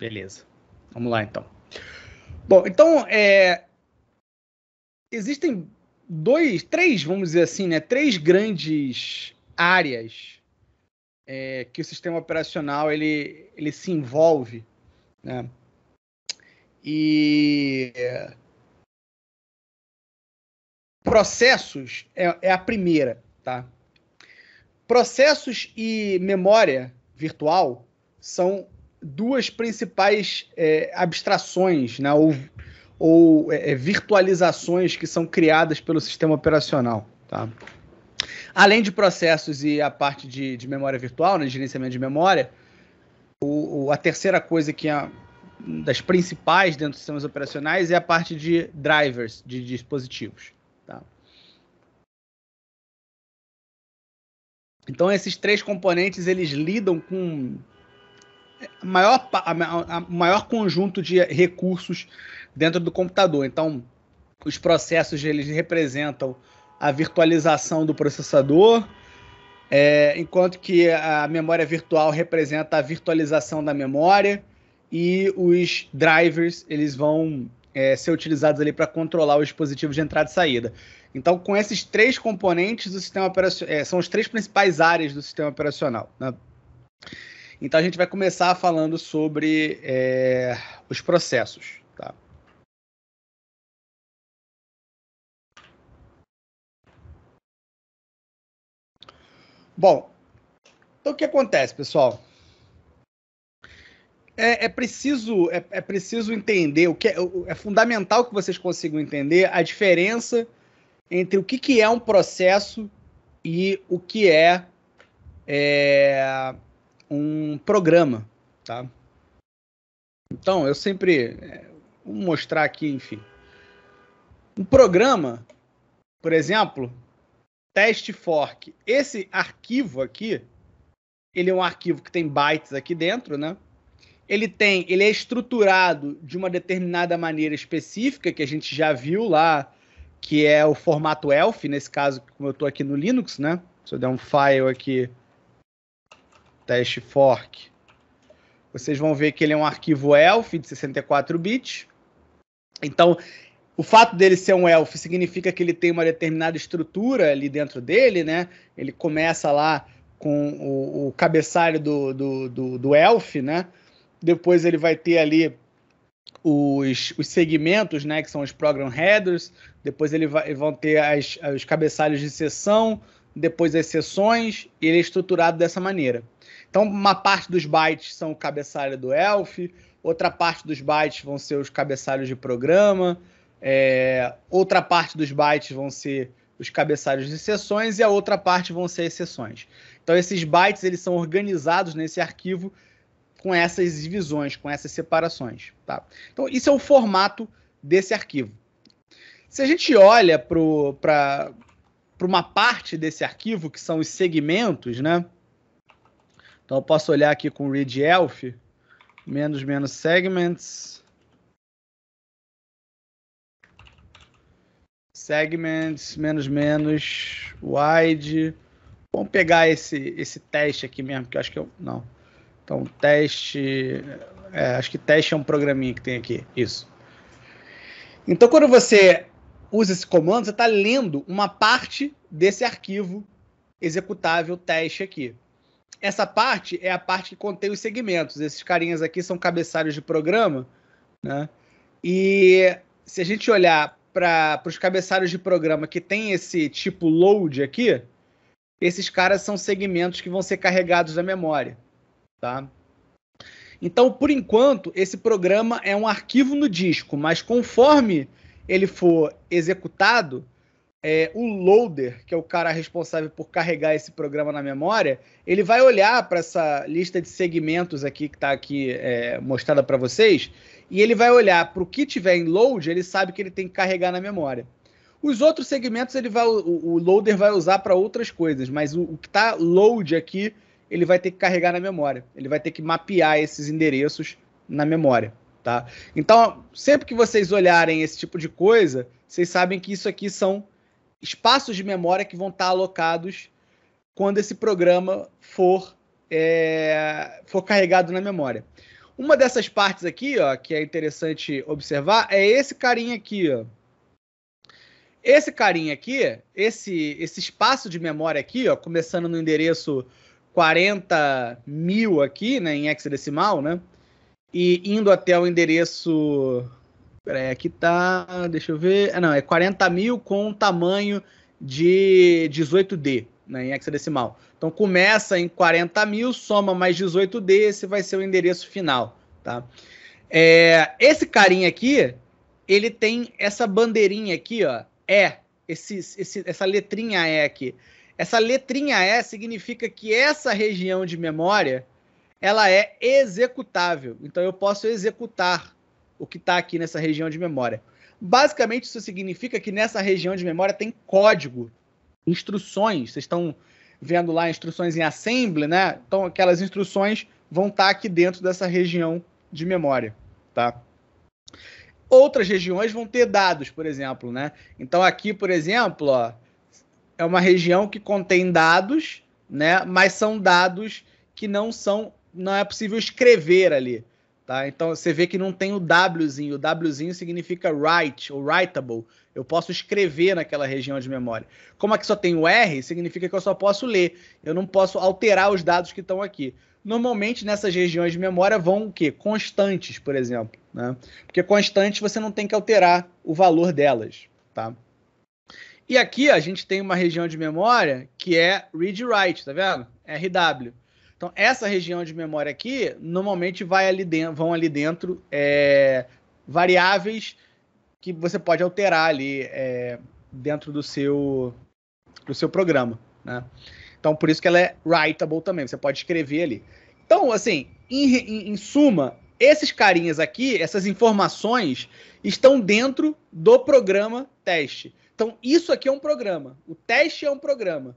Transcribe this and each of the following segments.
Beleza. Vamos lá então. Bom, então é... existem dois, três, vamos dizer assim, né? Três grandes áreas é, que o sistema operacional ele, ele se envolve, né? E é, processos é, é a primeira, tá? Processos e memória virtual são duas principais é, abstrações, né, ou, ou é, é, virtualizações que são criadas pelo sistema operacional. Tá? Além de processos e a parte de, de memória virtual, né, de gerenciamento de memória, o, o, a terceira coisa que é das principais dentro dos sistemas operacionais é a parte de drivers, de dispositivos. Tá? Então, esses três componentes, eles lidam com maior, a, a maior conjunto de recursos dentro do computador. Então, os processos eles representam a virtualização do processador, é, enquanto que a memória virtual representa a virtualização da memória e os drivers eles vão é, ser utilizados ali para controlar os dispositivos de entrada e saída. Então, com esses três componentes, o sistema operacional é, são as três principais áreas do sistema operacional. Né? Então a gente vai começar falando sobre é, os processos. Tá? Bom, então o que acontece, pessoal? É, é preciso é, é, preciso entender o que é, é fundamental que vocês consigam entender a diferença entre o que, que é um processo e o que é, é um programa, tá? Então, eu sempre é, vou mostrar aqui, enfim. Um programa, por exemplo, test fork. Esse arquivo aqui, ele é um arquivo que tem bytes aqui dentro, né? Ele tem, ele é estruturado de uma determinada maneira específica que a gente já viu lá, que é o formato ELF, nesse caso, como eu estou aqui no Linux, né? Se eu der um file aqui, teste fork, vocês vão ver que ele é um arquivo ELF de 64 bits. Então, o fato dele ser um ELF significa que ele tem uma determinada estrutura ali dentro dele, né? Ele começa lá com o, o cabeçalho do, do, do, do ELF, né? Depois ele vai ter ali os, os, segmentos, né, que são os program headers, depois ele vai, vão ter as, os cabeçalhos de sessão, depois as sessões, e ele é estruturado dessa maneira. Então, uma parte dos bytes são o cabeçalho do Elf, outra parte dos bytes vão ser os cabeçalhos de programa, é, outra parte dos bytes vão ser os cabeçalhos de sessões e a outra parte vão ser as sessões. Então, esses bytes eles são organizados nesse arquivo com essas divisões, com essas separações. Tá? Então, isso é o formato desse arquivo. Se a gente olha para uma parte desse arquivo, que são os segmentos, né? Então eu posso olhar aqui com read elf, menos menos segments. Segments, menos menos wide. Vamos pegar esse, esse teste aqui mesmo, que eu acho que eu. Não. Então, teste. É, acho que teste é um programinha que tem aqui. Isso. Então, quando você usa esse comando, você está lendo uma parte desse arquivo executável teste aqui. Essa parte é a parte que contém os segmentos. Esses carinhas aqui são cabeçalhos de programa, né? E se a gente olhar para os cabeçalhos de programa que tem esse tipo load aqui, esses caras são segmentos que vão ser carregados na memória, tá? Então, por enquanto, esse programa é um arquivo no disco, mas conforme ele for executado, é, o loader, que é o cara responsável por carregar esse programa na memória, ele vai olhar para essa lista de segmentos aqui que está aqui é, mostrada para vocês, e ele vai olhar para o que tiver em load, ele sabe que ele tem que carregar na memória. Os outros segmentos ele vai, o, o loader vai usar para outras coisas, mas o, o que está load aqui, ele vai ter que carregar na memória. Ele vai ter que mapear esses endereços na memória. Tá? Então, sempre que vocês olharem esse tipo de coisa, vocês sabem que isso aqui são espaços de memória que vão estar alocados quando esse programa for, é, for carregado na memória. Uma dessas partes aqui, ó, que é interessante observar, é esse carinha aqui, ó. Esse carinha aqui, esse, esse espaço de memória aqui, ó, começando no endereço 40 mil aqui, né, em hexadecimal, né, e indo até o endereço Peraí, aqui tá. Deixa eu ver. Ah, não, é 40 mil com tamanho de 18D, né, em hexadecimal. Então começa em 40 mil, soma mais 18D, esse vai ser o endereço final, tá? É, esse carinha aqui, ele tem essa bandeirinha aqui, ó, E, esse, esse, essa letrinha E aqui. Essa letrinha E significa que essa região de memória, ela é executável. Então eu posso executar o que está aqui nessa região de memória. Basicamente, isso significa que nessa região de memória tem código, instruções. Vocês estão vendo lá instruções em assembly, né? Então, aquelas instruções vão estar tá aqui dentro dessa região de memória, tá? Outras regiões vão ter dados, por exemplo, né? Então, aqui, por exemplo, ó, é uma região que contém dados, né? Mas são dados que não são, não é possível escrever ali. Tá? Então você vê que não tem o Wzinho. O Wzinho significa write ou writable. Eu posso escrever naquela região de memória. Como aqui só tem o R, significa que eu só posso ler. Eu não posso alterar os dados que estão aqui. Normalmente nessas regiões de memória vão o quê? Constantes, por exemplo. Né? Porque constantes você não tem que alterar o valor delas. Tá? E aqui a gente tem uma região de memória que é read-write, tá vendo? RW então, essa região de memória aqui, normalmente vai ali dentro, vão ali dentro é, variáveis que você pode alterar ali é, dentro do seu, do seu programa. Né? Então, por isso que ela é writable também, você pode escrever ali. Então, assim, em, em, em suma, esses carinhas aqui, essas informações, estão dentro do programa teste. Então, isso aqui é um programa. O teste é um programa.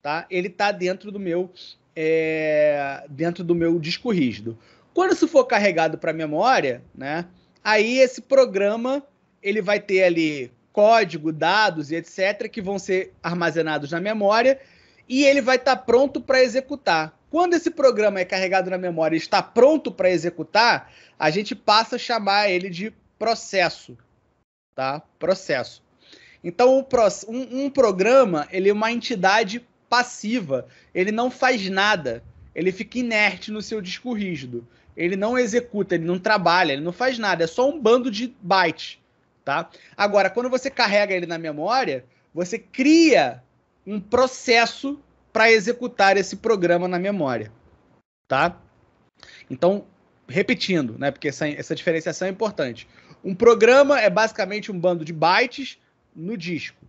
Tá? Ele está dentro do meu é, dentro do meu disco rígido. Quando isso for carregado para a memória, né, aí esse programa ele vai ter ali código, dados e etc que vão ser armazenados na memória e ele vai estar tá pronto para executar. Quando esse programa é carregado na memória e está pronto para executar, a gente passa a chamar ele de processo, tá? Processo. Então, um, um programa ele é uma entidade passiva. Ele não faz nada. Ele fica inerte no seu disco rígido. Ele não executa, ele não trabalha, ele não faz nada. É só um bando de bytes, tá? Agora, quando você carrega ele na memória, você cria um processo para executar esse programa na memória, tá? Então, repetindo, né? Porque essa, essa diferenciação é importante. Um programa é basicamente um bando de bytes no disco.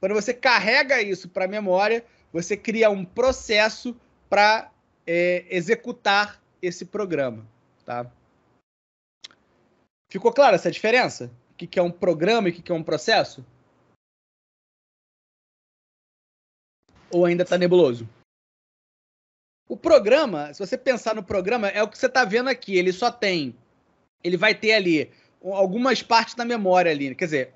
Quando você carrega isso para a memória, você cria um processo para é, executar esse programa. Tá? Ficou clara essa diferença? O que, que é um programa e o que, que é um processo? Ou ainda está nebuloso? O programa, se você pensar no programa, é o que você está vendo aqui. Ele só tem. Ele vai ter ali algumas partes da memória ali. Quer dizer,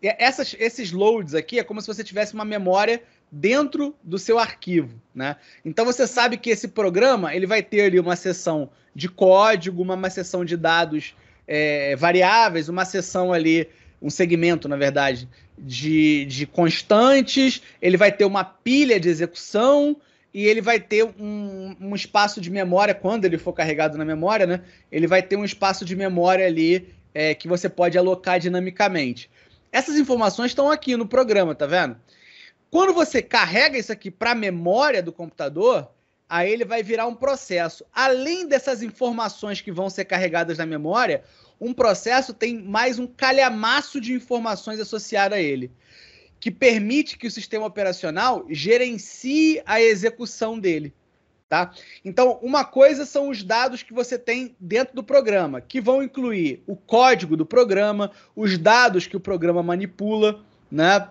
essas, esses loads aqui é como se você tivesse uma memória dentro do seu arquivo, né? Então você sabe que esse programa ele vai ter ali uma seção de código, uma, uma seção de dados é, variáveis, uma seção ali, um segmento, na verdade, de, de constantes, ele vai ter uma pilha de execução, e ele vai ter um, um, espaço de memória, quando ele for carregado na memória, né? Ele vai ter um espaço de memória ali é, que você pode alocar dinamicamente. Essas informações estão aqui no programa, tá vendo? Quando você carrega isso aqui para a memória do computador, aí ele vai virar um processo. Além dessas informações que vão ser carregadas na memória, um processo tem mais um calhamaço de informações associadas a ele, que permite que o sistema operacional gerencie a execução dele. Tá? Então, uma coisa são os dados que você tem dentro do programa, que vão incluir o código do programa, os dados que o programa manipula, né?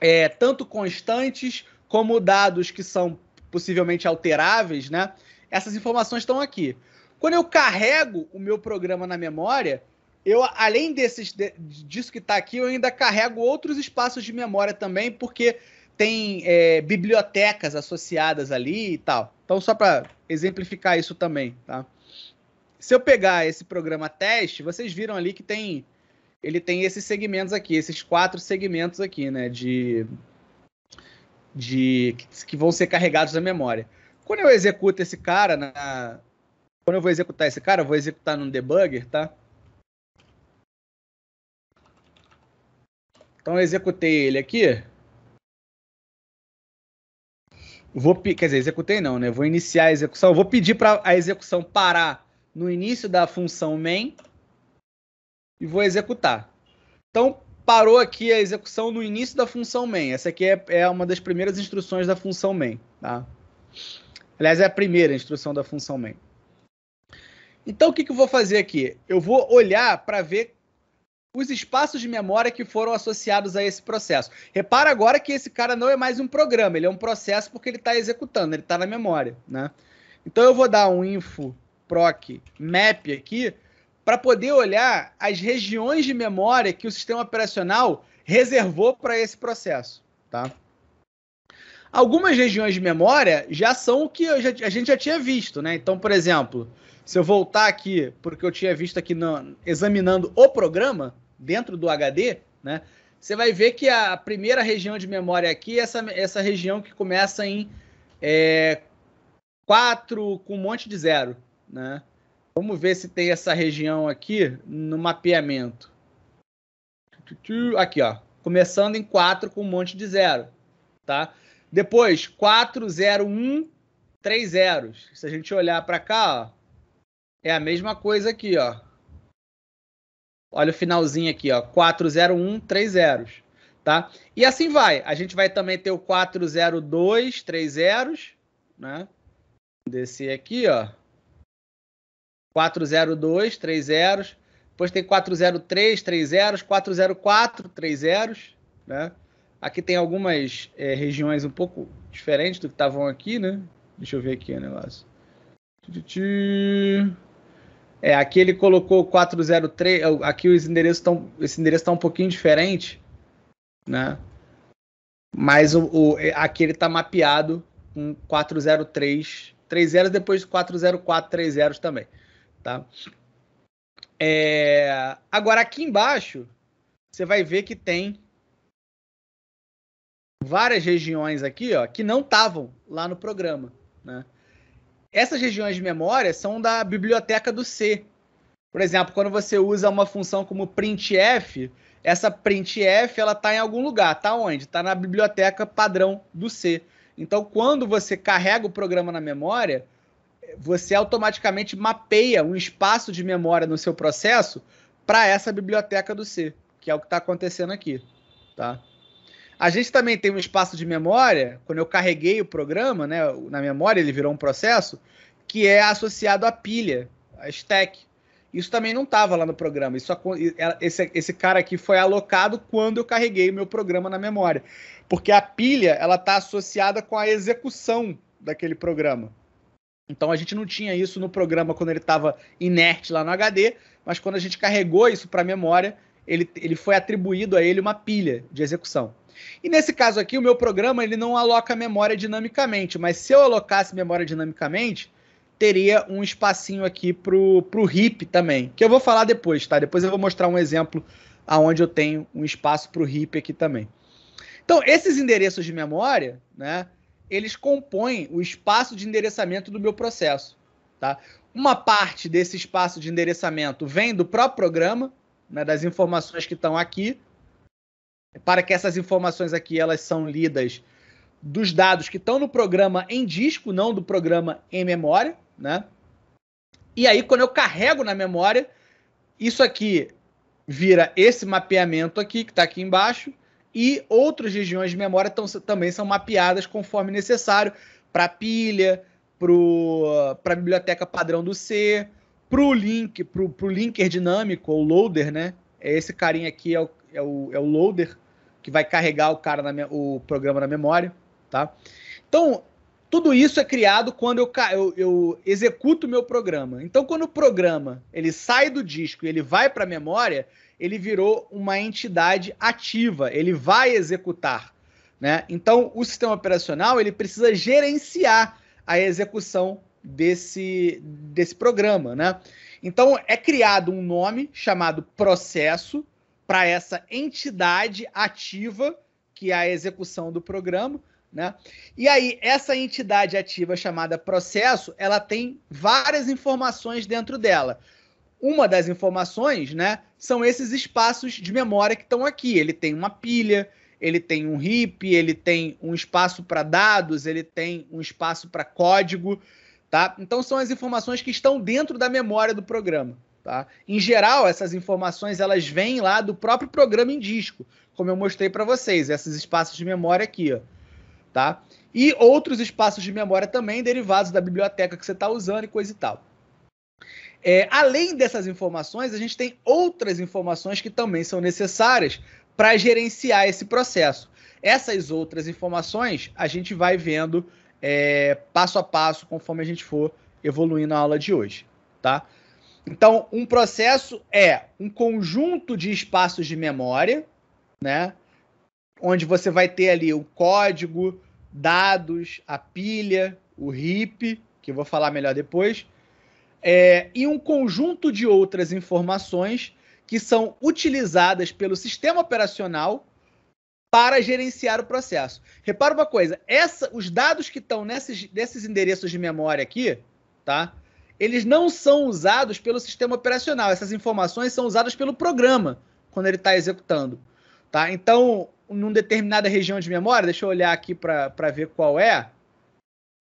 é, tanto constantes como dados que são possivelmente alteráveis, né? Essas informações estão aqui. Quando eu carrego o meu programa na memória, eu além desses disso que está aqui, eu ainda carrego outros espaços de memória também, porque tem é, bibliotecas associadas ali e tal. Então, só para exemplificar isso também, tá? Se eu pegar esse programa teste, vocês viram ali que tem ele tem esses segmentos aqui, esses quatro segmentos aqui, né? De, de que vão ser carregados na memória. Quando eu executo esse cara na, quando eu vou executar esse cara, eu vou executar num debugger, tá? Então eu executei ele aqui. Vou, quer dizer, executei não, né? Vou iniciar a execução. Vou pedir para a execução parar no início da função main e vou executar. Então, parou aqui a execução no início da função main. Essa aqui é, é uma das primeiras instruções da função main. Tá? Aliás, é a primeira instrução da função main. Então, o que, que eu vou fazer aqui? Eu vou olhar para ver os espaços de memória que foram associados a esse processo. Repara agora que esse cara não é mais um programa, ele é um processo porque ele está executando, ele está na memória. Né? Então, eu vou dar um info proc map aqui para poder olhar as regiões de memória que o sistema operacional reservou para esse processo, tá? Algumas regiões de memória já são o que já, a gente já tinha visto, né? Então, por exemplo, se eu voltar aqui, porque eu tinha visto aqui no, examinando o programa dentro do HD, né? Você vai ver que a primeira região de memória aqui é essa, essa região que começa em é, 4 com um monte de zero, né? Vamos ver se tem essa região aqui no mapeamento. Aqui, ó. Começando em 4 com um monte de zero, tá? Depois, 4, 0, 1, 3 zeros. Se a gente olhar para cá, ó, é a mesma coisa aqui, ó. Olha o finalzinho aqui, ó. 401, 3 zeros. Tá? E assim vai. A gente vai também ter o 402, 3 zeros, né? Descer aqui, ó. 402, 3 zeros. Depois tem 403, 3 zeros. 404, 3 zeros. Né? Aqui tem algumas é, regiões um pouco diferentes do que estavam aqui, né? Deixa eu ver aqui o negócio. É, aqui ele colocou 403. É, aqui os endereços estão. Esse endereço está um pouquinho diferente, né? Mas o, o, é, aqui ele está mapeado com 403 3 zeros, depois 404 3 zeros também tá? É... Agora, aqui embaixo, você vai ver que tem várias regiões aqui, ó, que não estavam lá no programa, né? Essas regiões de memória são da biblioteca do C. Por exemplo, quando você usa uma função como printf, essa printf ela está em algum lugar. Está onde? Está na biblioteca padrão do C. Então, quando você carrega o programa na memória, você automaticamente mapeia um espaço de memória no seu processo para essa biblioteca do C, que é o que está acontecendo aqui. Tá? A gente também tem um espaço de memória, quando eu carreguei o programa né, na memória, ele virou um processo, que é associado à pilha, à stack. Isso também não estava lá no programa. Isso, esse, esse cara aqui foi alocado quando eu carreguei o meu programa na memória. Porque a pilha ela está associada com a execução daquele programa. Então a gente não tinha isso no programa quando ele estava inerte lá no HD, mas quando a gente carregou isso para a memória, ele, ele foi atribuído a ele uma pilha de execução. E nesse caso aqui, o meu programa ele não aloca memória dinamicamente, mas se eu alocasse memória dinamicamente, teria um espacinho aqui pro, pro heap também, que eu vou falar depois, tá? Depois eu vou mostrar um exemplo aonde eu tenho um espaço para o heap aqui também. Então, esses endereços de memória, né? eles compõem o espaço de endereçamento do meu processo. Tá? Uma parte desse espaço de endereçamento vem do próprio programa, né, das informações que estão aqui, para que essas informações aqui elas são lidas dos dados que estão no programa em disco, não do programa em memória, né? E aí quando eu carrego na memória, isso aqui vira esse mapeamento aqui que está aqui embaixo e outras regiões de memória tão, também são mapeadas conforme necessário para pilha, para a biblioteca padrão do C, para o link, para o linker dinâmico, ou loader, né? É esse carinha aqui é o, é o, é o loader que vai carregar o cara na, o programa na memória, tá? Então tudo isso é criado quando eu, eu, eu executo o meu programa. Então, quando o programa ele sai do disco e ele vai para a memória, ele virou uma entidade ativa, ele vai executar. Né? Então, o sistema operacional ele precisa gerenciar a execução desse, desse programa. Né? Então, é criado um nome chamado processo para essa entidade ativa, que é a execução do programa. Né? E aí, essa entidade ativa chamada processo, ela tem várias informações dentro dela. Uma das informações né, são esses espaços de memória que estão aqui. Ele tem uma pilha, ele tem um heap, ele tem um espaço para dados, ele tem um espaço para código, tá? Então são as informações que estão dentro da memória do programa, tá? Em geral, essas informações elas vêm lá do próprio programa em disco, como eu mostrei para vocês, esses espaços de memória aqui, ó, tá? E outros espaços de memória também derivados da biblioteca que você está usando e coisa e tal. É, além dessas informações, a gente tem outras informações que também são necessárias para gerenciar esse processo. Essas outras informações a gente vai vendo é, passo a passo conforme a gente for evoluindo a aula de hoje, tá? Então, um processo é um conjunto de espaços de memória, né? Onde você vai ter ali o código, dados, a pilha, o heap, que eu vou falar melhor depois, é, e um conjunto de outras informações que são utilizadas pelo sistema operacional para gerenciar o processo. Repara uma coisa, essa, os dados que estão nesses, nesses endereços de memória aqui, tá? Eles não são usados pelo sistema operacional. Essas informações são usadas pelo programa quando ele está executando, tá? Então, numa determinada região de memória, deixa eu olhar aqui para ver qual é.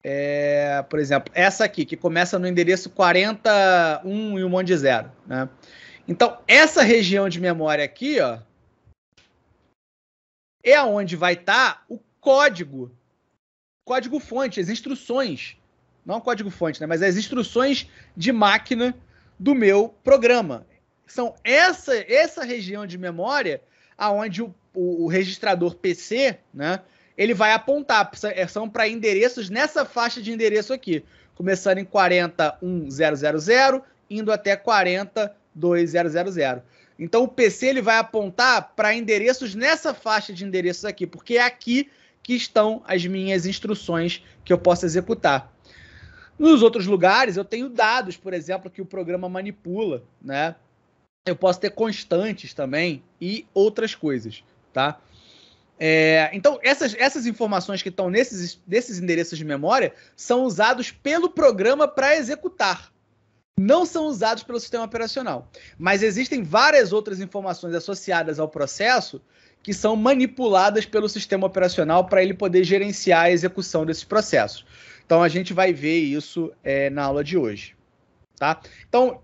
É, por exemplo, essa aqui, que começa no endereço 41 e um monte de zero. Né? Então, essa região de memória aqui ó, é aonde vai estar tá o código, código-fonte, as instruções, não código-fonte, né? mas as instruções de máquina do meu programa. São essa, essa região de memória aonde o, o, o registrador PC, né? ele vai apontar, são é, para endereços nessa faixa de endereço aqui, começando em 41000, indo até 42000. Então o PC ele vai apontar para endereços nessa faixa de endereços aqui, porque é aqui que estão as minhas instruções que eu posso executar. Nos outros lugares, eu tenho dados, por exemplo, que o programa manipula, né? Eu posso ter constantes também e outras coisas, tá? É, então, essas, essas informações que estão nesses, nesses endereços de memória são usados pelo programa para executar. Não são usados pelo sistema operacional. Mas existem várias outras informações associadas ao processo que são manipuladas pelo sistema operacional para ele poder gerenciar a execução desses processos. Então, a gente vai ver isso é, na aula de hoje. Tá? Então,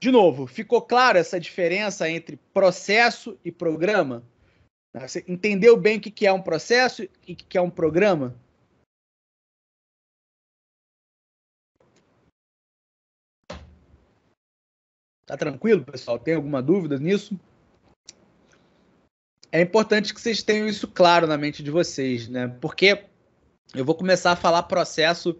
de novo, ficou clara essa diferença entre processo e programa? Né? Você entendeu bem o que é um processo e o que é um programa? Tá tranquilo, pessoal? Tem alguma dúvida nisso? É importante que vocês tenham isso claro na mente de vocês, né? Porque eu vou começar a falar processo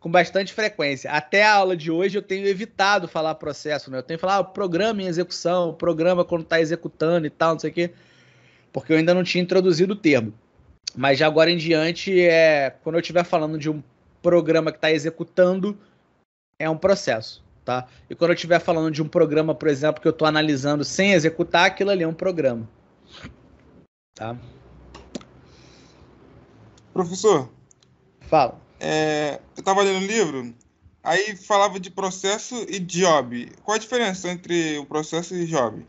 com bastante frequência. Até a aula de hoje eu tenho evitado falar processo, né? Eu tenho falado ah, programa em execução, programa quando está executando e tal, não sei o quê porque eu ainda não tinha introduzido o termo. Mas de agora em diante, é, quando eu estiver falando de um programa que está executando, é um processo. Tá? E quando eu estiver falando de um programa, por exemplo, que eu estou analisando sem executar, aquilo ali é um programa. Tá? Professor. Fala. É, eu estava lendo um livro, aí falava de processo e job. Qual a diferença entre o processo e job?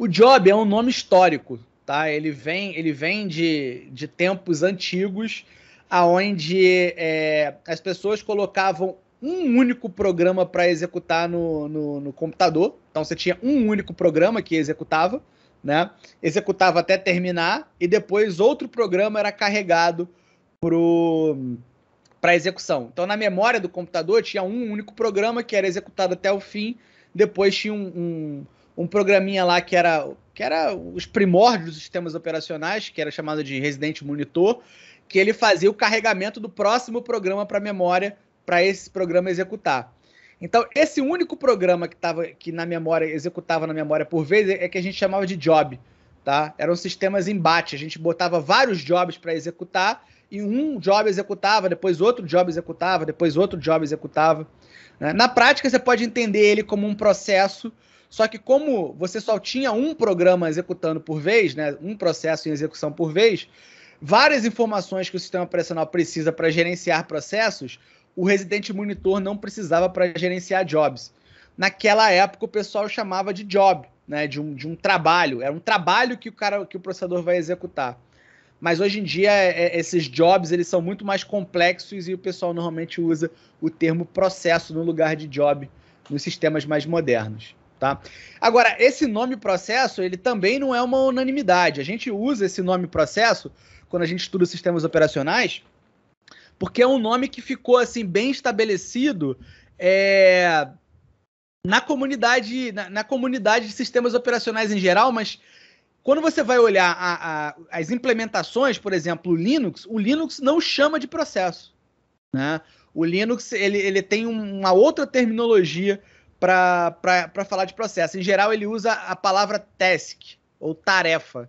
O Job é um nome histórico, tá? Ele vem, ele vem de, de tempos antigos, aonde é, as pessoas colocavam um único programa para executar no, no, no, computador. Então você tinha um único programa que executava, né? Executava até terminar e depois outro programa era carregado para execução. Então na memória do computador tinha um único programa que era executado até o fim. Depois tinha um, um um programinha lá que era, que era os primórdios dos sistemas operacionais, que era chamado de Resident Monitor, que ele fazia o carregamento do próximo programa para a memória para esse programa executar. Então, esse único programa que, tava, que na memória executava na memória por vez é, é que a gente chamava de job. Tá? Eram sistemas bate, A gente botava vários jobs para executar e um job executava, depois outro job executava, depois outro job executava. Né? Na prática, você pode entender ele como um processo só que como você só tinha um programa executando por vez, né, um processo em execução por vez, várias informações que o sistema operacional precisa para gerenciar processos, o residente monitor não precisava para gerenciar jobs. Naquela época o pessoal chamava de job, né, de um, de um trabalho, era um trabalho que o cara que o processador vai executar. Mas hoje em dia é, é esses jobs eles são muito mais complexos e o pessoal normalmente usa o termo processo no lugar de job nos sistemas mais modernos tá? Agora, esse nome processo, ele também não é uma unanimidade. A gente usa esse nome processo quando a gente estuda sistemas operacionais, porque é um nome que ficou assim bem estabelecido é, na comunidade, na, na, comunidade de sistemas operacionais em geral, mas quando você vai olhar a, a, as implementações, por exemplo, o Linux, o Linux não chama de processo, né? O Linux ele, ele tem uma outra terminologia para falar de processo. Em geral, ele usa a palavra task ou tarefa,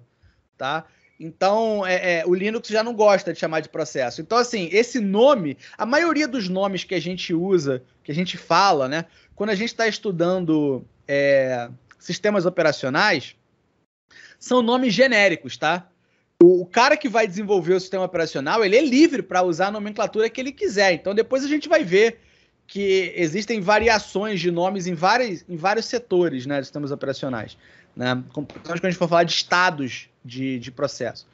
tá? Então, é, é, o Linux já não gosta de chamar de processo. Então, assim, esse nome, a maioria dos nomes que a gente usa, que a gente fala, né? Quando a gente está estudando é, sistemas operacionais, são nomes genéricos, tá? O, o cara que vai desenvolver o sistema operacional, ele é livre para usar a nomenclatura que ele quiser. Então, depois a gente vai ver que existem variações de nomes em, várias, em vários setores né, de sistemas operacionais. Né? quando a gente for falar de estados de, de processo.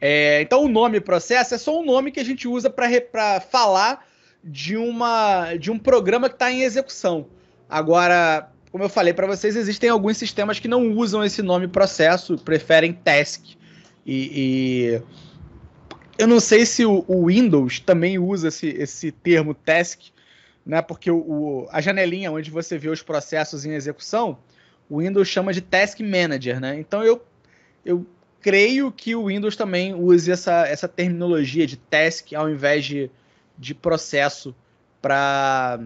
É, então, o nome processo é só um nome que a gente usa para falar de, uma, de um programa que está em execução. Agora, como eu falei para vocês, existem alguns sistemas que não usam esse nome processo, preferem task. E, e... eu não sei se o, o Windows também usa esse, esse termo task né? Porque o, o, a janelinha onde você vê os processos em execução, o Windows chama de Task Manager, né? Então eu, eu creio que o Windows também use essa, essa terminologia de task ao invés de, de processo para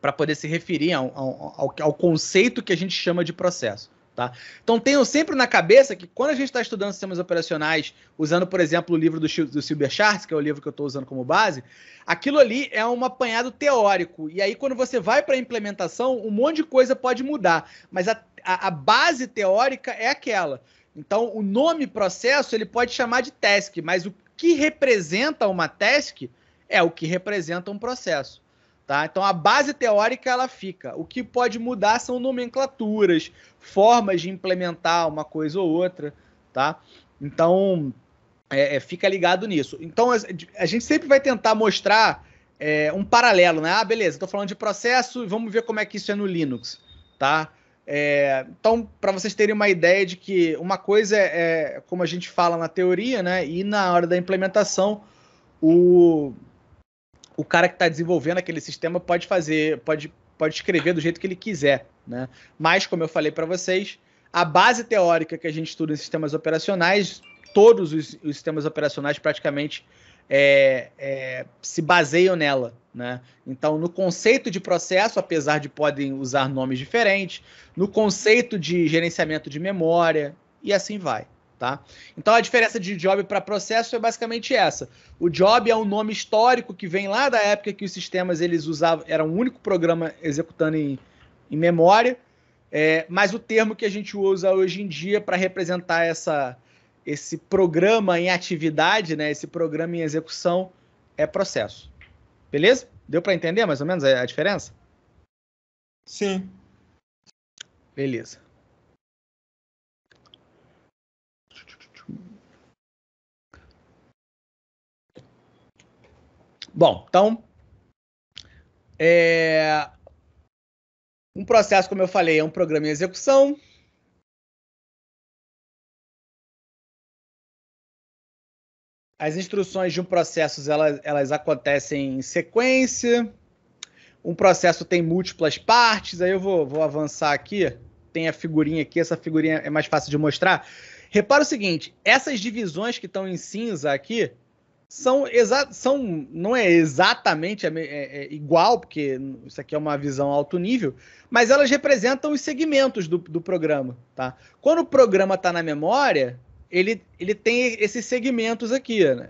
para poder se referir ao, ao, ao, conceito que a gente chama de processo. Tá? Então tenham sempre na cabeça que quando a gente está estudando sistemas operacionais, usando, por exemplo, o livro do, do Silber que é o livro que eu estou usando como base, aquilo ali é um apanhado teórico. E aí, quando você vai para a implementação, um monte de coisa pode mudar. Mas a, a, a base teórica é aquela. Então, o nome processo ele pode chamar de task, mas o que representa uma task é o que representa um processo. Tá? Então a base teórica ela fica. O que pode mudar são nomenclaturas, formas de implementar uma coisa ou outra. Tá? Então é, é, fica ligado nisso. Então a, a, gente sempre vai tentar mostrar é, um paralelo, né? Ah, beleza, estou falando de processo, vamos ver como é que isso é no Linux. Tá? É, então, para vocês terem uma ideia de que uma coisa é, é, como a gente fala na teoria, né? E na hora da implementação, o o cara que está desenvolvendo aquele sistema pode fazer, pode, pode escrever do jeito que ele quiser, né? Mas, como eu falei para vocês, a base teórica que a gente estuda em sistemas operacionais, todos os, os sistemas operacionais praticamente é, é, se baseiam nela, né? Então, no conceito de processo, apesar de podem usar nomes diferentes, no conceito de gerenciamento de memória e assim vai. Tá? Então a diferença de job para processo é basicamente essa. O job é um nome histórico que vem lá da época que os sistemas eles usavam, era um único programa executando em, em memória, é, mas o termo que a gente usa hoje em dia para representar essa, esse programa em atividade, né, esse programa em execução, é processo. Beleza? Deu para entender mais ou menos a, a diferença? Sim. Beleza. Bom, então. É... Um processo, como eu falei, é um programa em execução. As instruções de um processo elas, elas acontecem em sequência. Um processo tem múltiplas partes. Aí eu vou, vou avançar aqui. Tem a figurinha aqui, essa figurinha é mais fácil de mostrar. Repara o seguinte: essas divisões que estão em cinza aqui, são, são não é exatamente é, é, igual, porque isso aqui é uma visão alto nível, mas elas representam os segmentos do, do programa, tá? Quando o programa está na memória, ele, ele tem esses segmentos aqui, né?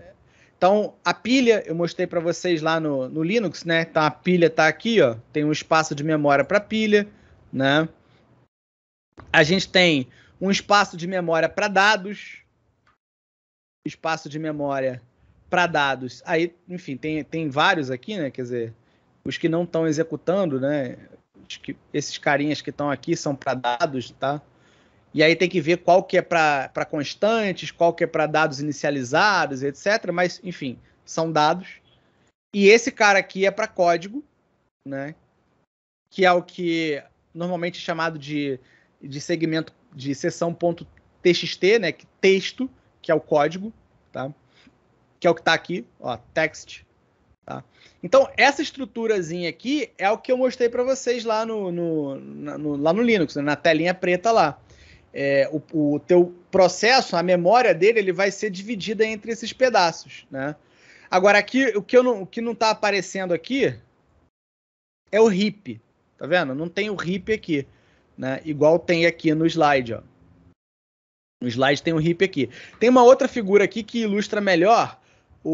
Então, a pilha, eu mostrei para vocês lá no, no Linux, né? Então, a pilha está aqui, ó, tem um espaço de memória para pilha, né? A gente tem um espaço de memória para dados, espaço de memória para dados. Aí, enfim, tem, tem vários aqui, né? Quer dizer, os que não estão executando, né? Que esses carinhas que estão aqui são para dados, tá? E aí tem que ver qual que é para constantes, qual que é para dados inicializados, etc. Mas, enfim, são dados. E esse cara aqui é para código, né? Que é o que normalmente é chamado de, de segmento de sessão.txt, né? Que texto, que é o código, tá? que é o que está aqui, ó, text. Tá? Então, essa estruturazinha aqui é o que eu mostrei para vocês lá no, no, na, no, lá no Linux, né? na telinha preta lá. É, o, o teu processo, a memória dele, ele vai ser dividida entre esses pedaços. Né? Agora, aqui, o que, eu não, o que não está aparecendo aqui é o heap. Tá vendo? Não tem o heap aqui. Né? Igual tem aqui no slide. Ó. No slide tem o heap aqui. Tem uma outra figura aqui que ilustra melhor o,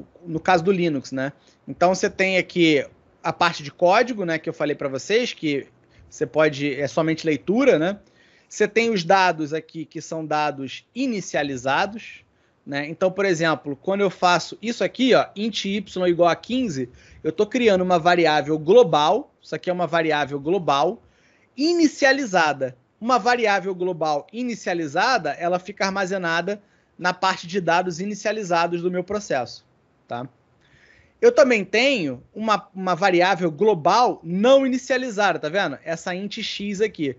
o, no caso do Linux, né? Então você tem aqui a parte de código, né, que eu falei para vocês, que você pode é somente leitura, né? Você tem os dados aqui que são dados inicializados, né? Então, por exemplo, quando eu faço isso aqui, ó, int y igual a 15, eu estou criando uma variável global, isso aqui é uma variável global inicializada. Uma variável global inicializada, ela fica armazenada na parte de dados inicializados do meu processo. Tá? Eu também tenho uma, uma variável global não inicializada, tá vendo? Essa int x aqui.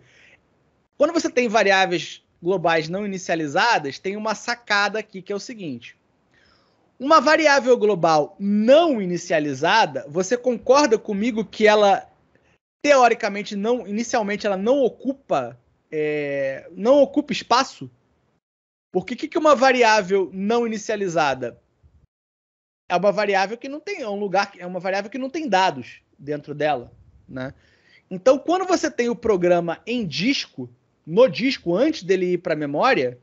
Quando você tem variáveis globais não inicializadas, tem uma sacada aqui que é o seguinte. Uma variável global não inicializada, você concorda comigo que ela teoricamente não, inicialmente ela não ocupa, é, não ocupa espaço? Porque o que, que uma variável não inicializada? É uma variável que não tem, é um lugar, é uma variável que não tem dados dentro dela, né? Então, quando você tem o programa em disco, no disco antes dele ir para a memória,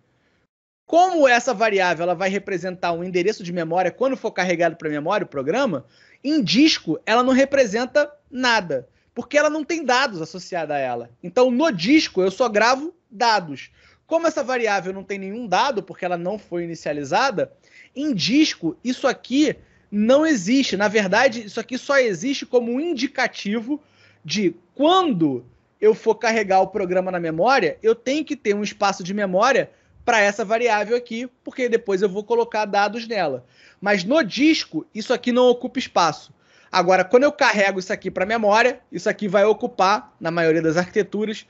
como essa variável ela vai representar um endereço de memória quando for carregado para a memória o programa, em disco ela não representa nada, porque ela não tem dados associados a ela. Então, no disco eu só gravo dados. Como essa variável não tem nenhum dado, porque ela não foi inicializada, em disco isso aqui não existe. Na verdade, isso aqui só existe como um indicativo de quando eu for carregar o programa na memória, eu tenho que ter um espaço de memória para essa variável aqui, porque depois eu vou colocar dados nela. Mas no disco, isso aqui não ocupa espaço. Agora, quando eu carrego isso aqui para memória, isso aqui vai ocupar, na maioria das arquiteturas,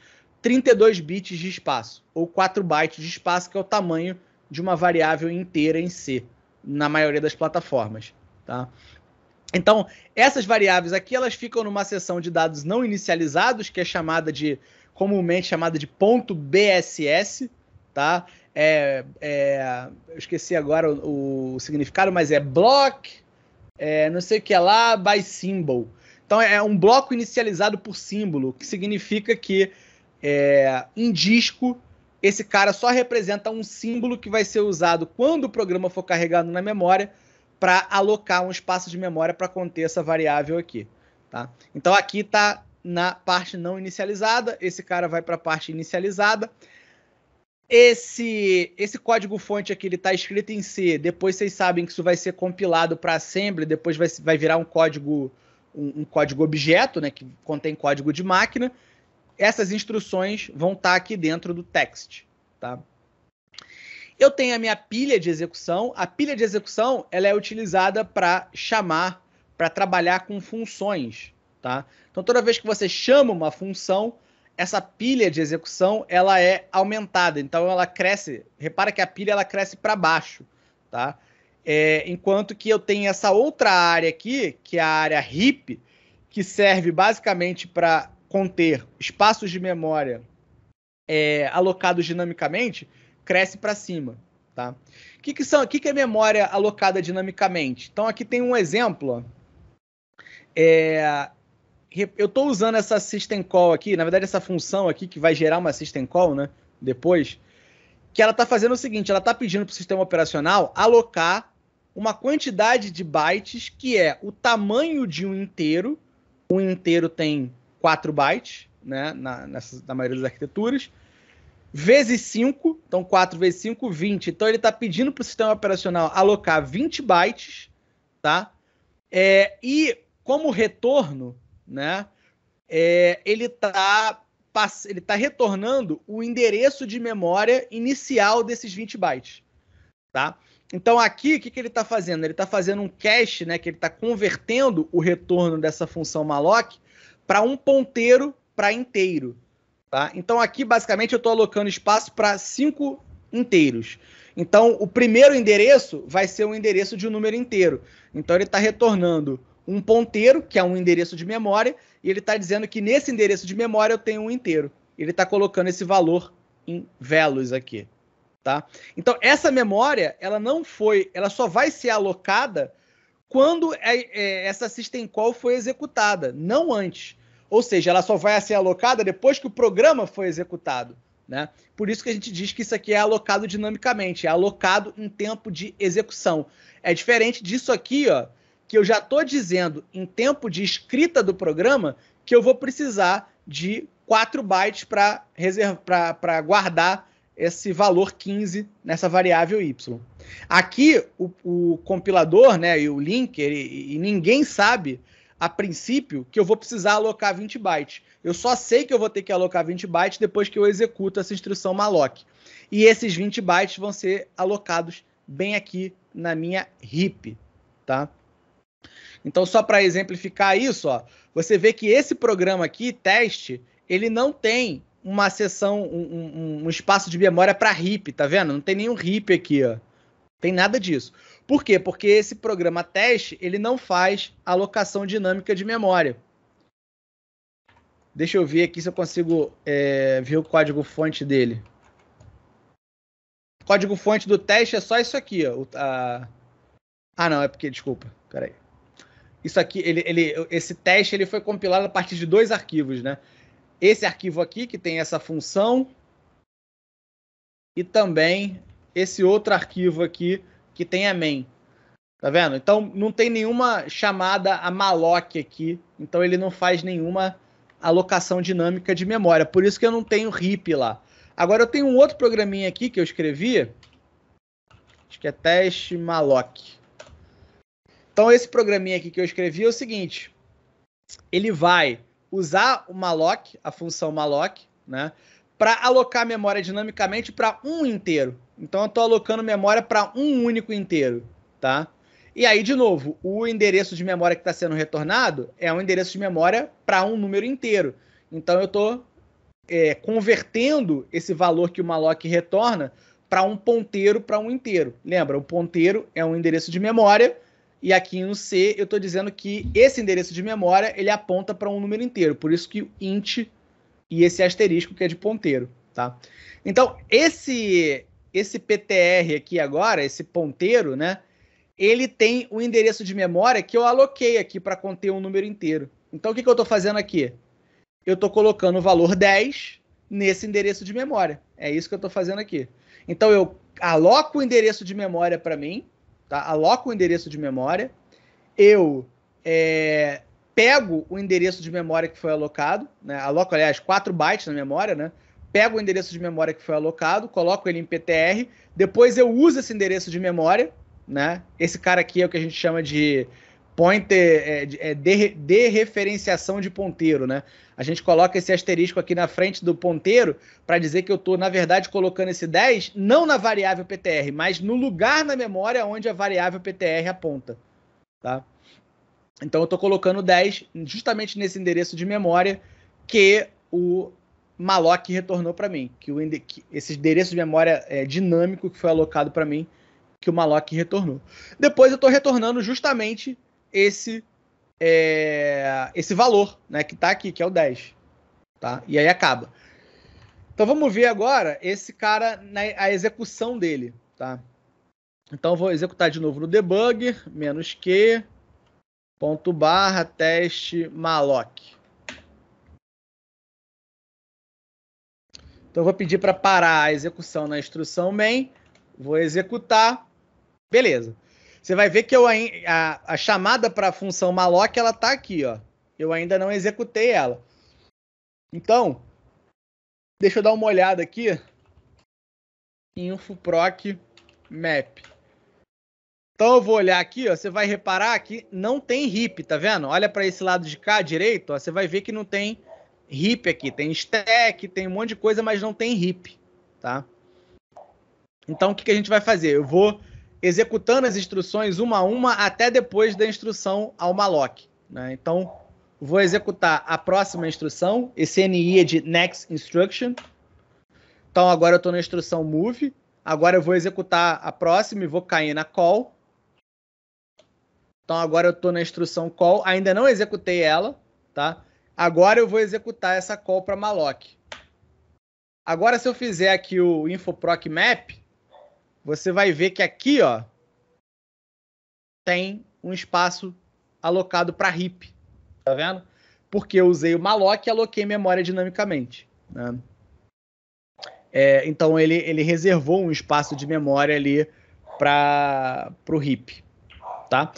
32 bits de espaço, ou 4 bytes de espaço, que é o tamanho de uma variável inteira em C, na maioria das plataformas. Tá? Então, essas variáveis aqui elas ficam numa seção de dados não inicializados, que é chamada de comumente chamada de ponto .bss, tá? É, é, eu esqueci agora o, o, significado, mas é block, é, não sei o que é lá, by symbol. Então é um bloco inicializado por símbolo, que significa que é, um disco, esse cara só representa um símbolo que vai ser usado quando o programa for carregado na memória para alocar um espaço de memória para conter essa variável aqui. Tá? Então aqui está na parte não inicializada, esse cara vai para a parte inicializada. Esse, esse código fonte aqui ele está escrito em C. Depois vocês sabem que isso vai ser compilado para assembly, depois vai, vai virar um código um, um, código objeto, né, que contém código de máquina essas instruções vão estar tá aqui dentro do text, tá? Eu tenho a minha pilha de execução. A pilha de execução ela é utilizada para chamar, para trabalhar com funções, tá? Então toda vez que você chama uma função, essa pilha de execução ela é aumentada. Então ela cresce. Repara que a pilha ela cresce para baixo, tá? É, enquanto que eu tenho essa outra área aqui, que é a área heap, que serve basicamente para conter espaços de memória é, alocados dinamicamente, cresce para cima. Tá? O que, que, são, que, que é memória alocada dinamicamente? Então, aqui tem um exemplo. É, eu estou usando essa system call aqui, na verdade, essa função aqui que vai gerar uma system call né, depois, que ela está fazendo o seguinte, ela está pedindo para o sistema operacional alocar uma quantidade de bytes que é o tamanho de um inteiro. Um inteiro tem 4 bytes, né, na, nessa, na maioria das arquiteturas, vezes 5, então 4 vezes 5, 20. Então ele está pedindo para o sistema operacional alocar 20 bytes, tá? É, e como retorno, né, é, ele está ele tá retornando o endereço de memória inicial desses 20 bytes, tá? Então aqui o que, que ele está fazendo? Ele está fazendo um cache, né? Que ele está convertendo o retorno dessa função malloc para um ponteiro para inteiro. Tá? Então aqui basicamente eu estou alocando espaço para cinco inteiros. Então o primeiro endereço vai ser um endereço de um número inteiro. Então ele está retornando um ponteiro, que é um endereço de memória, e ele está dizendo que nesse endereço de memória eu tenho um inteiro. Ele está colocando esse valor em velos aqui. Tá? Então essa memória ela não foi, ela só vai ser alocada quando é, é, essa system call foi executada, não antes. Ou seja, ela só vai ser alocada depois que o programa foi executado. Né? Por isso que a gente diz que isso aqui é alocado dinamicamente, é alocado em tempo de execução. É diferente disso aqui, ó, que eu já estou dizendo em tempo de escrita do programa que eu vou precisar de 4 bytes para guardar esse valor 15 nessa variável y. Aqui o, o compilador né, e o linker e, e, ninguém sabe a princípio que eu vou precisar alocar 20 bytes. Eu só sei que eu vou ter que alocar 20 bytes depois que eu executo essa instrução malloc. E esses 20 bytes vão ser alocados bem aqui na minha heap, tá? Então só para exemplificar isso, ó, você vê que esse programa aqui, teste, ele não tem uma seção, um, um, um espaço de memória para hip, tá vendo? Não tem nenhum hip aqui, ó. Tem nada disso. Por quê? Porque esse programa teste, ele não faz alocação dinâmica de memória. Deixa eu ver aqui se eu consigo é, ver o código fonte dele. O código fonte do teste é só isso aqui, ó. A... Ah, não, é porque, desculpa, peraí. Isso aqui, ele, ele, esse teste ele foi compilado a partir de dois arquivos, né? esse arquivo aqui que tem essa função e também esse outro arquivo aqui que tem a main. Tá vendo? Então não tem nenhuma chamada a malloc aqui, então ele não faz nenhuma alocação dinâmica de memória. Por isso que eu não tenho heap lá. Agora eu tenho um outro programinha aqui que eu escrevi, acho que é teste malloc. Então esse programinha aqui que eu escrevi é o seguinte, ele vai usar o malloc, a função malloc, né, para alocar memória dinamicamente para um inteiro. Então eu estou alocando memória para um único inteiro, tá? E aí, de novo, o endereço de memória que está sendo retornado é um endereço de memória para um número inteiro. Então eu estou é, convertendo esse valor que o malloc retorna para um ponteiro para um inteiro. Lembra, o ponteiro é um endereço de memória e aqui no C, eu estou dizendo que esse endereço de memória ele aponta para um número inteiro. Por isso que o int e esse asterisco que é de ponteiro, tá? Então, esse esse PTR aqui agora, esse ponteiro, né? Ele tem o um endereço de memória que eu aloquei aqui para conter um número inteiro. Então, o que, que eu estou fazendo aqui? Eu estou colocando o valor 10 nesse endereço de memória. É isso que eu estou fazendo aqui. Então, eu aloco o endereço de memória para mim, tá? aloco o endereço de memória, eu é, pego o endereço de memória que foi alocado, né? aloco, aliás, 4 bytes na memória, né? pego o endereço de memória que foi alocado, coloco ele em PTR, depois eu uso esse endereço de memória, né? esse cara aqui é o que a gente chama de pointer é, de, é, de referenciação de ponteiro, né? A gente coloca esse asterisco aqui na frente do ponteiro para dizer que eu estou, na verdade, colocando esse 10 não na variável PTR, mas no lugar na memória onde a variável PTR aponta, tá? Então eu estou colocando 10 justamente nesse endereço de memória que o malloc retornou para mim, que, o, que esse endereço de memória é, dinâmico que foi alocado para mim, que o malloc retornou. Depois eu estou retornando justamente esse é, esse valor, né, que está aqui, que é o 10, tá? E aí acaba. Então vamos ver agora esse cara na a execução dele, tá? Então vou executar de novo no debug menos que ponto barra teste malloc. Então eu vou pedir para parar a execução na instrução main, vou executar, beleza. Você vai ver que eu, a, a chamada para a função malloc ela está aqui, ó. Eu ainda não executei ela. Então, deixa eu dar uma olhada aqui. proc map. Então eu vou olhar aqui, ó, você vai reparar que não tem RIP, tá vendo? Olha para esse lado de cá direito, ó, você vai ver que não tem RIP aqui, tem stack, tem um monte de coisa, mas não tem RIP, tá? Então o que, que a gente vai fazer? Eu vou executando as instruções uma a uma até depois da instrução ao malloc. Né? Então, vou executar a próxima instrução, esse NI é de Next Instruction. Então, agora eu estou na instrução move. Agora eu vou executar a próxima e vou cair na call. Então, agora eu estou na instrução call. Ainda não executei ela, tá? Agora eu vou executar essa call para malloc. Agora, se eu fizer aqui o infoproc map, você vai ver que aqui, ó, tem um espaço alocado para heap, tá vendo? Porque eu usei o malloc e aloquei memória dinamicamente, né? É, então ele, ele reservou um espaço de memória ali para o heap, tá?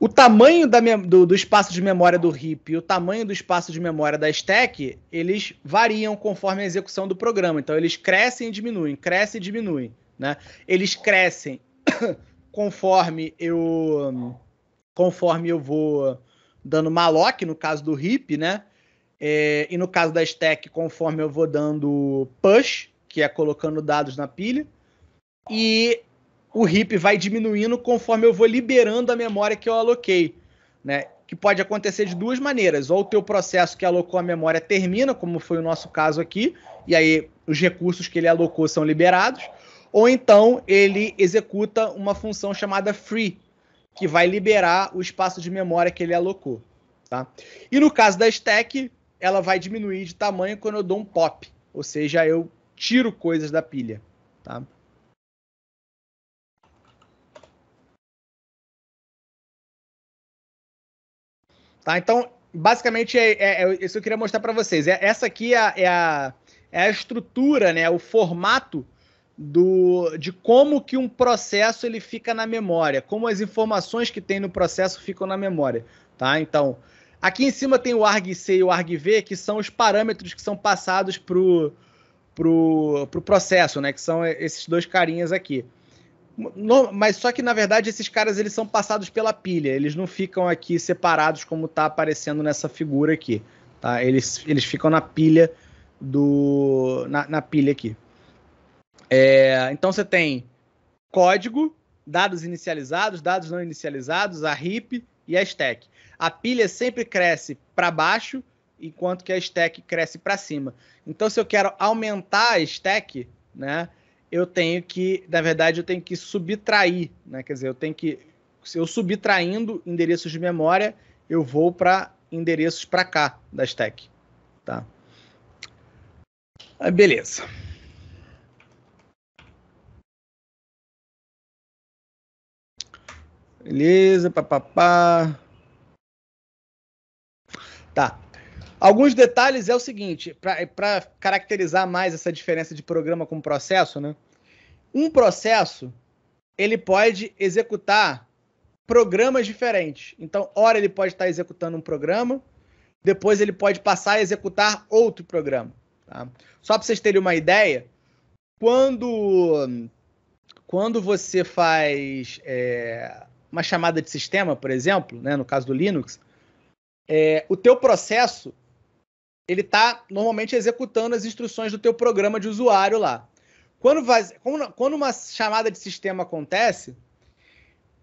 O tamanho da, do, do, espaço de memória do RIP e o tamanho do espaço de memória da stack, eles variam conforme a execução do programa. Então, eles crescem e diminuem, crescem e diminuem. Né? Eles crescem conforme eu conforme eu vou dando malloc, no caso do RIP, né? É, e no caso da stack, conforme eu vou dando push, que é colocando dados na pilha. E o RIP vai diminuindo conforme eu vou liberando a memória que eu aloquei, né? Que pode acontecer de duas maneiras, ou o teu processo que alocou a memória termina, como foi o nosso caso aqui, e aí os recursos que ele alocou são liberados, ou então ele executa uma função chamada free, que vai liberar o espaço de memória que ele alocou. Tá? E no caso da stack, ela vai diminuir de tamanho quando eu dou um pop, ou seja, eu tiro coisas da pilha. Tá? Tá? Então, basicamente, é, é, é isso que eu queria mostrar para vocês. É, essa aqui é, é, a, é a estrutura, né, é o formato do, de como que um processo ele fica na memória, como as informações que tem no processo ficam na memória. Tá? Então, aqui em cima tem o argc e o argv, que são os parâmetros que são passados para o pro, pro processo, né? que são esses dois carinhas aqui. No, mas só que na verdade esses caras eles são passados pela pilha, eles não ficam aqui separados como tá aparecendo nessa figura aqui, tá? Eles, eles ficam na pilha do na, na pilha aqui. É, então você tem código, dados inicializados, dados não inicializados, a heap e a stack. A pilha sempre cresce para baixo, enquanto que a stack cresce para cima. Então se eu quero aumentar a stack, né? eu tenho que, na verdade, eu tenho que subtrair, né? Quer dizer, eu tenho que, se eu subtraindo endereços de memória, eu vou para endereços para cá da stack, tá? Aí, ah, beleza. Beleza, papapá. Tá. Alguns detalhes é o seguinte, para caracterizar mais essa diferença de programa com processo, né? Um processo, ele pode executar programas diferentes. Então, ora ele pode estar executando um programa, depois ele pode passar a executar outro programa. Tá? Só para vocês terem uma ideia, quando, quando você faz é, uma chamada de sistema, por exemplo, né, no caso do Linux, é, o teu processo ele está normalmente executando as instruções do teu programa de usuário lá. Quando, vaz... Quando uma chamada de sistema acontece,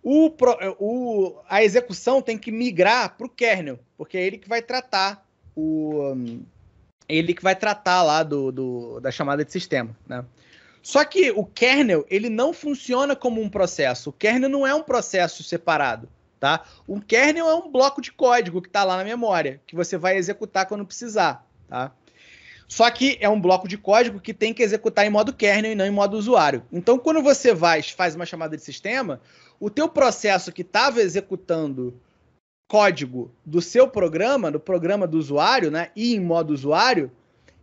o, o, a execução tem que migrar para o kernel, porque é ele que vai tratar o ele que vai tratar lá do, do, da chamada de sistema, né? Só que o kernel ele não funciona como um processo. O kernel não é um processo separado. Tá? Um kernel é um bloco de código que está lá na memória, que você vai executar quando precisar. Tá? Só que é um bloco de código que tem que executar em modo kernel e não em modo usuário. Então, quando você vai, faz uma chamada de sistema, o teu processo que estava executando código do seu programa, do programa do usuário, né, e em modo usuário,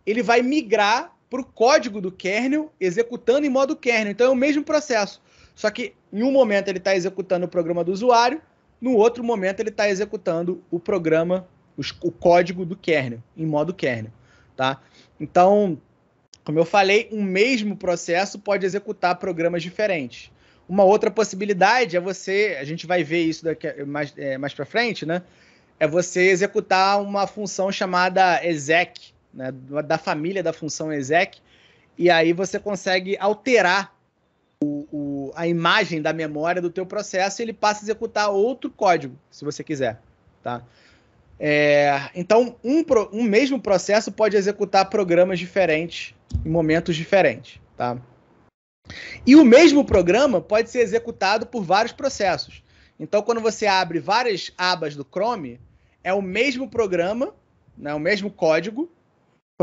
ele vai migrar para o código do kernel, executando em modo kernel. Então, é o mesmo processo. Só que, em um momento, ele está executando o programa do usuário, no outro momento, ele está executando o programa, os, o código do kernel, em modo kernel. Tá? Então, como eu falei, um mesmo processo pode executar programas diferentes. Uma outra possibilidade é você, a gente vai ver isso daqui, mais, é, mais para frente, né? É você executar uma função chamada exec, né? da família da função exec, e aí você consegue alterar o, a imagem da memória do teu processo e ele passa a executar outro código, se você quiser, tá? É, então, um, um mesmo processo pode executar programas diferentes em momentos diferentes, tá? E o mesmo programa pode ser executado por vários processos. Então, quando você abre várias abas do Chrome, é o mesmo programa, né, o mesmo código,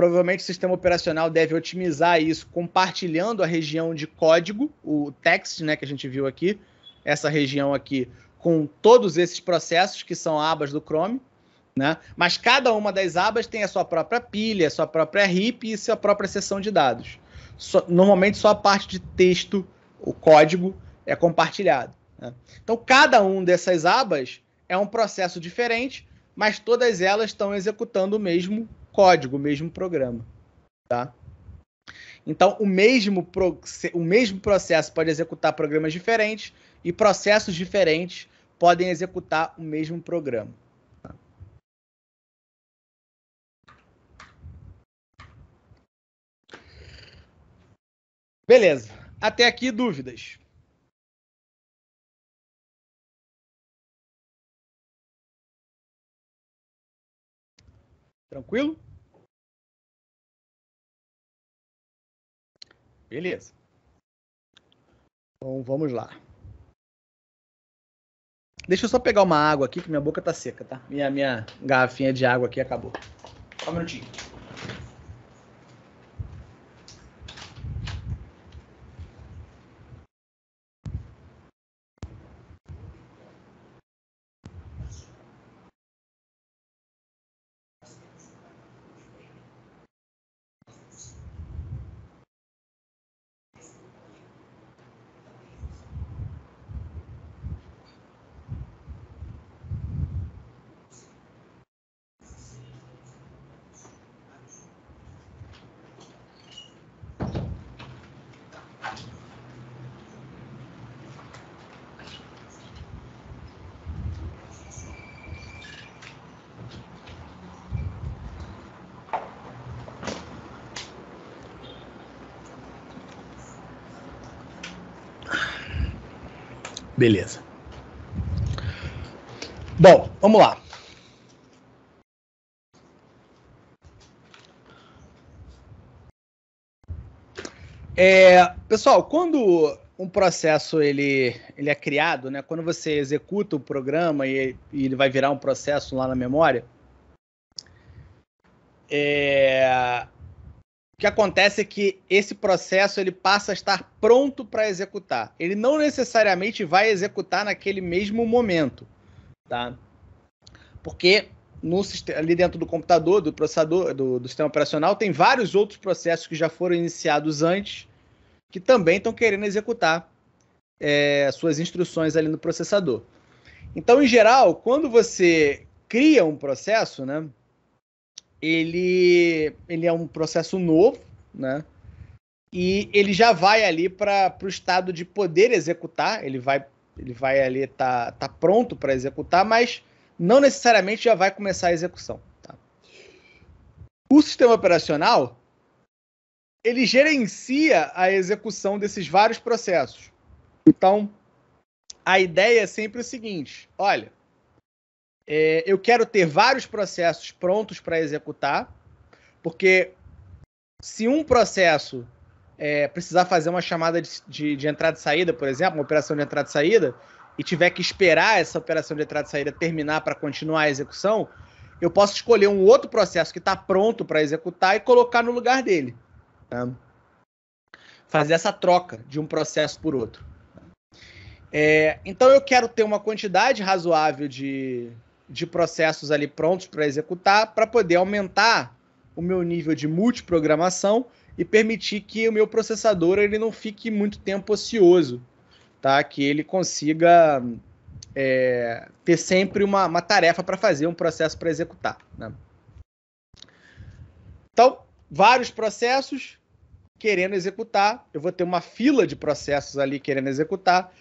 Provavelmente o sistema operacional deve otimizar isso compartilhando a região de código, o text, né, que a gente viu aqui, essa região aqui, com todos esses processos que são abas do Chrome, né? Mas cada uma das abas tem a sua própria pilha, a sua própria heap e a sua própria seção de dados. So, normalmente só a parte de texto, o código, é compartilhado. Né? Então cada um dessas abas é um processo diferente, mas todas elas estão executando o mesmo código, o mesmo programa, tá? Então, o mesmo, o mesmo processo pode executar programas diferentes e processos diferentes podem executar o mesmo programa. Tá? Beleza. Até aqui, dúvidas. Tranquilo? Beleza. Então vamos lá. Deixa eu só pegar uma água aqui, que minha boca tá seca, tá? Minha, minha garrafinha de água aqui acabou. Só um minutinho. Beleza. Bom, vamos lá. É, pessoal, quando um processo ele, ele é criado, né? Quando você executa o programa e, e ele vai virar um processo lá na memória, é, o que acontece é que esse processo ele passa a estar pronto para executar. Ele não necessariamente vai executar naquele mesmo momento, tá? Porque no, ali dentro do computador, do processador, do, do sistema operacional, tem vários outros processos que já foram iniciados antes, que também estão querendo executar é, suas instruções ali no processador. Então, em geral, quando você cria um processo, né? ele, ele é um processo novo, né? E ele já vai ali para o estado de poder executar, ele vai, ele vai ali tá, tá pronto para executar, mas não necessariamente já vai começar a execução. Tá? O sistema operacional ele gerencia a execução desses vários processos. Então, a ideia é sempre o seguinte: olha, é, eu quero ter vários processos prontos para executar, porque se um processo é, precisar fazer uma chamada de, de, de, entrada e saída, por exemplo, uma operação de entrada e saída, e tiver que esperar essa operação de entrada e saída terminar para continuar a execução, eu posso escolher um outro processo que está pronto para executar e colocar no lugar dele. Tá? Fazer essa troca de um processo por outro. É, então eu quero ter uma quantidade razoável de, de processos ali prontos para executar para poder aumentar o meu nível de multiprogramação e permitir que o meu processador ele não fique muito tempo ocioso, tá? Que ele consiga é, ter sempre uma, uma tarefa para fazer, um processo para executar. Né? Então, vários processos querendo executar, eu vou ter uma fila de processos ali querendo executar,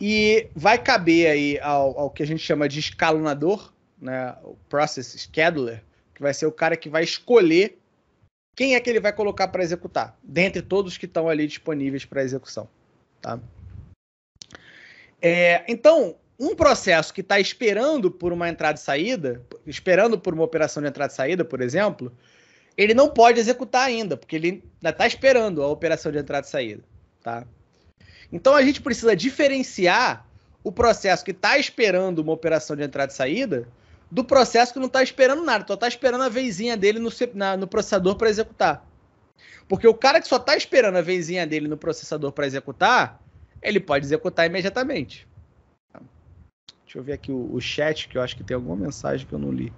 e vai caber aí ao, ao que a gente chama de escalonador, né, o process scheduler, que vai ser o cara que vai escolher quem é que ele vai colocar para executar, dentre todos que estão ali disponíveis para execução. Tá? É, então, um processo que está esperando por uma entrada e saída, esperando por uma operação de entrada e saída, por exemplo, ele não pode executar ainda, porque ele ainda está esperando a operação de entrada e saída. Tá? Então a gente precisa diferenciar o processo que está esperando uma operação de entrada e saída do processo que não está esperando nada, só está esperando a vezinha dele no, na, no processador para executar. Porque o cara que só está esperando a vezinha dele no processador para executar, ele pode executar imediatamente. Deixa eu ver aqui o, o, chat, que eu acho que tem alguma mensagem que eu não li.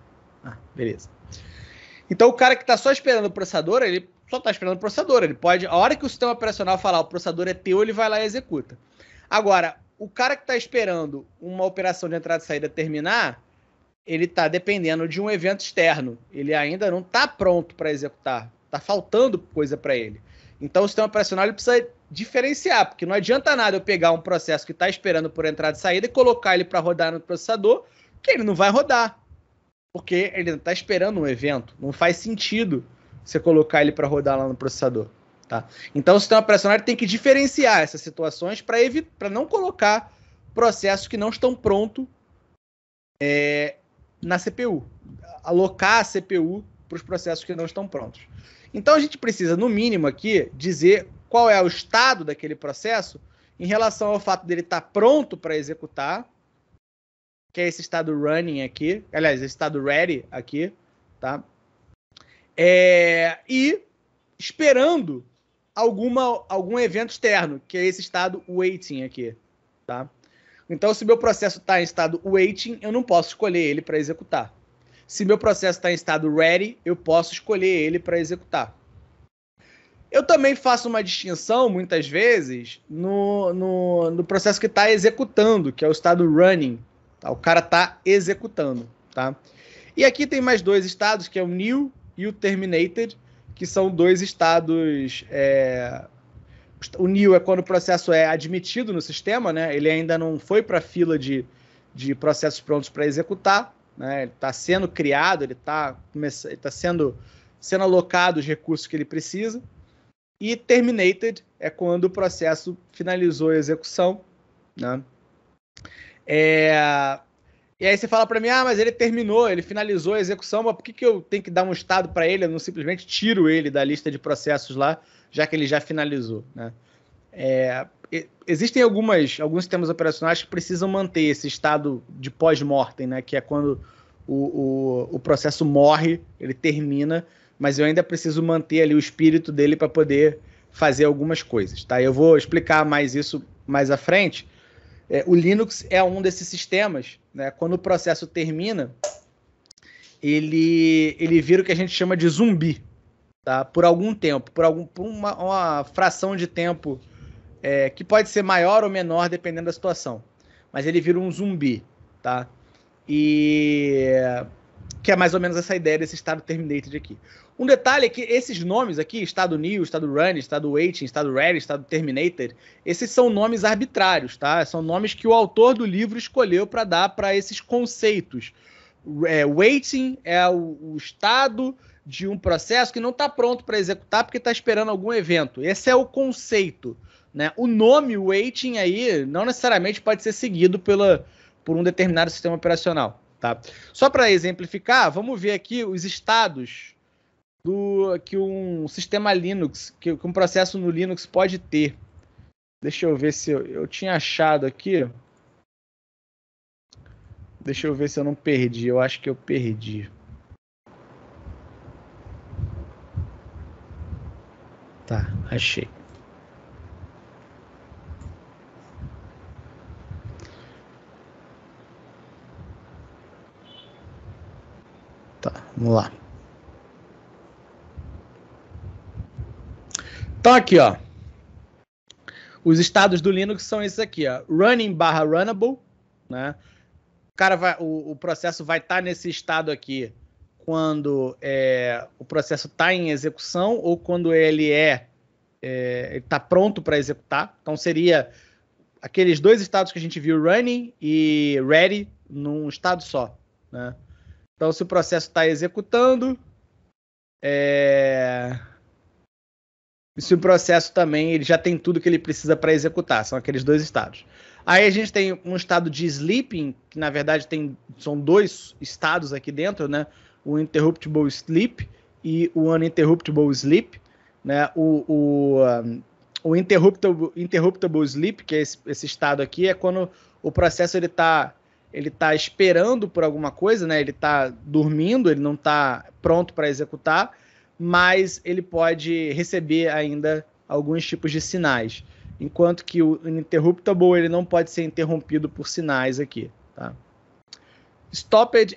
Ah, beleza. Então o cara que está só esperando o processador, ele só está esperando o processador. Ele pode, a hora que o sistema operacional falar o processador é teu, ele vai lá e executa. Agora, o cara que está esperando uma operação de entrada e saída terminar, ele está dependendo de um evento externo. Ele ainda não está pronto para executar. Está faltando coisa para ele. Então, o sistema operacional ele precisa diferenciar, porque não adianta nada eu pegar um processo que está esperando por entrada e saída e colocar ele para rodar no processador, que ele não vai rodar, porque ele está esperando um evento. Não faz sentido você colocar ele para rodar lá no processador. Tá? Então o sistema operacional tem que diferenciar essas situações para não colocar processos que não estão prontos é, na CPU. Alocar a CPU para os processos que não estão prontos. Então a gente precisa, no mínimo aqui, dizer qual é o estado daquele processo em relação ao fato dele estar tá pronto para executar, que é esse estado running aqui, aliás, esse estado ready aqui, tá? É, e esperando alguma, algum evento externo, que é esse estado waiting aqui, tá? Então, se meu processo está em estado waiting, eu não posso escolher ele para executar. Se meu processo está em estado ready, eu posso escolher ele para executar. Eu também faço uma distinção, muitas vezes, no, no, no processo que está executando, que é o estado running. Tá? O cara está executando. Tá? E aqui tem mais dois estados, que é o new e o Terminated, que são dois estados. É... O new é quando o processo é admitido no sistema, né? Ele ainda não foi para a fila de, de processos prontos para executar, né? Ele está sendo criado, ele está tá sendo, sendo alocado os recursos que ele precisa. E terminated é quando o processo finalizou a execução, né? É, e aí você fala para mim, ah, mas ele terminou, ele finalizou a execução, mas por que, que eu tenho que dar um estado para ele? Eu não simplesmente tiro ele da lista de processos lá, já que ele já finalizou, né? É, existem algumas, alguns sistemas operacionais que precisam manter esse estado de pós-mortem, né? Que é quando o, o, o processo morre, ele termina, mas eu ainda preciso manter ali o espírito dele para poder fazer algumas coisas, tá? Eu vou explicar mais isso mais à frente, é, o Linux é um desses sistemas, né? Quando o processo termina, ele, ele vira o que a gente chama de zumbi, tá? Por algum tempo, por, algum, por uma, uma fração de tempo é, que pode ser maior ou menor dependendo da situação, mas ele vira um zumbi, tá? E que é mais ou menos essa ideia desse estado terminated aqui. Um detalhe é que esses nomes aqui, Estado New, Estado Run, Estado Waiting, Estado Ready, Estado Terminator, esses são nomes arbitrários, tá? São nomes que o autor do livro escolheu para dar para esses conceitos. É, waiting é o, o estado de um processo que não está pronto para executar porque está esperando algum evento. Esse é o conceito. Né? O nome waiting aí não necessariamente pode ser seguido pela, por um determinado sistema operacional. Tá? Só para exemplificar, vamos ver aqui os estados do que um sistema Linux, que, que um processo no Linux pode ter. Deixa eu ver se eu, eu tinha achado aqui. Deixa eu ver se eu não perdi. Eu acho que eu perdi. Tá, achei. Tá, vamos lá. Então aqui, ó. Os estados do Linux são esses aqui, ó. Running barra runnable, né? O, cara vai, o, o processo vai estar tá nesse estado aqui quando é, o processo está em execução ou quando ele é, é está pronto para executar. Então seria aqueles dois estados que a gente viu, running e ready, num estado só. Né? Então se o processo está executando, é, se o processo também ele já tem tudo que ele precisa para executar, são aqueles dois estados. Aí a gente tem um estado de sleeping, que na verdade tem, são dois estados aqui dentro, né? O interruptible sleep e o uninterruptible sleep, né? O, o, um, o interruptible, interruptible sleep, que é esse, esse estado aqui, é quando o processo ele está ele tá esperando por alguma coisa, né? Ele está dormindo, ele não está pronto para executar mas ele pode receber ainda alguns tipos de sinais, enquanto que o ininterruptible ele não pode ser interrompido por sinais aqui, tá?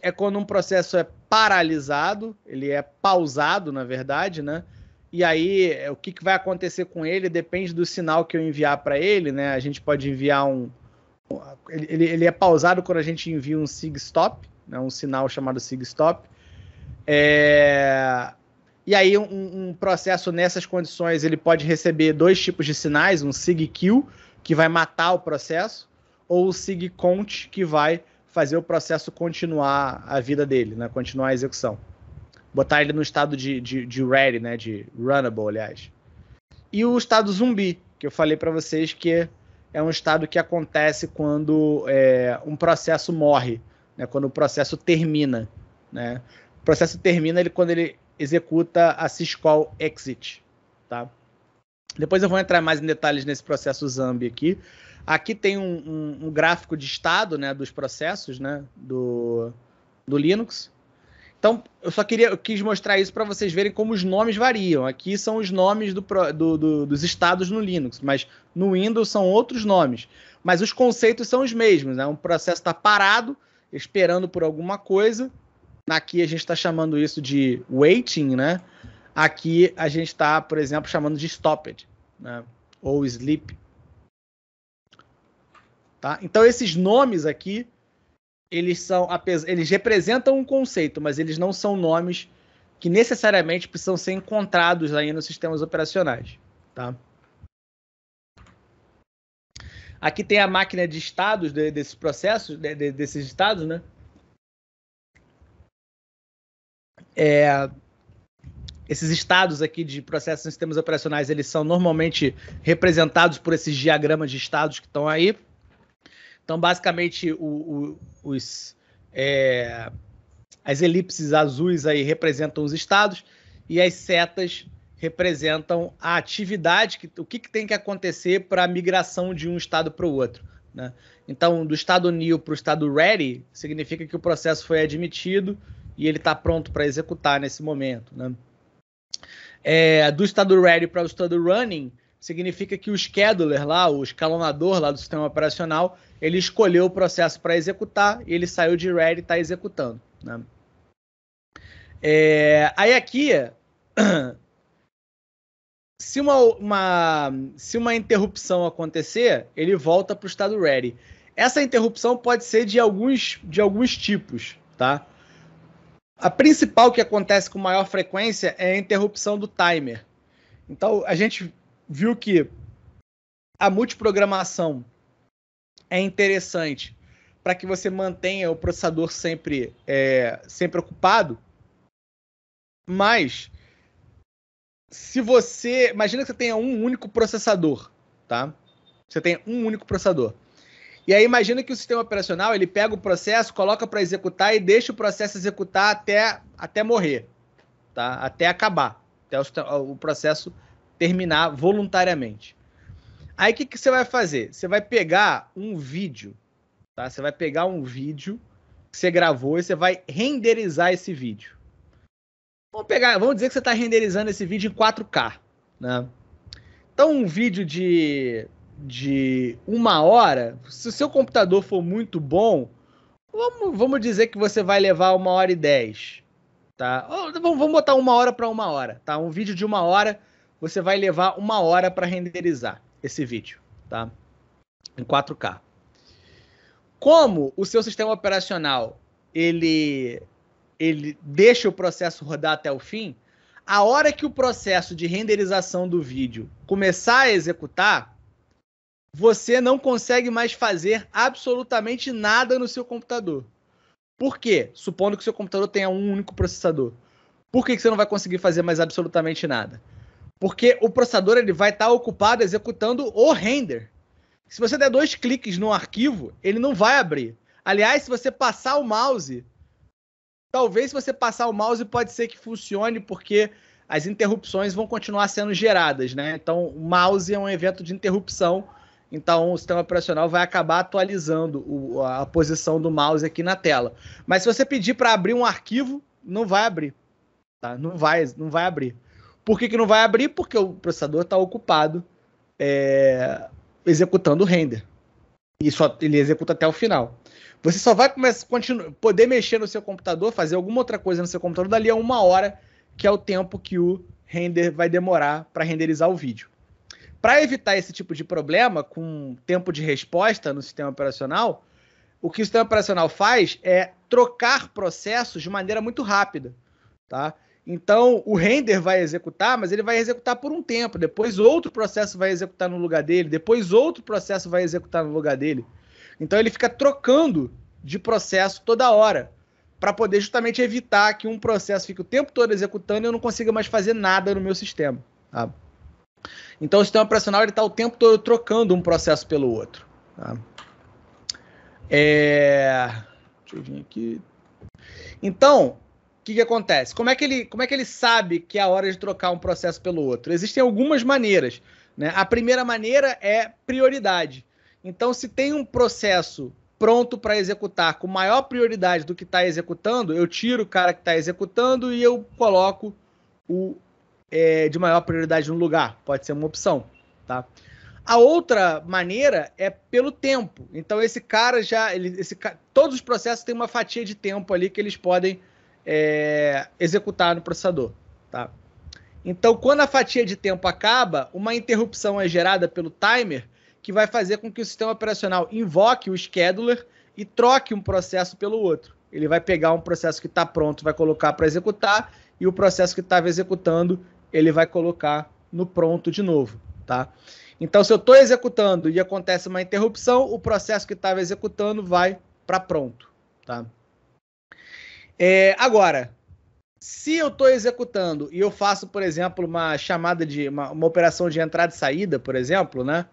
é quando um processo é paralisado, ele é pausado, na verdade, né? E aí, é, o que, que vai acontecer com ele depende do sinal que eu enviar para ele, né? A gente pode enviar um. Ele, ele é pausado quando a gente envia um SIG stop, né? um sinal chamado SIG stop. É... E aí, um, um, processo nessas condições, ele pode receber dois tipos de sinais: um SIG kill, que vai matar o processo, ou o SIG cont, que vai fazer o processo continuar a vida dele, né? continuar a execução. Botar ele no estado de, de, de ready, né? de runnable, aliás. E o estado zumbi, que eu falei para vocês que é um estado que acontece quando é, um processo morre, né? quando o processo termina. Né? O processo termina ele, quando ele executa a syscall exit, tá? Depois eu vou entrar mais em detalhes nesse processo Zambi aqui. Aqui tem um, um, um, gráfico de estado, né, dos processos, né, do, do Linux. Então, eu só queria, eu quis mostrar isso para vocês verem como os nomes variam. Aqui são os nomes do, do, do, dos estados no Linux, mas no Windows são outros nomes. Mas os conceitos são os mesmos, né? Um processo está parado, esperando por alguma coisa, Aqui a gente está chamando isso de waiting, né? Aqui a gente está, por exemplo, chamando de stopped, né? ou sleep. Tá? Então esses nomes aqui, eles são, eles representam um conceito, mas eles não são nomes que necessariamente precisam ser encontrados aí nos sistemas operacionais, tá? Aqui tem a máquina de estados de, desses processos, de, de, desses estados, né? É, esses estados aqui de processos em sistemas operacionais, eles são normalmente representados por esses diagramas de estados que estão aí. Então, basicamente, o, o, os, é, as elipses azuis aí representam os estados e as setas representam a atividade, que, o que, que tem que acontecer para a migração de um estado para o outro. Né? Então, do estado new para o estado ready, significa que o processo foi admitido, e ele está pronto para executar nesse momento. Né? É, do estado ready para o estado running, significa que o scheduler lá, o escalonador lá do sistema operacional, ele escolheu o processo para executar e ele saiu de ready e está executando. Né? É, aí aqui, se uma, uma, se uma interrupção acontecer, ele volta para o estado ready. Essa interrupção pode ser de alguns, de alguns tipos, tá? A principal que acontece com maior frequência é a interrupção do timer. Então, a gente viu que a multiprogramação é interessante para que você mantenha o processador sempre, é, sempre ocupado, mas se você. Imagina que você tenha um único processador, tá? Você tem um único processador. E aí imagina que o sistema operacional ele pega o processo, coloca para executar e deixa o processo executar até, até morrer, tá? Até acabar, até o, o processo terminar voluntariamente. Aí o que, que você vai fazer? Você vai pegar um vídeo, tá? Você vai pegar um vídeo que você gravou e você vai renderizar esse vídeo. Vamos pegar, vamos dizer que você está renderizando esse vídeo em 4K, né? Então um vídeo de de uma hora, se o seu computador for muito bom, vamos, vamos dizer que você vai levar uma hora e dez, tá? vamos, vamos botar uma hora para uma hora, tá? Um vídeo de uma hora, você vai levar uma hora para renderizar esse vídeo, tá? Em 4K. Como o seu sistema operacional ele ele deixa o processo rodar até o fim, a hora que o processo de renderização do vídeo começar a executar, você não consegue mais fazer absolutamente nada no seu computador. Por quê? Supondo que seu computador tenha um único processador. Por que, que você não vai conseguir fazer mais absolutamente nada? Porque o processador ele vai estar tá ocupado executando o render. Se você der dois cliques no arquivo, ele não vai abrir. Aliás, se você passar o mouse, talvez se você passar o mouse pode ser que funcione, porque as interrupções vão continuar sendo geradas, né? Então, o mouse é um evento de interrupção então o sistema operacional vai acabar atualizando o, a posição do mouse aqui na tela. Mas se você pedir para abrir um arquivo, não vai abrir. Tá? Não, vai, não vai abrir. Por que, que não vai abrir? Porque o processador está ocupado é, executando o render. E só, ele executa até o final. Você só vai começar, continu, poder mexer no seu computador, fazer alguma outra coisa no seu computador dali a uma hora, que é o tempo que o render vai demorar para renderizar o vídeo. Para evitar esse tipo de problema com tempo de resposta no sistema operacional, o que o sistema operacional faz é trocar processos de maneira muito rápida, tá? Então, o render vai executar, mas ele vai executar por um tempo. Depois, outro processo vai executar no lugar dele. Depois, outro processo vai executar no lugar dele. Então, ele fica trocando de processo toda hora, para poder justamente evitar que um processo fique o tempo todo executando e eu não consiga mais fazer nada no meu sistema. Tá? Então o sistema operacional está o tempo todo trocando um processo pelo outro. Tá? É... Deixa eu vir aqui. Então, o que, que, acontece? Como é que, ele, como é que ele sabe que é a hora de trocar um processo pelo outro? Existem algumas maneiras. Né? A primeira maneira é prioridade. Então, se tem um processo pronto para executar com maior prioridade do que está executando, eu tiro o cara que está executando e eu coloco o é, de maior prioridade no lugar. Pode ser uma opção, tá? A outra maneira é pelo tempo. Então esse cara já, ele, esse, todos os processos têm uma fatia de tempo ali que eles podem é, executar no processador, tá? Então quando a fatia de tempo acaba, uma interrupção é gerada pelo timer que vai fazer com que o sistema operacional invoque o scheduler e troque um processo pelo outro. Ele vai pegar um processo que está pronto, vai colocar para executar e o processo que estava executando ele vai colocar no pronto de novo, tá? Então, se eu estou executando e acontece uma interrupção, o processo que estava executando vai para pronto, tá? É, agora, se eu estou executando e eu faço, por exemplo, uma chamada de uma, uma operação de entrada e saída, por exemplo, né?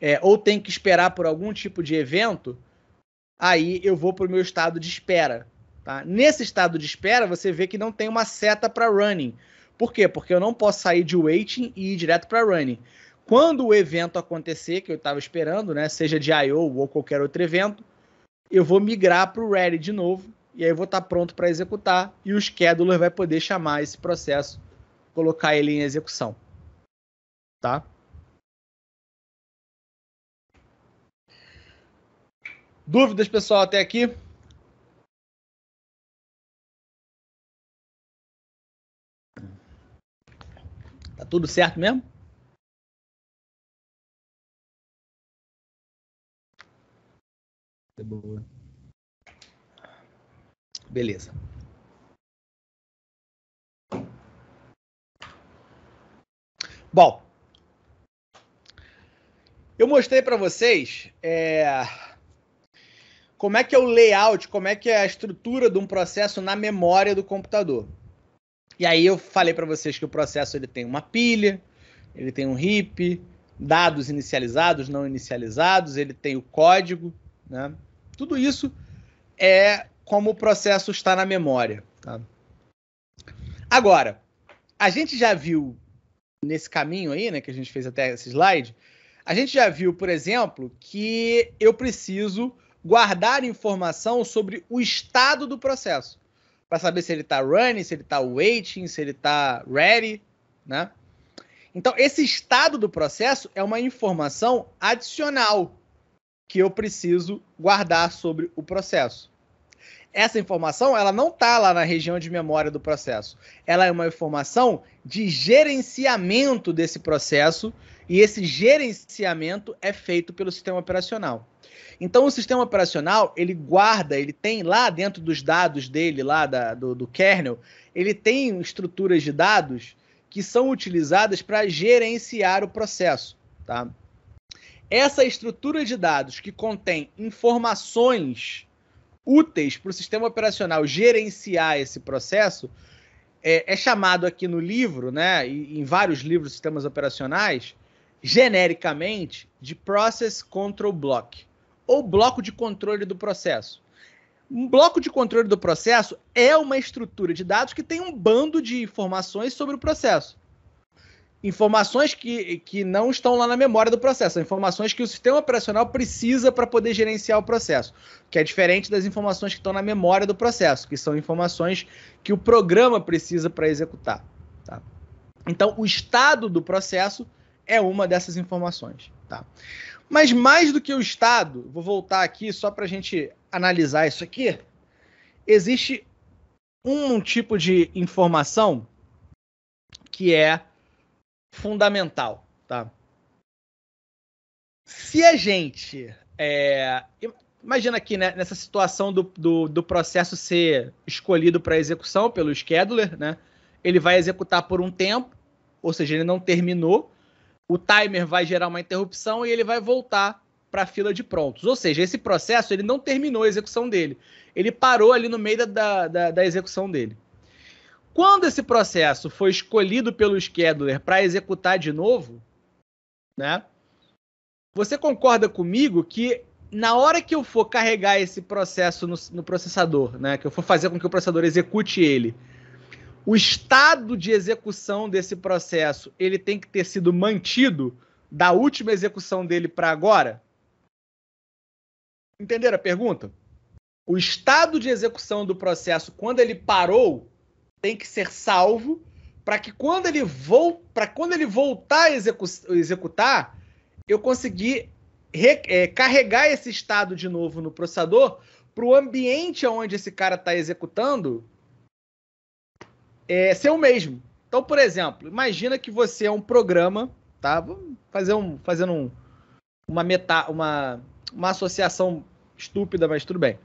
É, ou tem que esperar por algum tipo de evento, aí eu vou para o meu estado de espera. Tá? Nesse estado de espera, você vê que não tem uma seta para running. Por quê? Porque eu não posso sair de waiting e ir direto para running. Quando o evento acontecer, que eu estava esperando, né, seja de I.O. ou qualquer outro evento, eu vou migrar para o ready de novo e aí eu vou estar tá pronto para executar e o scheduler vai poder chamar esse processo, colocar ele em execução. Tá? Dúvidas, pessoal, até aqui? Tá tudo certo mesmo? Tá boa. Beleza. Bom, eu mostrei para vocês é, como é que é o layout, como é que é a estrutura de um processo na memória do computador. E aí eu falei para vocês que o processo ele tem uma pilha, ele tem um heap, dados inicializados, não inicializados, ele tem o código, né? Tudo isso é como o processo está na memória. Tá? Agora, a gente já viu nesse caminho aí, né, que a gente fez até esse slide, a gente já viu, por exemplo, que eu preciso guardar informação sobre o estado do processo para saber se ele está running, se ele está waiting, se ele está ready, né? Então, esse estado do processo é uma informação adicional que eu preciso guardar sobre o processo. Essa informação, ela não está lá na região de memória do processo. Ela é uma informação de gerenciamento desse processo e esse gerenciamento é feito pelo sistema operacional. Então o sistema operacional, ele guarda, ele tem lá dentro dos dados dele, lá da, do, do kernel, ele tem estruturas de dados que são utilizadas para gerenciar o processo. Tá? Essa estrutura de dados que contém informações úteis para o sistema operacional gerenciar esse processo é, é, chamado aqui no livro, né, e em vários livros de sistemas operacionais, genericamente de Process Control Block ou bloco de controle do processo? Um bloco de controle do processo é uma estrutura de dados que tem um bando de informações sobre o processo. Informações que, que não estão lá na memória do processo, são informações que o sistema operacional precisa para poder gerenciar o processo, que é diferente das informações que estão na memória do processo, que são informações que o programa precisa para executar. Tá? Então, o estado do processo é uma dessas informações. Tá? Mas mais do que o Estado, vou voltar aqui só para a gente analisar isso aqui, existe um tipo de informação que é fundamental, tá? Se a gente é, imagina aqui né, nessa situação do, do, do processo ser escolhido para execução pelo scheduler, né? Ele vai executar por um tempo, ou seja, ele não terminou o timer vai gerar uma interrupção e ele vai voltar para a fila de prontos. Ou seja, esse processo ele não terminou a execução dele. Ele parou ali no meio da, da, da execução dele. Quando esse processo foi escolhido pelo scheduler para executar de novo, né? Você concorda comigo que na hora que eu for carregar esse processo no, no processador, né, que eu for fazer com que o processador execute ele, o estado de execução desse processo ele tem que ter sido mantido da última execução dele para agora? Entenderam a pergunta? O estado de execução do processo, quando ele parou, tem que ser salvo para que quando ele, pra quando ele voltar a execu executar, eu conseguir é, carregar esse estado de novo no processador para o ambiente onde esse cara está executando é, ser o mesmo. Então, por exemplo, imagina que você é um programa, tá? fazer um, fazendo um, uma meta, uma, uma associação estúpida, mas tudo bem.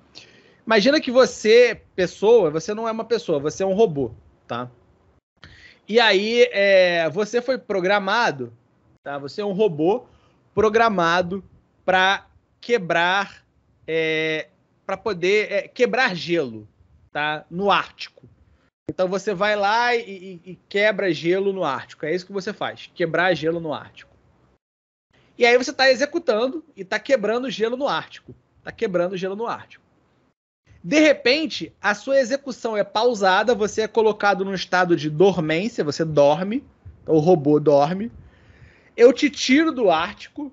Imagina que você, pessoa, você não é uma pessoa, você é um robô, tá? E aí, é, você foi programado, tá? Você é um robô programado para quebrar, é, para poder é, quebrar gelo, tá? No Ártico. Então você vai lá e, e, e, quebra gelo no Ártico. É isso que você faz, quebrar gelo no Ártico. E aí você está executando e está quebrando gelo no Ártico. Está quebrando gelo no Ártico. De repente, a sua execução é pausada, você é colocado num estado de dormência, você dorme, o robô dorme. Eu te tiro do Ártico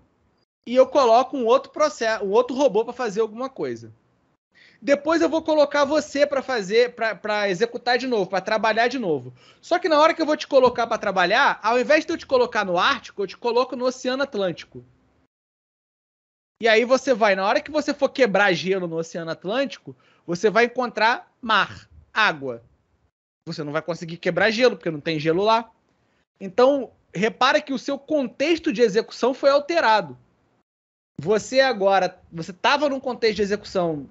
e eu coloco um outro processo, um outro robô para fazer alguma coisa. Depois eu vou colocar você para fazer, para executar de novo, para trabalhar de novo. Só que na hora que eu vou te colocar para trabalhar, ao invés de eu te colocar no Ártico, eu te coloco no Oceano Atlântico. E aí você vai, na hora que você for quebrar gelo no Oceano Atlântico, você vai encontrar mar, água. Você não vai conseguir quebrar gelo, porque não tem gelo lá. Então, repara que o seu contexto de execução foi alterado. Você agora, você estava num contexto de execução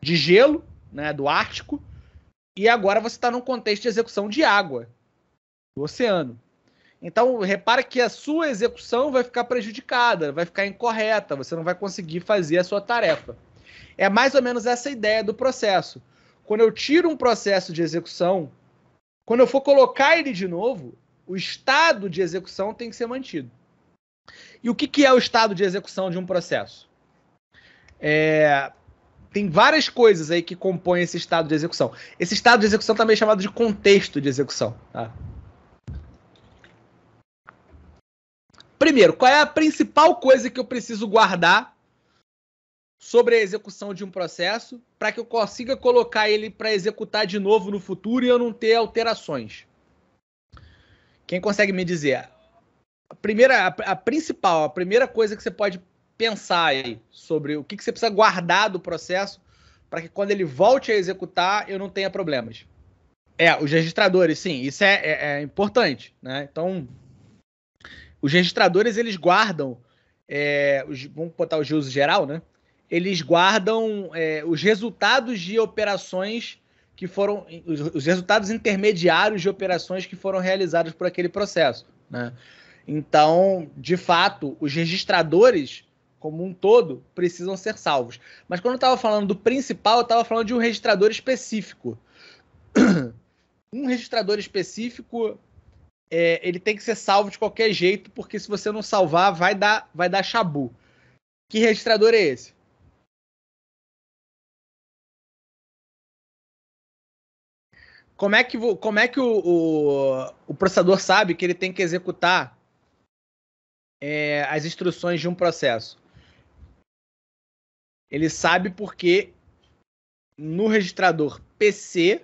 de gelo, né, do Ártico, e agora você está num contexto de execução de água, do oceano. Então, repara que a sua execução vai ficar prejudicada, vai ficar incorreta, você não vai conseguir fazer a sua tarefa. É mais ou menos essa ideia do processo. Quando eu tiro um processo de execução, quando eu for colocar ele de novo, o estado de execução tem que ser mantido. E o que, que é o estado de execução de um processo? É, tem várias coisas aí que compõem esse estado de execução. Esse estado de execução também é chamado de contexto de execução. Tá? Primeiro, qual é a principal coisa que eu preciso guardar sobre a execução de um processo para que eu consiga colocar ele para executar de novo no futuro e eu não ter alterações? Quem consegue me dizer? A primeira, a, a principal, a primeira coisa que você pode pensar aí sobre o que, que você precisa guardar do processo para que quando ele volte a executar eu não tenha problemas. É, os registradores, sim, isso é, é, é importante, né? Então, os registradores eles guardam, é, os, vamos botar o de uso geral, né? Eles guardam é, os resultados de operações que foram os, os resultados intermediários de operações que foram realizadas por aquele processo, né? Então, de fato, os registradores como um todo, precisam ser salvos. Mas quando eu estava falando do principal, eu estava falando de um registrador específico. Um registrador específico, é, ele tem que ser salvo de qualquer jeito, porque se você não salvar, vai dar, vai dar chabu. Que registrador é esse? Como é que, como é que o, o, o processador sabe que ele tem que executar é, as instruções de um processo. Ele sabe porque no registrador PC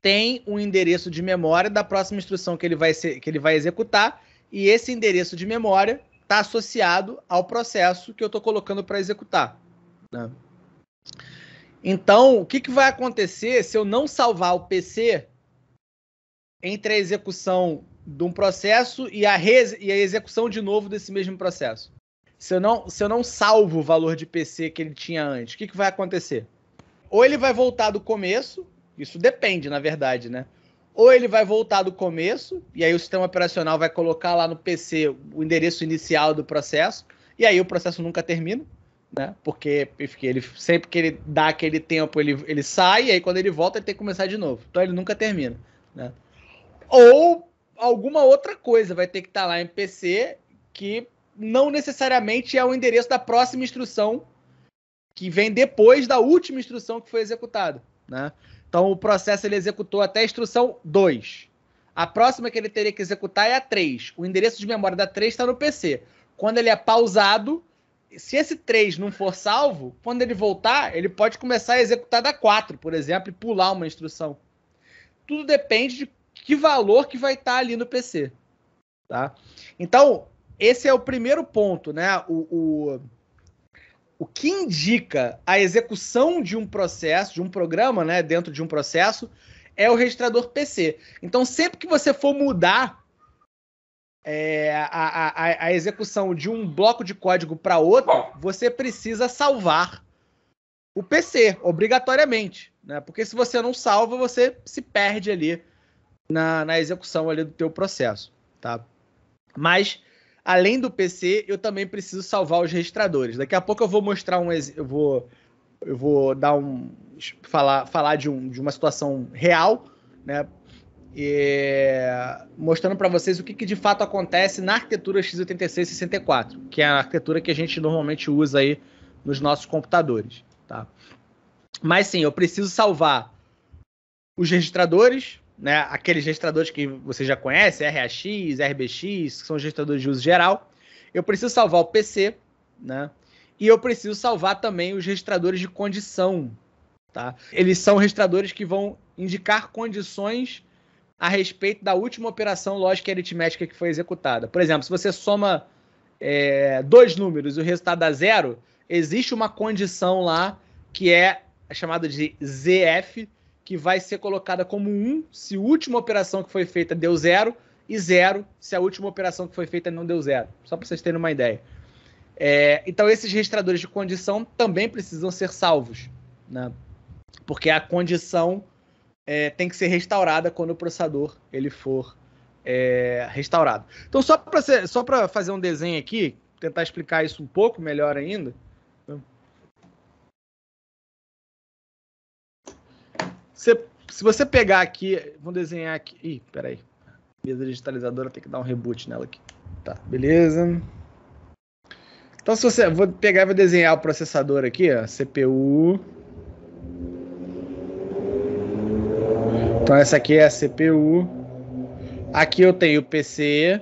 tem um endereço de memória da próxima instrução que ele vai, ser, que ele vai executar, e esse endereço de memória está associado ao processo que eu estou colocando para executar. Né? Então, o que, que vai acontecer se eu não salvar o PC entre a execução de um processo e a, e a execução de novo desse mesmo processo? se eu não, se eu não salvo o valor de PC que ele tinha antes, o que, que vai acontecer? Ou ele vai voltar do começo, isso depende, na verdade, né? Ou ele vai voltar do começo, e aí o sistema operacional vai colocar lá no PC o endereço inicial do processo, e aí o processo nunca termina, né? Porque ele, sempre que ele dá aquele tempo, ele, ele sai, e aí quando ele volta, ele tem que começar de novo. Então ele nunca termina, né? Ou alguma outra coisa vai ter que estar tá lá em PC que não necessariamente é o endereço da próxima instrução que vem depois da última instrução que foi executada. Né? Então, o processo ele executou até a instrução 2. A próxima que ele teria que executar é a 3. O endereço de memória da 3 está no PC. Quando ele é pausado, se esse 3 não for salvo, quando ele voltar, ele pode começar a executar da 4, por exemplo, e pular uma instrução. Tudo depende de que valor que vai estar tá ali no PC. Tá? Então, esse é o primeiro ponto, né? O, o, o que indica a execução de um processo, de um programa, né, dentro de um processo, é o registrador PC. Então, sempre que você for mudar é, a, a, a, execução de um bloco de código para outro, você precisa salvar o PC, obrigatoriamente. Né? Porque se você não salva, você se perde ali na, na execução ali do teu processo. Tá? Mas além do PC, eu também preciso salvar os registradores. Daqui a pouco eu vou mostrar um eu vou eu vou dar um falar falar de, um, de uma situação real, né? E, mostrando para vocês o que, que, de fato acontece na arquitetura x86-64, que é a arquitetura que a gente normalmente usa aí nos nossos computadores, tá? Mas sim, eu preciso salvar os registradores, né, aqueles registradores que você já conhece, RAX, RBX, que são registradores de uso geral. Eu preciso salvar o PC, né? E eu preciso salvar também os registradores de condição, tá? Eles são registradores que vão indicar condições a respeito da última operação lógica e aritmética que foi executada. Por exemplo, se você soma é, dois números e o resultado dá zero, existe uma condição lá que é chamada de ZF, que vai ser colocada como 1 se a última operação que foi feita deu zero, e zero se a última operação que foi feita não deu zero. Só para vocês terem uma ideia. É, então, esses registradores de condição também precisam ser salvos, né? porque a condição é, tem que ser restaurada quando o processador ele for é, restaurado. Então, só para fazer um desenho aqui, tentar explicar isso um pouco melhor ainda. se você pegar aqui, vamos desenhar aqui. Ih, peraí. Mesa digitalizadora tem que dar um reboot nela aqui. Tá, beleza. Então, se você. Vou pegar e vou desenhar o processador aqui, ó. CPU. Então, essa aqui é a CPU. Aqui eu tenho o PC.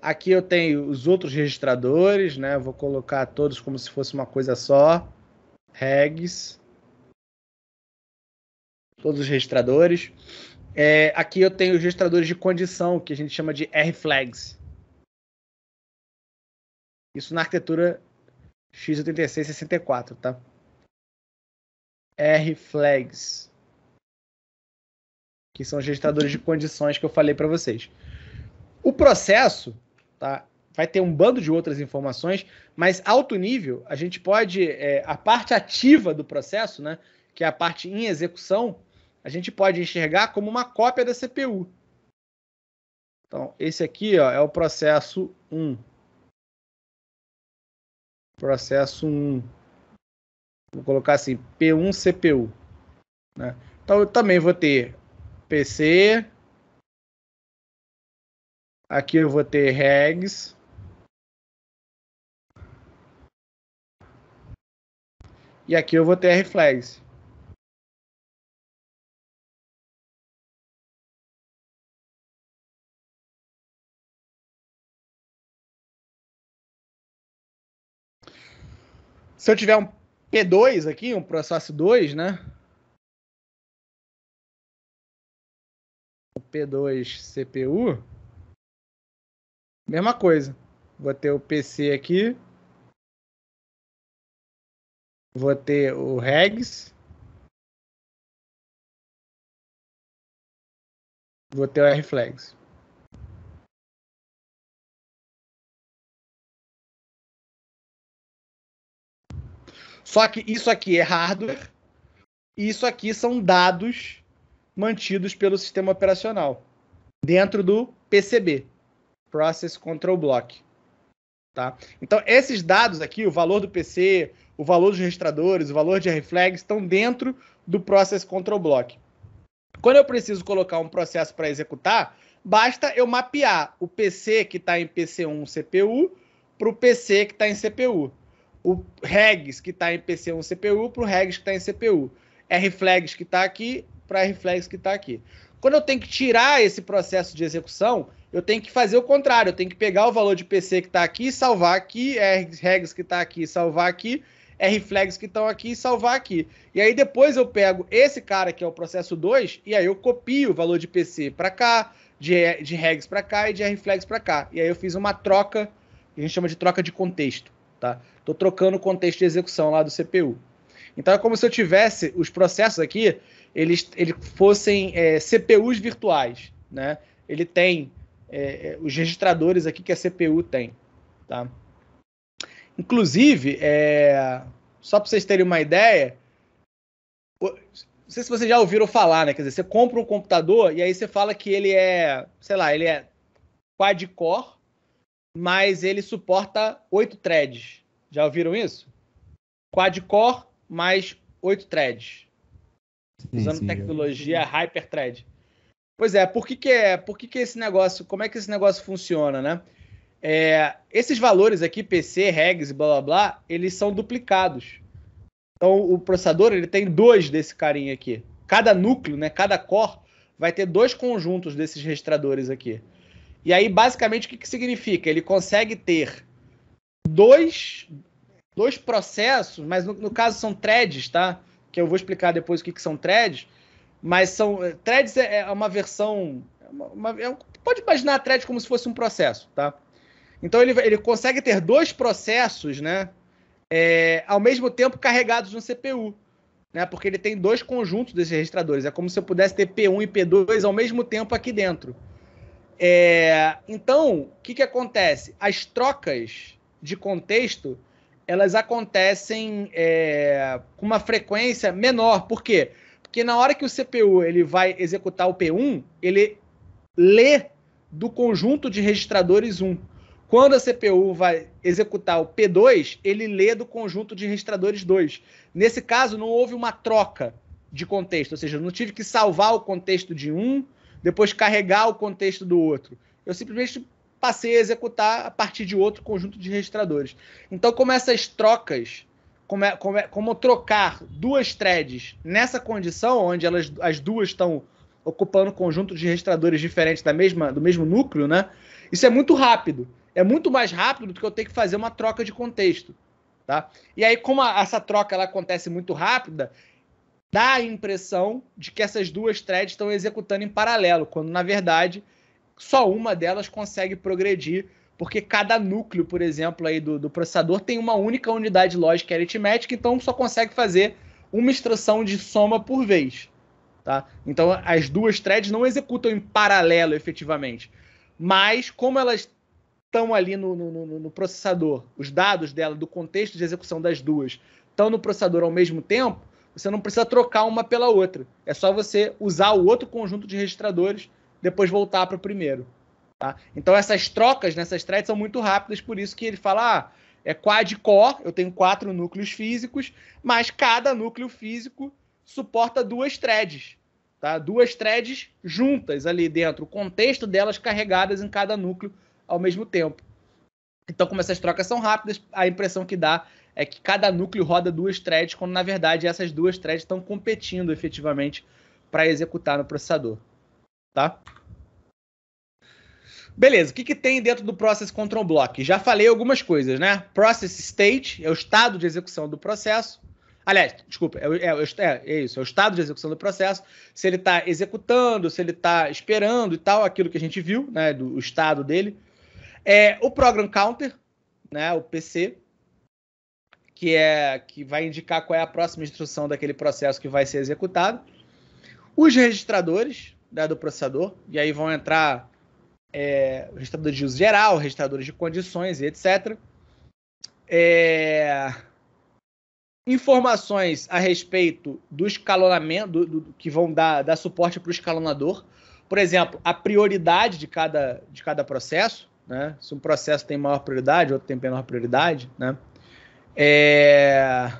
Aqui eu tenho os outros registradores, né? vou colocar todos como se fosse uma coisa só regs, todos os registradores. É, aqui eu tenho os registradores de condição, que a gente chama de R-flags. Isso na arquitetura x86-64, tá? R-flags. Que são os registradores de condições que eu falei para vocês. O processo, tá? vai ter um bando de outras informações, mas alto nível, a gente pode, é, a parte ativa do processo, né, que é a parte em execução, a gente pode enxergar como uma cópia da CPU. Então, esse aqui ó, é o processo 1. Processo 1. Vou colocar assim, P1 CPU. Né? Então, eu também vou ter PC, Aqui eu vou ter regs. E aqui eu vou ter R-flags. Se eu tiver um P2 aqui, um processo 2, né? P2 CPU, mesma coisa. Vou ter o PC aqui, Vou ter o regs, Vou ter o R-Flags. Só que isso aqui é hardware. Isso aqui são dados mantidos pelo sistema operacional dentro do PCB, Process Control Block. Tá? Então, esses dados aqui, o valor do PC, o valor dos registradores, o valor de RFLAGS estão dentro do Process Control Block. Quando eu preciso colocar um processo para executar, basta eu mapear o PC que está em PC1 CPU para o PC que está em CPU. O regs que está em PC1 CPU para o regs que está em CPU. RFlags que está aqui para RFlags que está aqui. Quando eu tenho que tirar esse processo de execução, eu tenho que fazer o contrário, eu tenho que pegar o valor de PC que está aqui, salvar aqui, regs que está aqui, salvar aqui, Rflags que estão aqui e salvar aqui. E aí depois eu pego esse cara que é o processo 2 e aí eu copio o valor de PC para cá, de, de regs para cá e de Rflags para cá. E aí eu fiz uma troca, que a gente chama de troca de contexto, tá? Estou trocando o contexto de execução lá do CPU. Então é como se eu tivesse os processos aqui, eles, eles fossem é, eh, CPUs virtuais, né? Ele tem é, é, os registradores aqui que a CPU tem. Tá? Inclusive, é, só para vocês terem uma ideia, não sei se vocês já ouviram falar, né? Quer dizer, você compra um computador e aí você fala que ele é, sei lá, ele é quad-core, mas ele suporta oito threads. Já ouviram isso? Quad-core mais oito threads. Usando sim, tecnologia hyperthread. Pois é, por que, que é, por que, que esse negócio, como é que esse negócio funciona, né? É, esses valores aqui, PC, regs, blá blá blá, eles são duplicados. Então o processador ele tem dois desse carinha aqui. Cada núcleo, né, cada core, vai ter dois conjuntos desses registradores aqui. E aí, basicamente, o que, que significa? Ele consegue ter dois, dois processos, mas no, no caso são threads, tá? Que eu vou explicar depois o que, que são threads mas são. Eh, threads é, é uma versão. É uma, é pode imaginar a thread como se fosse um processo, tá? Então ele, ele consegue ter dois processos, né? É, ao mesmo tempo carregados no CPU. Né, porque ele tem dois conjuntos desses registradores. É como se eu pudesse ter P1 e P2 ao mesmo tempo aqui dentro. É, então, o que, que acontece? As trocas de contexto elas acontecem é, com uma frequência menor. Por quê? Porque na hora que o CPU ele vai executar o P1, ele lê do conjunto de registradores 1. Quando a CPU vai executar o P2, ele lê do conjunto de registradores 2. Nesse caso, não houve uma troca de contexto, ou seja, eu não tive que salvar o contexto de um, depois carregar o contexto do outro. Eu simplesmente passei a executar a partir de outro conjunto de registradores. Então, como essas trocas como, é, como, é, como trocar duas threads nessa condição, onde elas, as duas estão ocupando conjunto de registradores diferentes da mesma, do mesmo núcleo, né? Isso é muito rápido. É muito mais rápido do que eu ter que fazer uma troca de contexto. Tá? E aí, como a, essa troca ela acontece muito rápida, dá a impressão de que essas duas threads estão executando em paralelo, quando na verdade só uma delas consegue progredir porque cada núcleo, por exemplo, aí do, do processador tem uma única unidade lógica aritmética, então só consegue fazer uma instrução de soma por vez. Tá? Então as duas threads não executam em paralelo efetivamente. Mas como elas estão ali no, no, no, processador, os dados dela, do contexto de execução das duas, estão no processador ao mesmo tempo, você não precisa trocar uma pela outra. É só você usar o outro conjunto de registradores, depois voltar para o primeiro. Tá? Então essas trocas nessas threads são muito rápidas, por isso que ele fala, ah, é quad-core, eu tenho quatro núcleos físicos, mas cada núcleo físico suporta duas threads, tá? duas threads juntas ali dentro, o contexto delas carregadas em cada núcleo ao mesmo tempo. Então, como essas trocas são rápidas, a impressão que dá é que cada núcleo roda duas threads, quando na verdade essas duas threads estão competindo efetivamente para executar no processador. Tá? Beleza, o que, que tem dentro do Process Control Block? Já falei algumas coisas, né? Process State é o estado de execução do processo. Aliás, desculpa, é, é, é, é isso, é o estado de execução do processo. Se ele está executando, se ele está esperando e tal, aquilo que a gente viu, né? Do estado dele. É, o Program Counter, né? O PC, que é que vai indicar qual é a próxima instrução daquele processo que vai ser executado. Os registradores né, do processador, e aí vão entrar é, registradores de uso geral, registradores de condições e etc. É, informações a respeito do escalonamento, do, do, que vão dar, dar suporte para o escalonador. Por exemplo, a prioridade de cada, de cada processo, né? se um processo tem maior prioridade, outro tem menor prioridade. Né? É...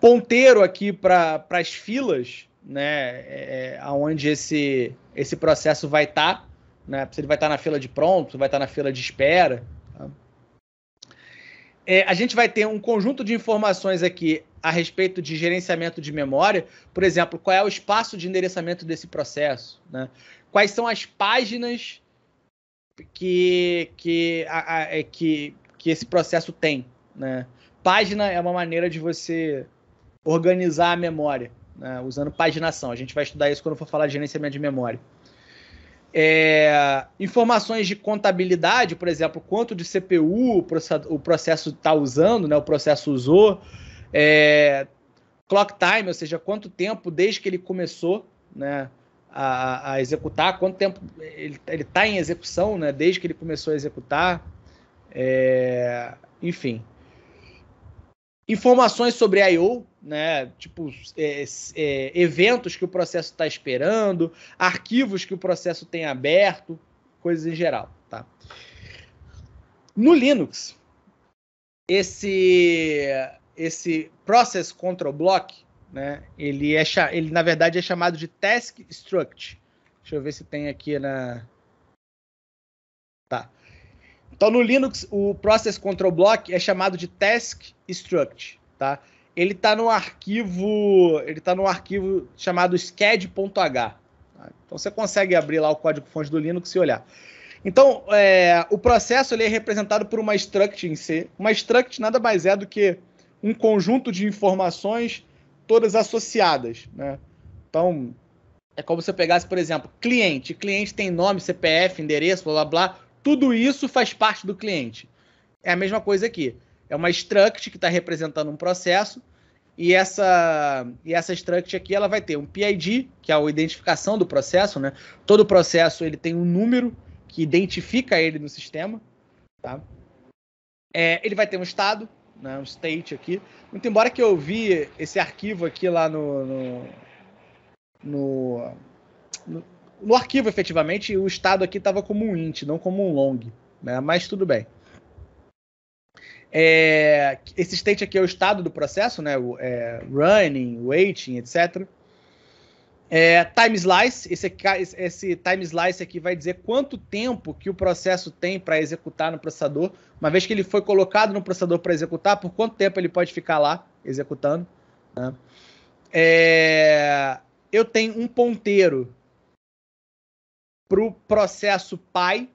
Ponteiro aqui para as filas, né? É, é onde esse, esse processo vai estar. Tá né? Se ele vai estar na fila de pronto, se vai estar na fila de espera. Tá? É, a gente vai ter um conjunto de informações aqui a respeito de gerenciamento de memória, por exemplo, qual é o espaço de endereçamento desse processo, né? quais são as páginas que, que, a, a, é, que, que esse processo tem. Né? Página é uma maneira de você organizar a memória, né? usando paginação. A gente vai estudar isso quando for falar de gerenciamento de memória. É, informações de contabilidade, por exemplo, quanto de CPU o, processo está usando, né, o processo usou, é, clock time, ou seja, quanto tempo desde que ele começou né, a, a executar, quanto tempo ele está em execução né, desde que ele começou a executar, é, enfim informações sobre I.O., né? Tipo, é, é, eventos que o processo está esperando, arquivos que o processo tem aberto, coisas em geral, tá? No Linux, esse esse process control block, né? Ele é ele na verdade é chamado de task struct. Deixa eu ver se tem aqui na tá. Então, no Linux, o Process Control Block é chamado de Task Struct, tá? Ele está no arquivo, ele tá no arquivo chamado sched.h. Tá? Então, você consegue abrir lá o código-fonte do Linux e olhar. Então, é, o processo ele é representado por uma struct em C. Uma struct nada mais é do que um conjunto de informações todas associadas, né? Então, é como se eu pegasse, por exemplo, cliente. Cliente tem nome, CPF, endereço, blá blá blá. Tudo isso faz parte do cliente. É a mesma coisa aqui. É uma struct que está representando um processo e essa e essa struct aqui ela vai ter um PID, que é a identificação do processo, né? Todo processo ele tem um número que identifica ele no sistema, tá? É, ele vai ter um estado, né? um state aqui. Muito embora que eu vi esse arquivo aqui lá no, no, no, no no arquivo, efetivamente, o estado aqui estava como um int, não como um long, né? mas tudo bem. É, esse state aqui é o estado do processo, né? O, é, running, waiting, etc. É, time slice, esse, esse, time slice aqui vai dizer quanto tempo que o processo tem para executar no processador, uma vez que ele foi colocado no processador para executar, por quanto tempo ele pode ficar lá executando. Né? É, eu tenho um ponteiro para o processo pai.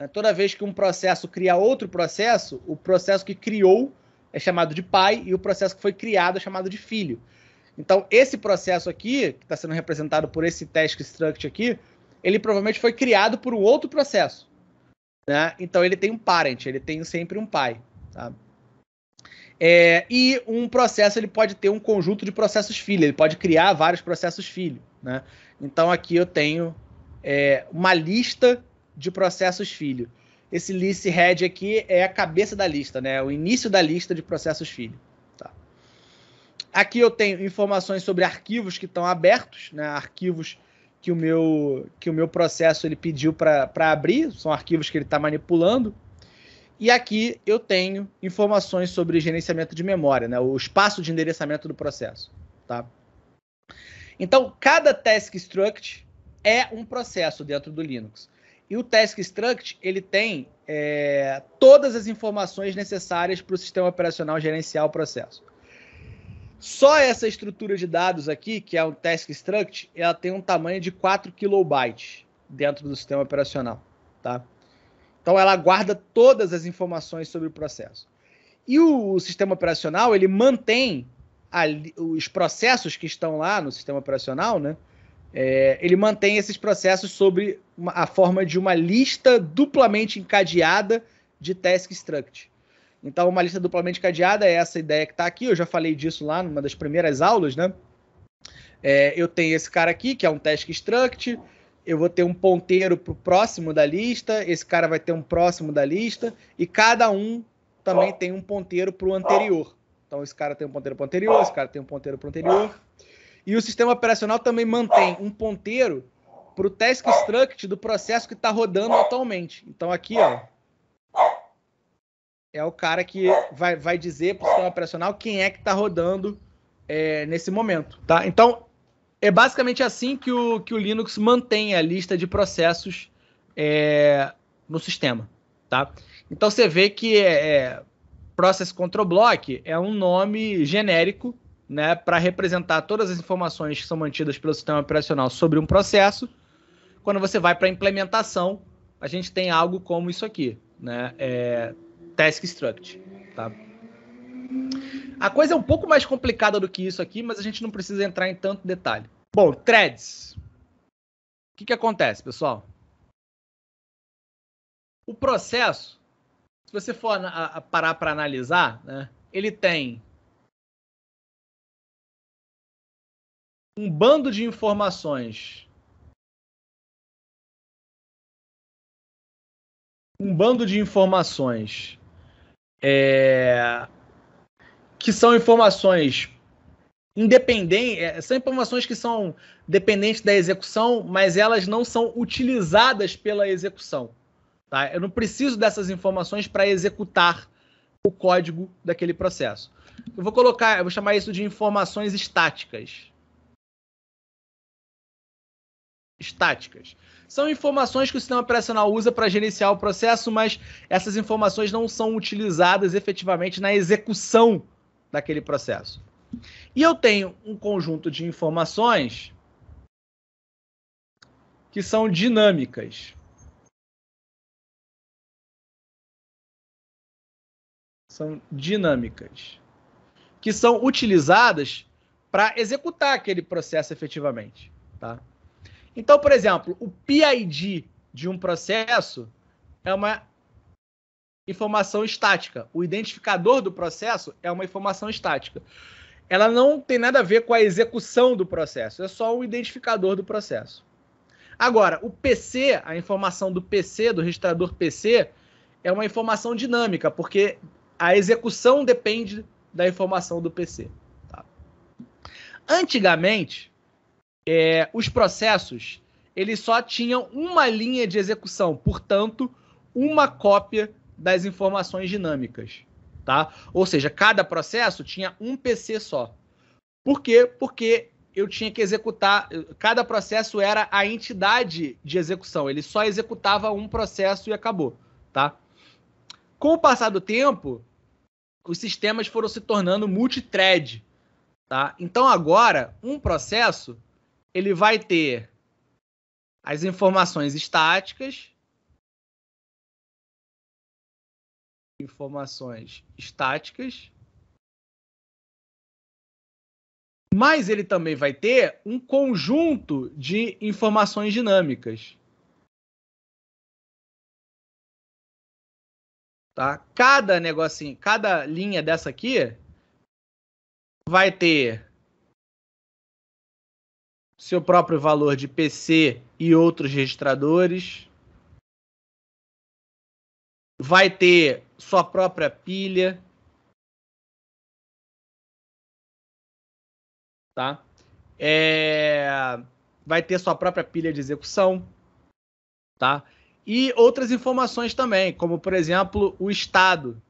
Né? Toda vez que um processo cria outro processo, o processo que criou é chamado de pai e o processo que foi criado é chamado de filho. Então, esse processo aqui, que está sendo representado por esse task struct aqui, ele provavelmente foi criado por um outro processo. Né? Então, ele tem um parent, ele tem sempre um pai. Tá? É, e um processo ele pode ter um conjunto de processos filho, ele pode criar vários processos filho. Né? Então, aqui eu tenho é, uma lista de processos filho. Esse lease head aqui é a cabeça da lista, né? O início da lista de processos filho. Tá. Aqui eu tenho informações sobre arquivos que estão abertos, né? Arquivos que o meu que o meu processo ele pediu para abrir, são arquivos que ele está manipulando. E aqui eu tenho informações sobre gerenciamento de memória, né? O espaço de endereçamento do processo, tá? Então cada task struct é um processo dentro do Linux. E o Task Struct ele tem é, todas as informações necessárias para o sistema operacional gerenciar o processo. Só essa estrutura de dados aqui, que é o Task Struct, ela tem um tamanho de 4 kilobytes dentro do sistema operacional. Tá? Então ela guarda todas as informações sobre o processo. E o, o sistema operacional ele mantém a, os processos que estão lá no sistema operacional, né? É, ele mantém esses processos sobre uma, a forma de uma lista duplamente encadeada de task struct. Então, uma lista duplamente encadeada é essa ideia que está aqui. Eu já falei disso lá numa das primeiras aulas, né? É, eu tenho esse cara aqui, que é um task struct. Eu vou ter um ponteiro para o próximo da lista. Esse cara vai ter um próximo da lista. E cada um também tem um ponteiro para o anterior. Então, esse cara tem um ponteiro para o anterior, esse cara tem um ponteiro para o anterior. E o sistema operacional também mantém um ponteiro para o task struct do processo que está rodando atualmente. Então aqui, ó, é o cara que vai, vai dizer para o sistema operacional quem é que está rodando é, nesse momento, tá? Então é basicamente assim que o, que o Linux mantém a lista de processos é, no sistema, tá? Então você vê que é, é Process Control Block é um nome genérico né, para representar todas as informações que são mantidas pelo sistema operacional sobre um processo. Quando você vai para a implementação, a gente tem algo como isso aqui, né, é task struct, tá? A coisa é um pouco mais complicada do que isso aqui, mas a gente não precisa entrar em tanto detalhe. Bom, threads. O que, que acontece, pessoal? O processo, se você for a, a parar para analisar, né, ele tem um bando de informações. Um bando de informações é, que são informações independentes, é, são informações que são dependentes da execução, mas elas não são utilizadas pela execução. Tá? Eu não preciso dessas informações para executar o código daquele processo. Eu vou colocar, eu vou chamar isso de informações estáticas estáticas. São informações que o sistema operacional usa para gerenciar o processo, mas essas informações não são utilizadas efetivamente na execução daquele processo. E eu tenho um conjunto de informações que são dinâmicas. São dinâmicas. Que são utilizadas para executar aquele processo efetivamente. Tá? Então, por exemplo, o PID de um processo é uma informação estática. O identificador do processo é uma informação estática. Ela não tem nada a ver com a execução do processo, é só o identificador do processo. Agora, o PC, a informação do PC, do registrador PC, é uma informação dinâmica, porque a execução depende da informação do PC. Tá? Antigamente, é, os processos eles só tinham uma linha de execução, portanto, uma cópia das informações dinâmicas, tá? Ou seja, cada processo tinha um PC só. Por quê? Porque eu tinha que executar, cada processo era a entidade de execução, ele só executava um processo e acabou, tá? Com o passar do tempo, os sistemas foram se tornando multithread, tá? Então agora, um processo ele vai ter as informações estáticas. Informações estáticas. Mas ele também vai ter um conjunto de informações dinâmicas. Tá? Cada negocinho, cada linha dessa aqui vai ter seu próprio valor de PC e outros registradores. Vai ter sua própria pilha. Tá? É... Vai ter sua própria pilha de execução. Tá? E outras informações também, como por exemplo o estado.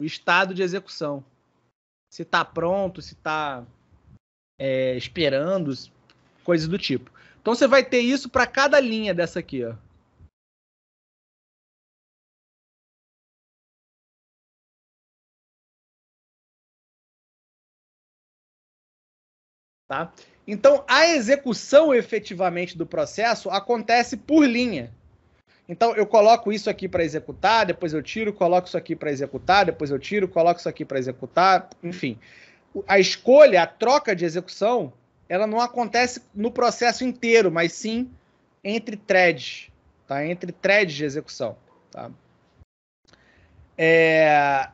O estado de execução se tá pronto, se tá é, esperando, coisas do tipo. Então você vai ter isso para cada linha dessa aqui, ó. Tá? Então, a execução efetivamente do processo acontece por linha. Então eu coloco isso aqui para executar, depois eu tiro, coloco isso aqui para executar, depois eu tiro, coloco isso aqui para executar, enfim. A escolha, a troca de execução, ela não acontece no processo inteiro, mas sim entre threads, tá? Entre threads de execução, tá? É...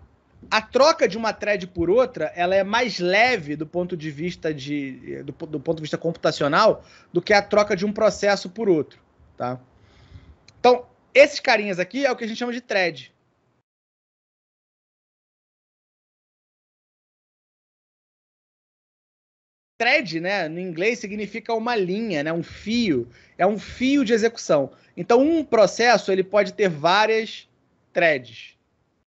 A troca de uma thread por outra, ela é mais leve do ponto de vista de do, do ponto de vista computacional do que a troca de um processo por outro, tá? Então, esses carinhas aqui é o que a gente chama de thread. Thread, né, no inglês significa uma linha, né, um fio, é um fio de execução. Então, um processo ele pode ter várias threads,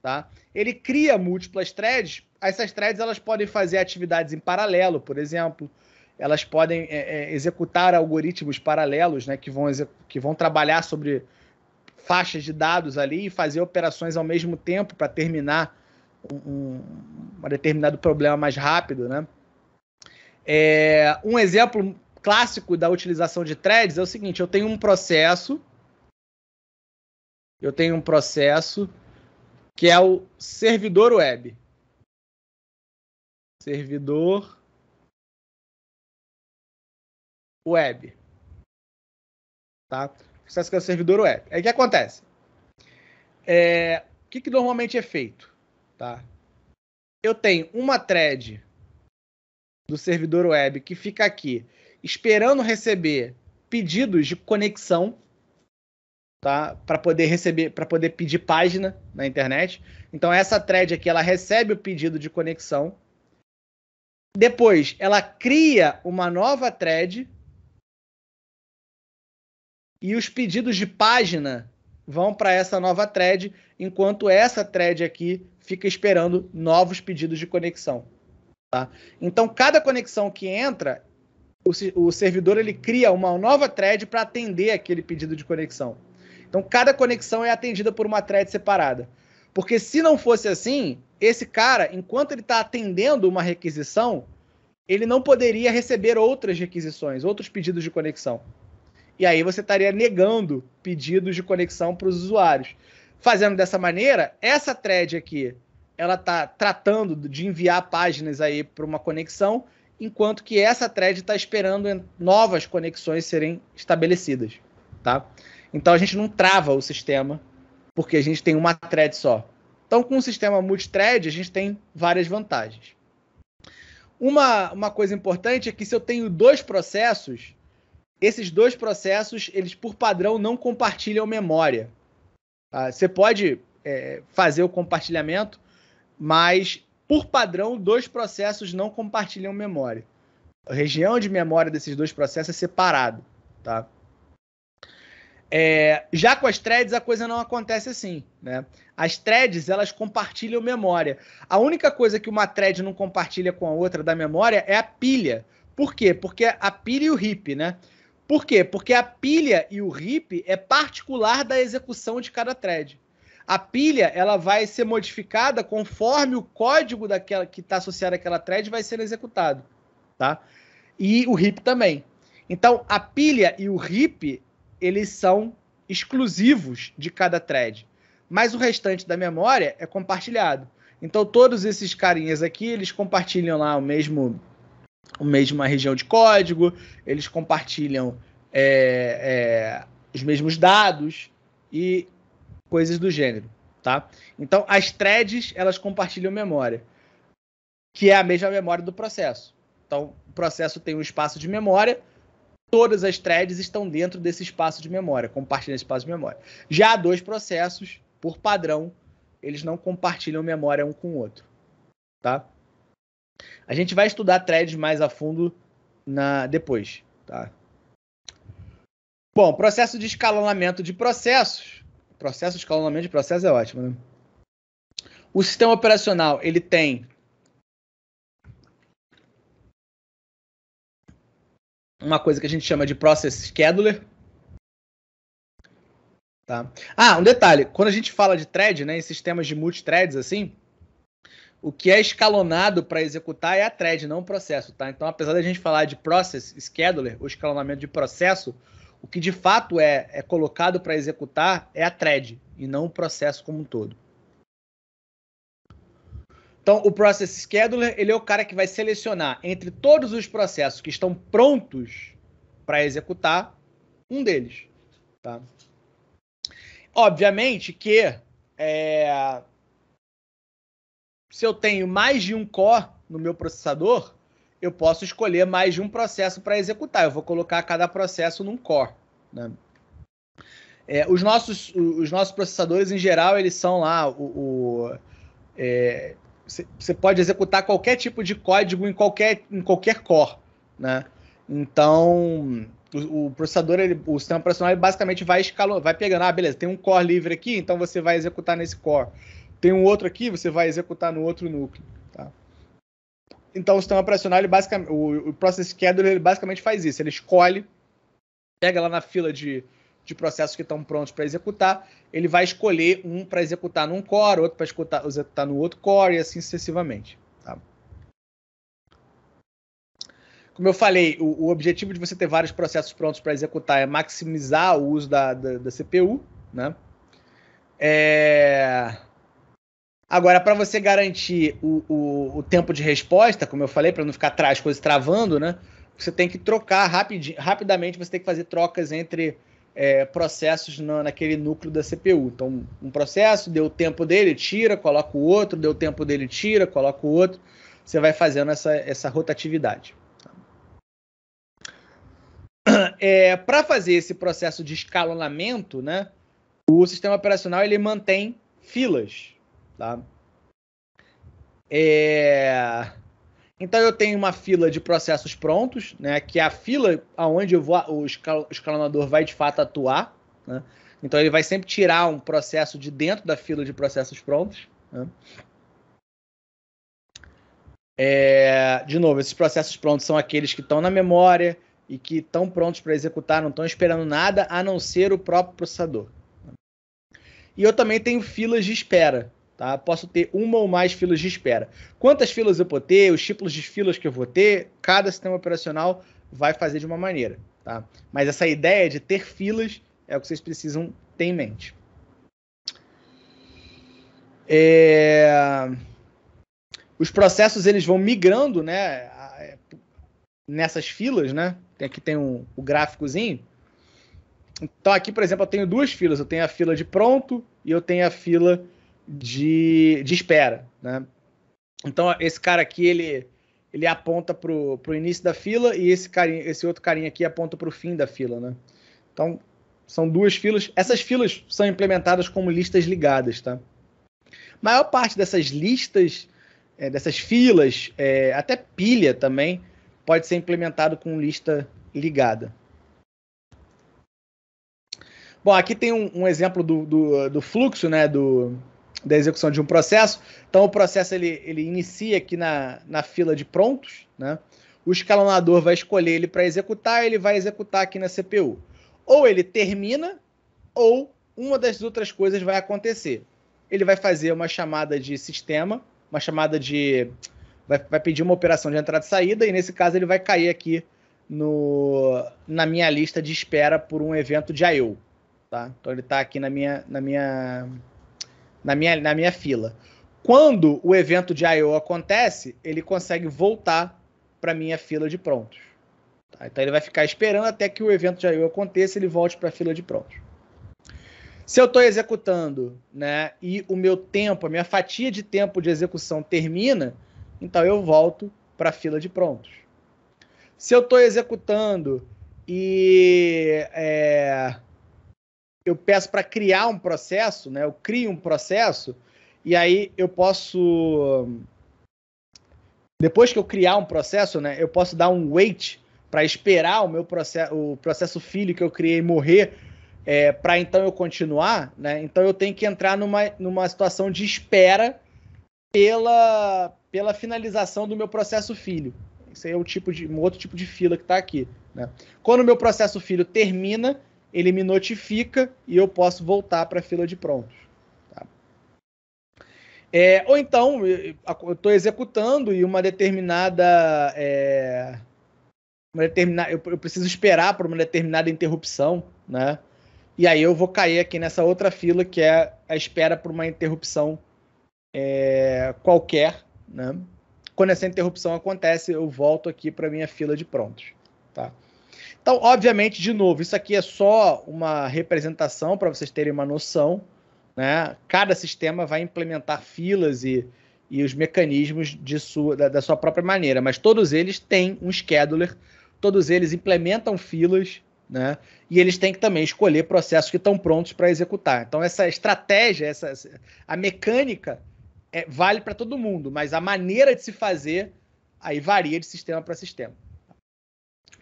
tá? Ele cria múltiplas threads. Essas threads elas podem fazer atividades em paralelo, por exemplo elas podem é, é, executar algoritmos paralelos, né, que vão, que vão trabalhar sobre faixas de dados ali e fazer operações ao mesmo tempo para terminar um, um, determinado problema mais rápido, né? É, um exemplo clássico da utilização de threads é o seguinte: eu tenho um processo, eu tenho um processo que é o servidor web. Servidor web. Tá? Processo que é o servidor web. Aí o que acontece? É, o que, que normalmente é feito? Tá? Eu tenho uma thread do servidor web que fica aqui esperando receber pedidos de conexão tá? Para poder receber, para poder pedir página na internet. Então essa thread aqui ela recebe o pedido de conexão. Depois ela cria uma nova thread e os pedidos de página vão para essa nova thread, enquanto essa thread aqui fica esperando novos pedidos de conexão. Tá? Então, cada conexão que entra, o, o servidor ele cria uma nova thread para atender aquele pedido de conexão. Então, cada conexão é atendida por uma thread separada. Porque se não fosse assim, esse cara, enquanto ele está atendendo uma requisição, ele não poderia receber outras requisições, outros pedidos de conexão. E aí você estaria negando pedidos de conexão para os usuários. Fazendo dessa maneira, essa thread aqui, ela está tratando de enviar páginas aí para uma conexão, enquanto que essa thread está esperando novas conexões serem estabelecidas, tá? Então a gente não trava o sistema porque a gente tem uma thread só. Então com um sistema multithread a gente tem várias vantagens. Uma, uma coisa importante é que se eu tenho dois processos, esses dois processos, eles por padrão não compartilham memória. Ah, você pode é, fazer o compartilhamento, mas por padrão, dois processos não compartilham memória. A região de memória desses dois processos é separada. Tá? É, já com as threads a coisa não acontece assim, né? As threads elas compartilham memória. A única coisa que uma thread não compartilha com a outra da memória é a pilha. Por quê? Porque a pilha e o heap, né? Por quê? Porque a pilha e o RIP é particular da execução de cada thread. A pilha ela vai ser modificada conforme o código daquela que está associado àquela thread vai sendo executado, tá? E o RIP também. Então a pilha e o RIP eles são exclusivos de cada thread, mas o restante da memória é compartilhado. Então todos esses carinhas aqui eles compartilham lá o mesmo o mesma região de código, eles compartilham é, é, os mesmos dados e coisas do gênero, tá? Então, as threads, elas compartilham memória, que é a mesma memória do processo. Então, o processo tem um espaço de memória, todas as threads estão dentro desse espaço de memória, compartilham esse espaço de memória. Já há dois processos, por padrão, eles não compartilham memória um com o outro, tá? A gente vai estudar threads mais a fundo na depois, tá? Bom, processo de escalonamento de processos. Processo de escalonamento de processos é ótimo, né? O sistema operacional, ele tem uma coisa que a gente chama de process scheduler. Tá? Ah, um detalhe, quando a gente fala de thread, né, em sistemas de multithreads assim, o que é escalonado para executar é a thread, não o processo, tá? Então, apesar da gente falar de process scheduler, o escalonamento de processo, o que de fato é, é colocado para executar é a thread e não o processo como um todo. Então, o process scheduler, ele é o cara que vai selecionar entre todos os processos que estão prontos para executar um deles, tá? Obviamente que é, se eu tenho mais de um core no meu processador, eu posso escolher mais de um processo para executar. Eu vou colocar cada processo num core. Né? É, os, nossos, os nossos processadores, em geral, eles são lá o é, você pode executar qualquer tipo de código em qualquer, em qualquer core. Né? Então, o, o processador, ele, o sistema operacional, ele basicamente vai escalando, vai pegando, ah, beleza, tem um core livre aqui, então você vai executar nesse core. Tem um outro aqui, você vai executar no outro núcleo. Tá? Então, o sistema operacional, ele basicamente, o, o Process Scheduler, ele basicamente faz isso. Ele escolhe, pega lá na fila de, de processos que estão prontos para executar, ele vai escolher um para executar num core, outro para executar, executar no outro core e assim sucessivamente. Tá? Como eu falei, o, o, objetivo de você ter vários processos prontos para executar é maximizar o uso da, da, da CPU, né? É... Agora, para você garantir o, o, o, tempo de resposta, como eu falei, para não ficar atrás, coisas travando, né? Você tem que trocar rapid, rapidamente, você tem que fazer trocas entre é, processos na, naquele núcleo da CPU. Então, um processo, deu o tempo dele, tira, coloca o outro, deu o tempo dele, tira, coloca o outro. Você vai fazendo essa, essa rotatividade. É, para fazer esse processo de escalonamento, né, o sistema operacional ele mantém filas Tá? É... Então eu tenho uma fila de processos prontos, né, que é a fila aonde vou, o escalonador vai de fato atuar. Né? Então ele vai sempre tirar um processo de dentro da fila de processos prontos. Né? É... De novo, esses processos prontos são aqueles que estão na memória e que estão prontos para executar, não estão esperando nada a não ser o próprio processador. E eu também tenho filas de espera. Tá? Posso ter uma ou mais filas de espera. Quantas filas eu vou ter, os tipos de filas que eu vou ter, cada sistema operacional vai fazer de uma maneira. Tá? Mas essa ideia de ter filas é o que vocês precisam ter em mente. É... Os processos eles vão migrando né, é, nessas filas, né? Aqui tem um, o gráficozinho. Então, aqui, por exemplo, eu tenho duas filas. Eu tenho a fila de pronto e eu tenho a fila de, de espera, né? Então, esse cara aqui, ele, ele aponta para o início da fila e esse, carinha, esse outro carinha aqui aponta para o fim da fila, né? Então, são duas filas. Essas filas são implementadas como listas ligadas, tá? Maior parte dessas listas, é, dessas filas, é, até pilha também, pode ser implementado com lista ligada. Bom, aqui tem um, um exemplo do, do, do, fluxo, né? Do, da execução de um processo. Então, o processo ele, ele inicia aqui na, na fila de prontos, né? O escalonador vai escolher ele para executar, ele vai executar aqui na CPU. Ou ele termina, ou uma das outras coisas vai acontecer. Ele vai fazer uma chamada de sistema, uma chamada de. Vai, vai pedir uma operação de entrada e saída, e nesse caso ele vai cair aqui no, na minha lista de espera por um evento de I.O. Tá? Então ele está aqui na minha, na minha na minha, na minha fila. Quando o evento de I.O. acontece, ele consegue voltar para minha fila de prontos. Tá? Então ele vai ficar esperando até que o evento de I.O. aconteça e ele volte para a fila de prontos. Se eu estou executando né, e o meu tempo, a minha fatia de tempo de execução termina, então eu volto para a fila de prontos. Se eu estou executando e é, eu peço para criar um processo, né? Eu crio um processo e aí eu posso depois que eu criar um processo, né? Eu posso dar um wait para esperar o meu processo, o processo filho que eu criei morrer, é, para então eu continuar, né? Então eu tenho que entrar numa, numa situação de espera pela pela finalização do meu processo filho. Esse é o tipo de um outro tipo de fila que está aqui. Né? Quando o meu processo filho termina, ele me notifica e eu posso voltar para a fila de prontos. Tá? É, ou então, eu estou executando e uma determinada. É, uma determinada eu, eu preciso esperar por uma determinada interrupção, né? E aí eu vou cair aqui nessa outra fila que é a espera por uma interrupção é, qualquer, né? Quando essa interrupção acontece, eu volto aqui para minha fila de prontos, tá? Então, obviamente, de novo, isso aqui é só uma representação para vocês terem uma noção. Né? Cada sistema vai implementar filas e, e os mecanismos sua, da, da, sua própria maneira, mas todos eles têm um scheduler, todos eles implementam filas, né? E eles têm que também escolher processos que estão prontos para executar. Então essa estratégia, essa a mecânica é, vale para todo mundo, mas a maneira de se fazer aí varia de sistema para sistema.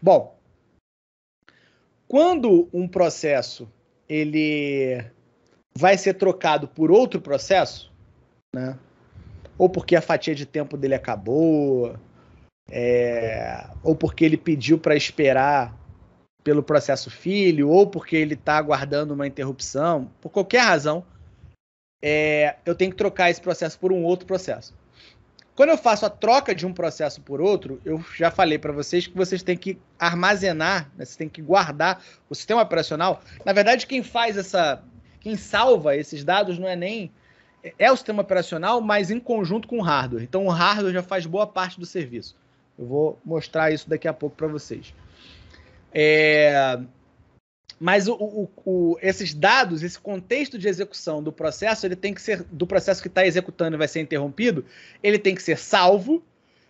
Bom, quando um processo ele vai ser trocado por outro processo, né? Ou porque a fatia de tempo dele acabou, é, ou porque ele pediu para esperar pelo processo filho, ou porque ele está aguardando uma interrupção, por qualquer razão, é, eu tenho que trocar esse processo por um outro processo. Quando eu faço a troca de um processo por outro, eu já falei para vocês que vocês têm que armazenar, né? têm que guardar o sistema operacional. Na verdade, quem faz essa, quem salva esses dados não é nem é o sistema operacional, mas em conjunto com o hardware. Então, o hardware já faz boa parte do serviço. Eu vou mostrar isso daqui a pouco para vocês. É, mas o, o, o, esses dados, esse contexto de execução do processo, ele tem que ser do processo que está executando e vai ser interrompido, ele tem que ser salvo.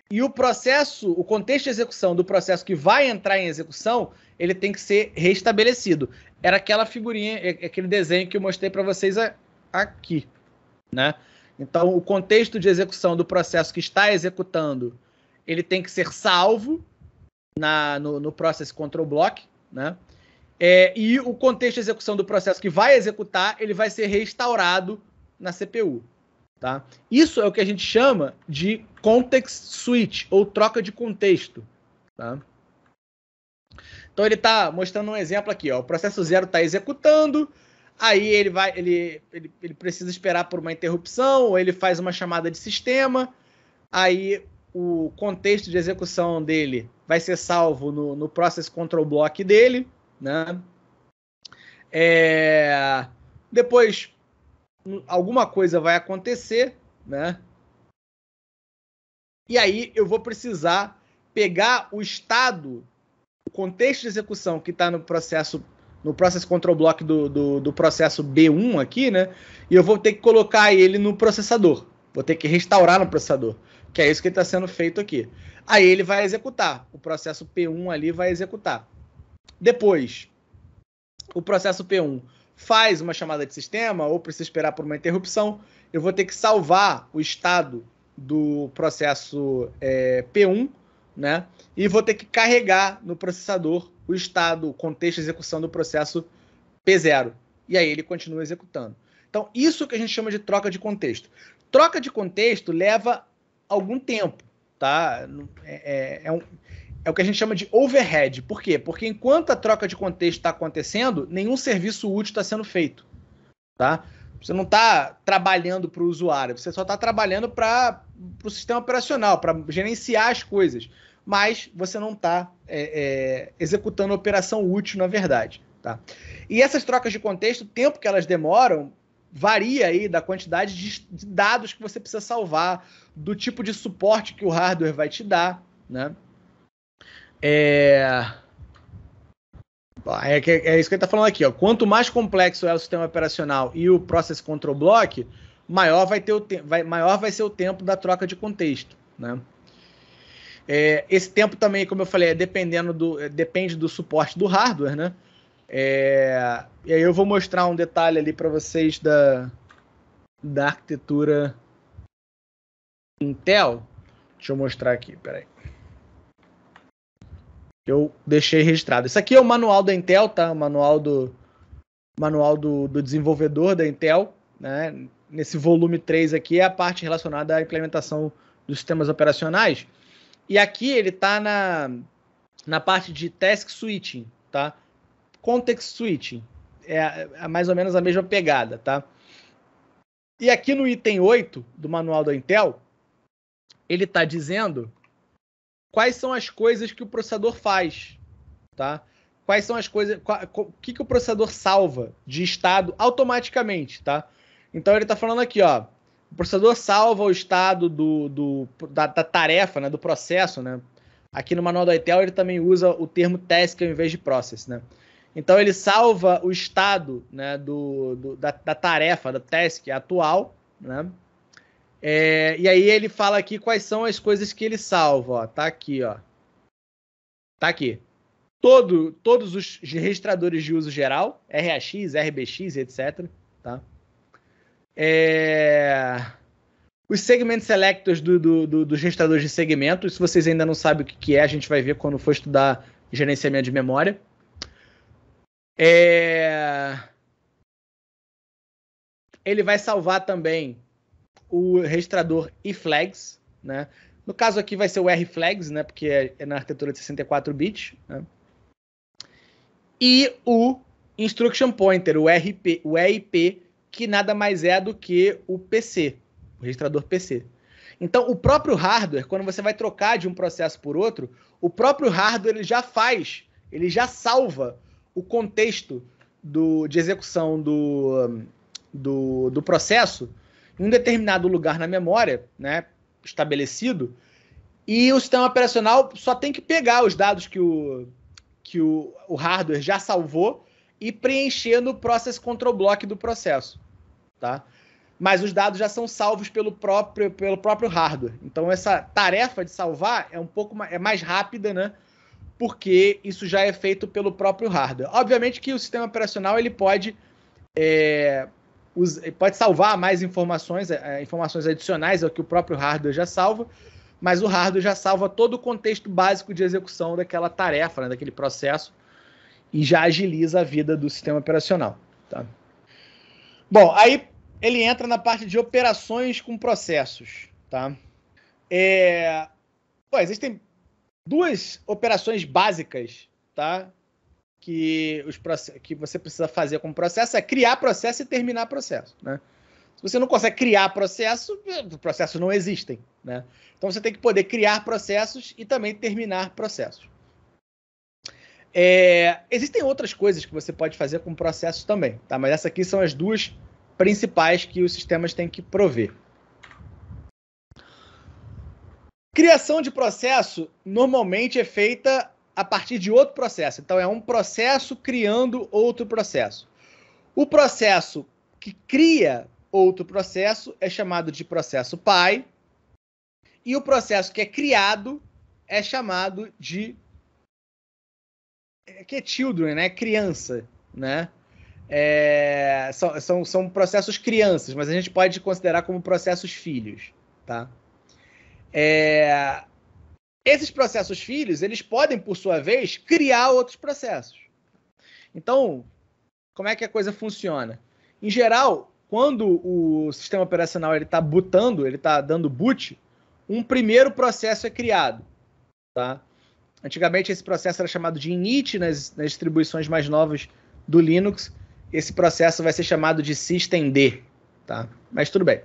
E o processo, o contexto de execução do processo que vai entrar em execução, ele tem que ser restabelecido. Era aquela figurinha, é, é aquele desenho que eu mostrei para vocês aqui, né? Então, o contexto de execução do processo que está executando, ele tem que ser salvo na, no, no Process Control Block, né? É, e o contexto de execução do processo que vai executar, ele vai ser restaurado na CPU. Tá? Isso é o que a gente chama de context switch, ou troca de contexto. Tá? Então ele está mostrando um exemplo aqui. Ó. O processo zero está executando, aí ele, vai, ele, ele, ele precisa esperar por uma interrupção, ou ele faz uma chamada de sistema, aí o contexto de execução dele vai ser salvo no, no process control block dele, né? É... Depois, alguma coisa vai acontecer, né? E aí eu vou precisar pegar o estado, o contexto de execução que está no processo, no processo Control Block do, do, do, processo B1 aqui, né? E eu vou ter que colocar ele no processador. Vou ter que restaurar no processador, que é isso que está sendo feito aqui. Aí ele vai executar. O processo P1 ali vai executar. Depois, o processo P1 faz uma chamada de sistema ou precisa esperar por uma interrupção, eu vou ter que salvar o estado do processo é, P1, né? E vou ter que carregar no processador o estado, o contexto de execução do processo P0. E aí ele continua executando. Então, isso que a gente chama de troca de contexto. Troca de contexto leva algum tempo, tá? É, é, é um, é o que a gente chama de overhead. Por quê? Porque enquanto a troca de contexto está acontecendo, nenhum serviço útil está sendo feito. Tá? Você não está trabalhando para o usuário, você só está trabalhando para o sistema operacional, para gerenciar as coisas. Mas você não está é, é, executando operação útil, na verdade. Tá? E essas trocas de contexto, o tempo que elas demoram varia aí da quantidade de, de dados que você precisa salvar, do tipo de suporte que o hardware vai te dar, né? É... Ah, é, é isso que ele está falando aqui. Ó. Quanto mais complexo é o sistema operacional e o Process Control Block, maior vai, ter o te vai, maior vai ser o tempo da troca de contexto. Né? É, esse tempo também, como eu falei, é dependendo do, é, depende do suporte do hardware, né? É, e aí eu vou mostrar um detalhe ali para vocês da, da arquitetura Intel. Deixa eu mostrar aqui, peraí que eu deixei registrado. Isso aqui é o manual da Intel, tá? O manual do manual do, do desenvolvedor da Intel, né? Nesse volume 3 aqui é a parte relacionada à implementação dos sistemas operacionais. E aqui ele está na, na parte de task switching, tá? Context switching. É, é mais ou menos a mesma pegada, tá? E aqui no item 8 do manual da Intel, ele está dizendo quais são as coisas que o processador faz, tá? Quais são as coisas, o que, que o processador salva de estado automaticamente, tá? Então ele está falando aqui, ó, o processador salva o estado do, do da, da, tarefa, né, do processo, né? Aqui no manual do ITEL ele também usa o termo task ao invés de process, né? Então ele salva o estado né, do, do da, da tarefa, da task atual, né? É, e aí ele fala aqui quais são as coisas que ele salva. Ó. Tá aqui, ó. Tá aqui. Todo, todos os registradores de uso geral, RAX, RBX, etc. Tá? É... Os segmentos selectors do, do, do, dos registradores de segmentos. Se vocês ainda não sabem o que é, a gente vai ver quando for estudar gerenciamento de memória. É... Ele vai salvar também o registrador e flags, né? No caso aqui vai ser o R flags, né? Porque é, é, na arquitetura de 64 bits, né? E o instruction pointer, o RP, o EIP, que nada mais é do que o PC, o registrador PC. Então, o próprio hardware, quando você vai trocar de um processo por outro, o próprio hardware ele já faz, ele já salva o contexto do, de execução do, do, do processo em um determinado lugar na memória, né, estabelecido, e o sistema operacional só tem que pegar os dados que o, que o, o hardware já salvou e preencher no process control block do processo, tá? Mas os dados já são salvos pelo próprio, pelo próprio hardware. Então essa tarefa de salvar é um pouco mais, é mais rápida, né? Porque isso já é feito pelo próprio hardware. Obviamente que o sistema operacional ele pode é, os, pode salvar mais informações, é, é, informações adicionais ao que o próprio hardware já salva, mas o hardware já salva todo o contexto básico de execução daquela tarefa, né, daquele processo, e já agiliza a vida do sistema operacional. Tá? Bom, aí ele entra na parte de operações com processos. Tá? É... Bom, existem duas operações básicas tá? que, os, que você precisa fazer como processo é criar processo e terminar processo, né? Se você não consegue criar processo, eh, processos não existem, né? Então você tem que poder criar processos e também terminar processos. É, existem outras coisas que você pode fazer com processos também, tá? Mas essas aqui são as duas principais que os sistemas têm que prover. Criação de processo normalmente é feita a partir de outro processo. Então, é um processo criando outro processo. O processo que cria outro processo é chamado de processo pai, e o processo que é criado é chamado de. É que é children, né? Criança, né? É, são, são, são processos crianças, mas a gente pode considerar como processos filhos, tá? É, esses processos filhos, eles podem, por sua vez, criar outros processos. Então, como é que a coisa funciona? Em geral, quando o sistema operacional está bootando, ele está tá dando boot, um primeiro processo é criado. Tá? Antigamente, esse processo era chamado de init nas, nas distribuições mais novas do Linux. Esse processo vai ser chamado de systemd. Tá? Mas tudo bem.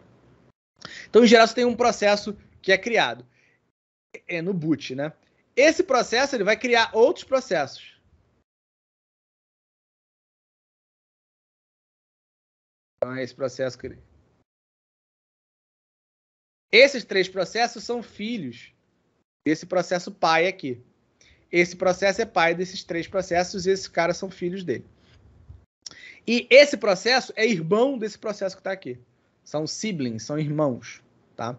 Então, em geral, você tem um processo que é criado. É no boot, né? Esse processo ele vai criar outros processos. Então é esse processo que Esses três processos são filhos desse processo pai aqui. Esse processo é pai desses três processos e esses caras são filhos dele. E esse processo é irmão desse processo que está aqui. São siblings, são irmãos. Tá?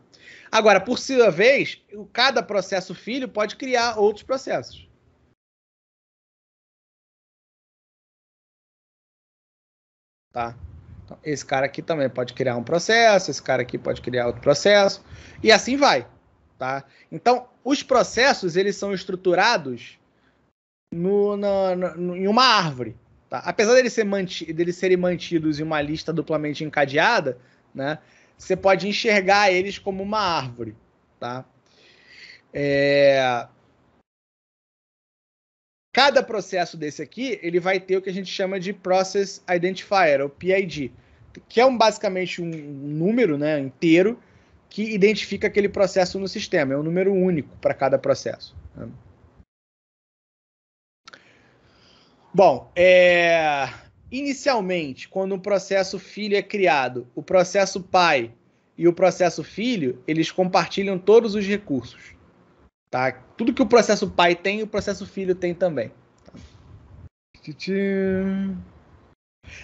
Agora, por sua vez, cada processo filho pode criar outros processos. Tá? Então, esse cara aqui também pode criar um processo, esse cara aqui pode criar outro processo, e assim vai. Tá? Então, os processos eles são estruturados no, na, no, em uma árvore. Tá? Apesar deles, ser manti deles serem mantidos em uma lista duplamente encadeada, né, você pode enxergar eles como uma árvore, tá? É... Cada processo desse aqui, ele vai ter o que a gente chama de Process Identifier, ou PID, que é um, basicamente um número né, inteiro que identifica aquele processo no sistema. É um número único para cada processo. Né? Bom, é inicialmente, quando o processo filho é criado, o processo pai e o processo filho, eles compartilham todos os recursos. Tá? Tudo que o processo pai tem, o processo filho tem também.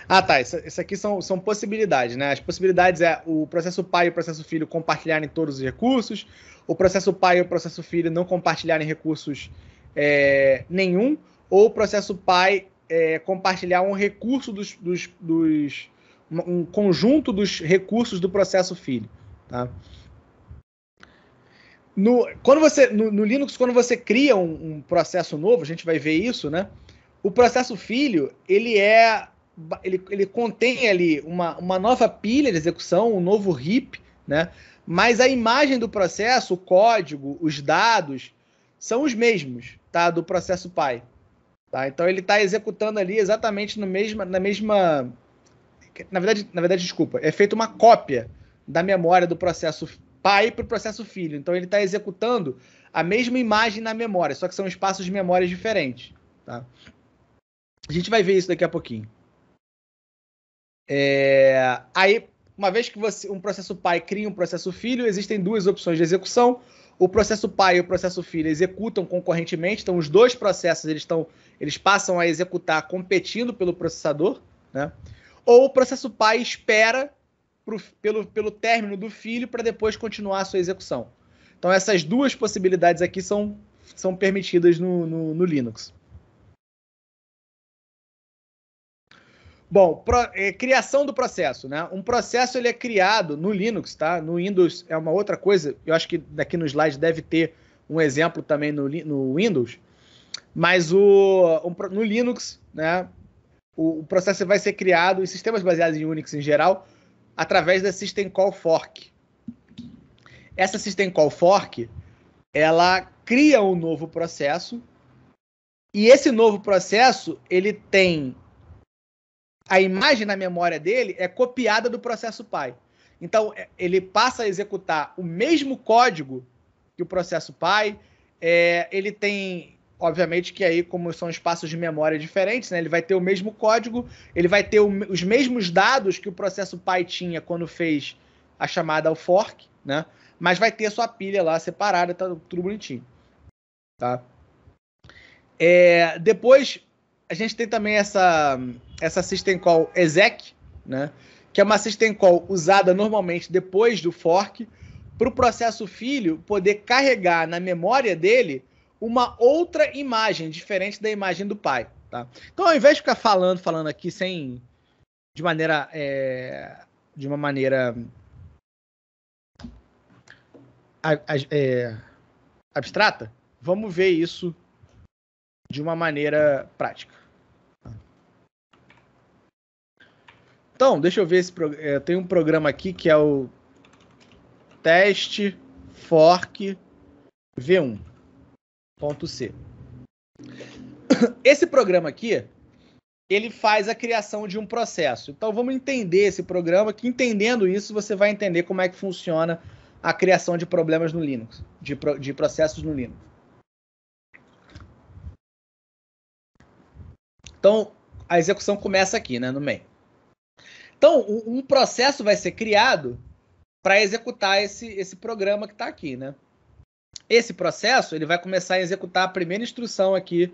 Ah, tá. Isso, isso aqui são, são possibilidades, né? As possibilidades é o processo pai e o processo filho compartilharem todos os recursos, o processo pai e o processo filho não compartilharem recursos é, nenhum, ou o processo pai é, compartilhar um recurso dos, dos, dos, um conjunto dos recursos do processo filho, tá? No, quando você, no, no Linux, quando você cria um, um, processo novo, a gente vai ver isso, né? O processo filho, ele é, ele, ele contém ali uma, uma nova pilha de execução, um novo heap, né? Mas a imagem do processo, o código, os dados, são os mesmos, tá? Do processo pai. Tá? Então ele está executando ali exatamente no mesma, na mesma. Na verdade, na verdade, desculpa, é feita uma cópia da memória do processo pai para o processo filho. Então ele está executando a mesma imagem na memória, só que são espaços de memórias diferentes. Tá? A gente vai ver isso daqui a pouquinho. É... Aí, uma vez que você, um processo pai cria um processo filho, existem duas opções de execução. O processo pai e o processo filho executam concorrentemente, então os dois processos eles estão eles passam a executar competindo pelo processador, né? ou o processo pai espera pro, pelo, pelo término do filho para depois continuar a sua execução. Então, essas duas possibilidades aqui são, são permitidas no, no, no Linux. Bom, pro, é, criação do processo, né? Um processo ele é criado no Linux, tá? No Windows é uma outra coisa. Eu acho que daqui no slide deve ter um exemplo também no, no Windows. Mas o, no Linux, né, o, o, processo vai ser criado, em sistemas baseados em Unix em geral, através da System Call Fork. Essa System Call Fork, ela cria um novo processo e esse novo processo, ele tem a imagem na memória dele é copiada do processo pai. Então, é, ele passa a executar o mesmo código que o processo pai, é, ele tem Obviamente que aí, como são espaços de memória diferentes, né, ele vai ter o mesmo código, ele vai ter o, os mesmos dados que o processo pai tinha quando fez a chamada ao fork, né? Mas vai ter a sua pilha lá separada, tá tudo bonitinho. Tá? É, depois, a gente tem também essa, essa system call exec, né? Que é uma system call usada normalmente depois do fork para o processo filho poder carregar na memória dele uma outra imagem, diferente da imagem do pai. Tá? Então, ao invés de ficar falando, falando aqui sem. de maneira. É, de uma maneira. É, abstrata, vamos ver isso de uma maneira prática. Então, deixa eu ver esse eu é, tenho um programa aqui que é o teste fork v1 ponto C. Esse programa aqui, ele faz a criação de um processo. Então vamos entender esse programa, que entendendo isso você vai entender como é que funciona a criação de problemas no Linux, de, de processos no Linux. Então a execução começa aqui, né, no main Então um processo vai ser criado para executar esse, esse programa que está aqui, né? Esse processo ele vai começar a executar a primeira instrução aqui.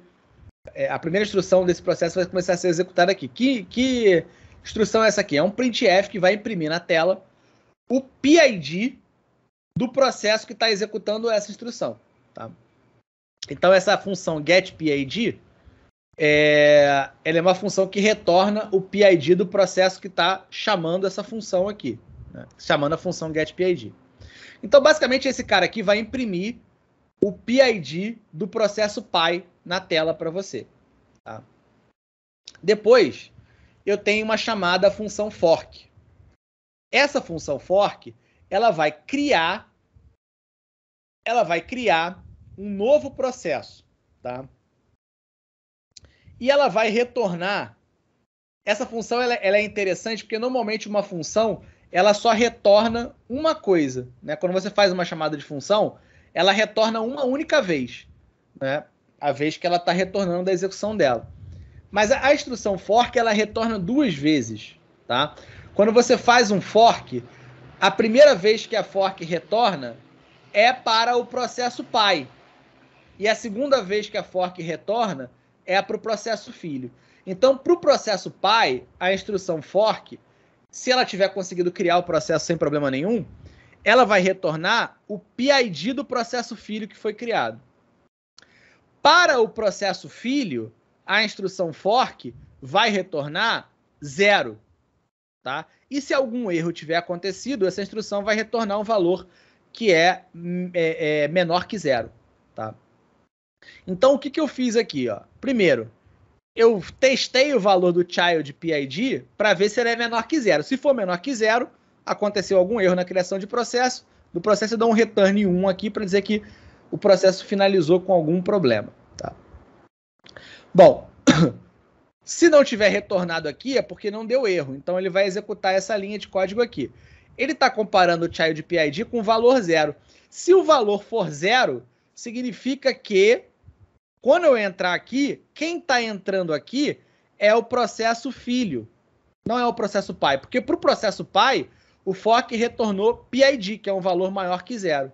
É, a primeira instrução desse processo vai começar a ser executada aqui. Que, que instrução é essa aqui? É um printf que vai imprimir na tela o PID do processo que está executando essa instrução. Tá? Então, essa função getPID é, ela é uma função que retorna o PID do processo que está chamando essa função aqui, né? chamando a função getPID. Então, basicamente, esse cara aqui vai imprimir o PID do processo pai na tela para você. Tá? Depois, eu tenho uma chamada função fork. Essa função fork, ela vai criar ela vai criar um novo processo, tá? E ela vai retornar essa função ela, ela é interessante porque normalmente uma função ela só retorna uma coisa. Né? Quando você faz uma chamada de função, ela retorna uma única vez, né? a vez que ela está retornando da execução dela. Mas a, instrução fork ela retorna duas vezes. Tá? Quando você faz um fork, a primeira vez que a fork retorna é para o processo pai. E a segunda vez que a fork retorna é para o processo filho. Então, para o processo pai, a instrução fork se ela tiver conseguido criar o processo sem problema nenhum, ela vai retornar o PID do processo filho que foi criado. Para o processo filho, a instrução fork vai retornar zero. Tá? E se algum erro tiver acontecido, essa instrução vai retornar um valor que é, é, é menor que zero. Tá? Então, o que, que eu fiz aqui? Ó? Primeiro, eu testei o valor do child PID para ver se ele é menor que zero. Se for menor que zero, aconteceu algum erro na criação de processo. No processo eu dou um return 1 aqui para dizer que o processo finalizou com algum problema. Tá? Bom, se não tiver retornado aqui é porque não deu erro. Então ele vai executar essa linha de código aqui. Ele está comparando o child PID com o valor zero. Se o valor for zero, significa que quando eu entrar aqui, quem está entrando aqui é o processo filho, não é o processo pai. Porque para o processo pai, o FOC retornou PID, que é um valor maior que zero.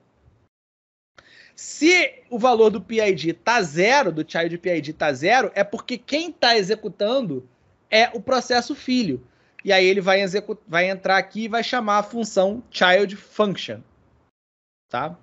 Se o valor do PID está zero, do child PID está zero, é porque quem está executando é o processo filho. E aí ele vai, vai entrar aqui e vai chamar a função child function. Tá?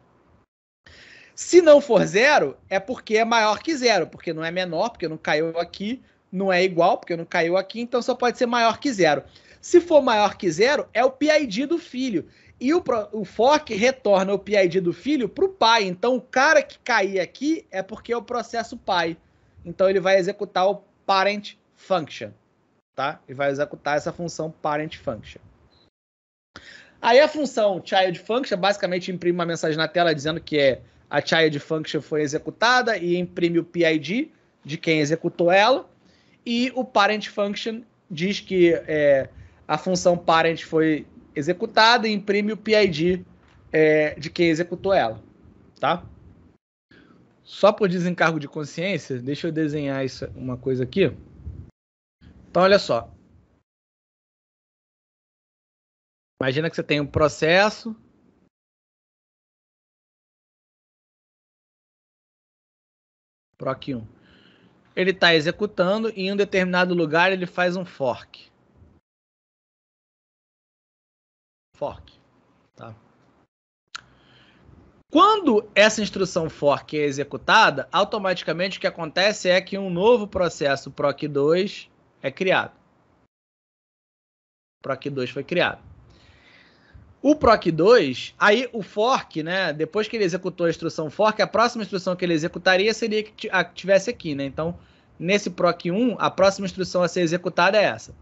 Se não for zero, é porque é maior que zero, porque não é menor, porque não caiu aqui, não é igual, porque não caiu aqui, então só pode ser maior que zero. Se for maior que zero, é o PID do filho. E o, o FOC retorna o PID do filho para o pai. Então, o cara que cair aqui é porque é o processo pai. Então, ele vai executar o parent function. Tá? E vai executar essa função parent function. Aí, a função child function basicamente imprime uma mensagem na tela dizendo que é a child function foi executada e imprime o PID de quem executou ela, e o parent function diz que é, a função parent foi executada e imprime o PID é, de quem executou ela, tá? Só por desencargo de consciência, deixa eu desenhar isso, uma coisa aqui. Então, olha só. Imagina que você tem um processo PROC 1. Ele está executando e em um determinado lugar ele faz um fork. Fork. Tá? Quando essa instrução fork é executada, automaticamente o que acontece é que um novo processo PROC2 é criado. PROC2 foi criado. O PROC 2, aí o fork, né? Depois que ele executou a instrução fork, a próxima instrução que ele executaria seria que a que tivesse aqui, né? Então, nesse PROC 1, a próxima instrução a ser executada é essa.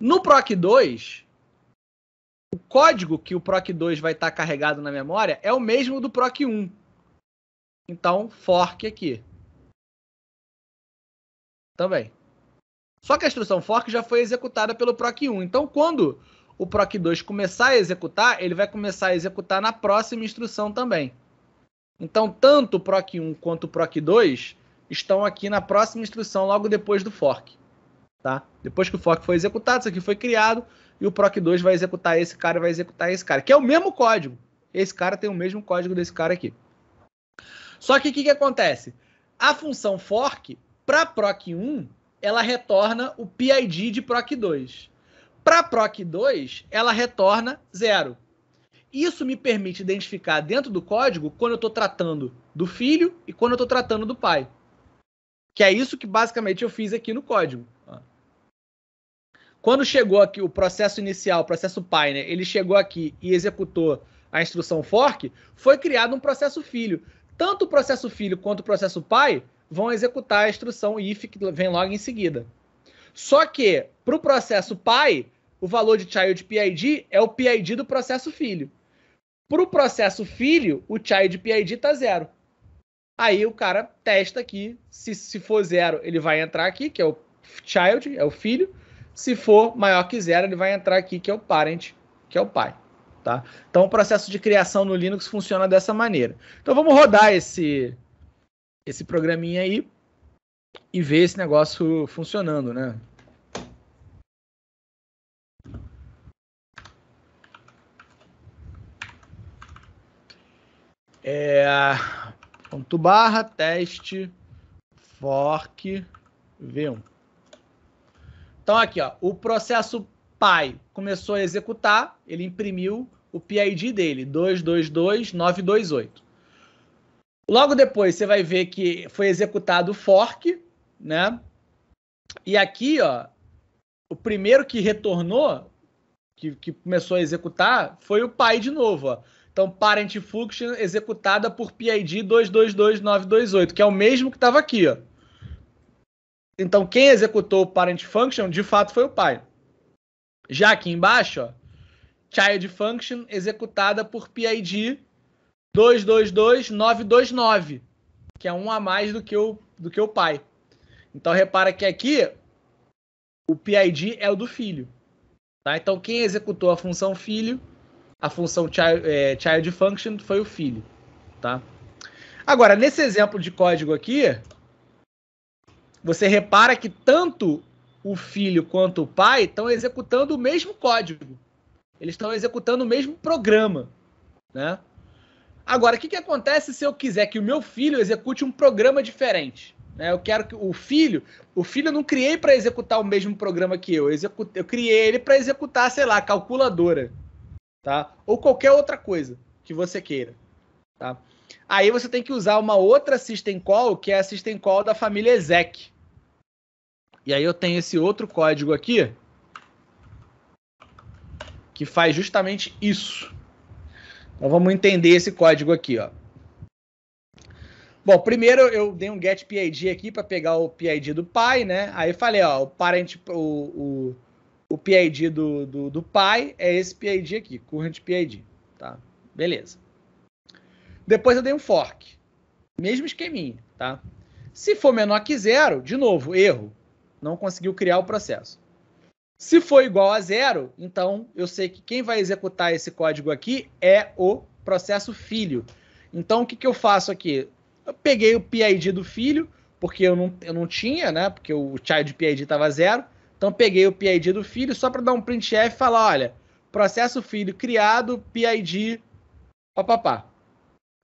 No PROC 2, o código que o PROC 2 vai estar tá carregado na memória é o mesmo do PROC 1. Então, fork aqui. Também. Só que a instrução fork já foi executada pelo PROC 1. Então, quando o PROC 2 começar a executar, ele vai começar a executar na próxima instrução também. Então, tanto o PROC 1 quanto o PROC 2 estão aqui na próxima instrução, logo depois do fork. Tá? Depois que o fork foi executado, isso aqui foi criado, e o PROC 2 vai executar esse cara vai executar esse cara, que é o mesmo código. Esse cara tem o mesmo código desse cara aqui. Só que o que, que acontece? A função fork, para PROC 1, ela retorna o PID de PROC 2. Para PROC 2, ela retorna zero. Isso me permite identificar dentro do código quando eu estou tratando do filho e quando eu estou tratando do pai. Que é isso que basicamente eu fiz aqui no código. Quando chegou aqui o processo inicial, o processo pai, né, ele chegou aqui e executou a instrução fork, foi criado um processo filho. Tanto o processo filho quanto o processo pai vão executar a instrução if que vem logo em seguida. Só que para o processo pai, o valor de child PID é o PID do processo filho. Para o processo filho, o child PID está zero. Aí o cara testa aqui, se, se for zero, ele vai entrar aqui, que é o child, é o filho. Se for maior que zero, ele vai entrar aqui, que é o parent, que é o pai. Tá? Então o processo de criação no Linux funciona dessa maneira. Então vamos rodar esse, esse programinha aí e ver esse negócio funcionando, né? É, ponto barra, teste, fork, V1. Então aqui, ó, o processo pai começou a executar, ele imprimiu o PID dele, 222928. Logo depois, você vai ver que foi executado o fork, né? E aqui, ó, o primeiro que retornou, que, que começou a executar, foi o pai de novo, ó. Então, parent function executada por PID 222928, que é o mesmo que estava aqui. Ó. Então, quem executou o parent function, de fato, foi o pai. Já aqui embaixo, ó, child function executada por PID 222929, que é um a mais do que o, do que o pai. Então, repara que aqui o PID é o do filho. Tá? Então, quem executou a função filho a função child, é, child function foi o filho, tá? Agora, nesse exemplo de código aqui, você repara que tanto o filho quanto o pai estão executando o mesmo código. Eles estão executando o mesmo programa, né? Agora, o que, que acontece se eu quiser que o meu filho execute um programa diferente? Né? Eu quero que o filho, o filho eu não criei para executar o mesmo programa que eu, eu, eu criei ele para executar, sei lá, calculadora, tá? Ou qualquer outra coisa que você queira, tá? Aí você tem que usar uma outra system call, que é a system call da família exec. E aí eu tenho esse outro código aqui que faz justamente isso. Então vamos entender esse código aqui, ó. Bom, primeiro eu dei um get PID aqui para pegar o PID do pai, né? Aí falei, ó, o parent, o, o o PID do, do, do pai é esse PID aqui, current PID, tá? Beleza. Depois eu dei um fork. Mesmo esqueminha, tá? Se for menor que zero, de novo, erro. Não conseguiu criar o processo. Se for igual a zero, então eu sei que quem vai executar esse código aqui é o processo filho. Então o que, que eu faço aqui? Eu peguei o PID do filho, porque eu não, eu não tinha, né? Porque o child PID estava zero. Então peguei o PID do filho só para dar um print F e falar, olha, processo filho criado, PID, papapá.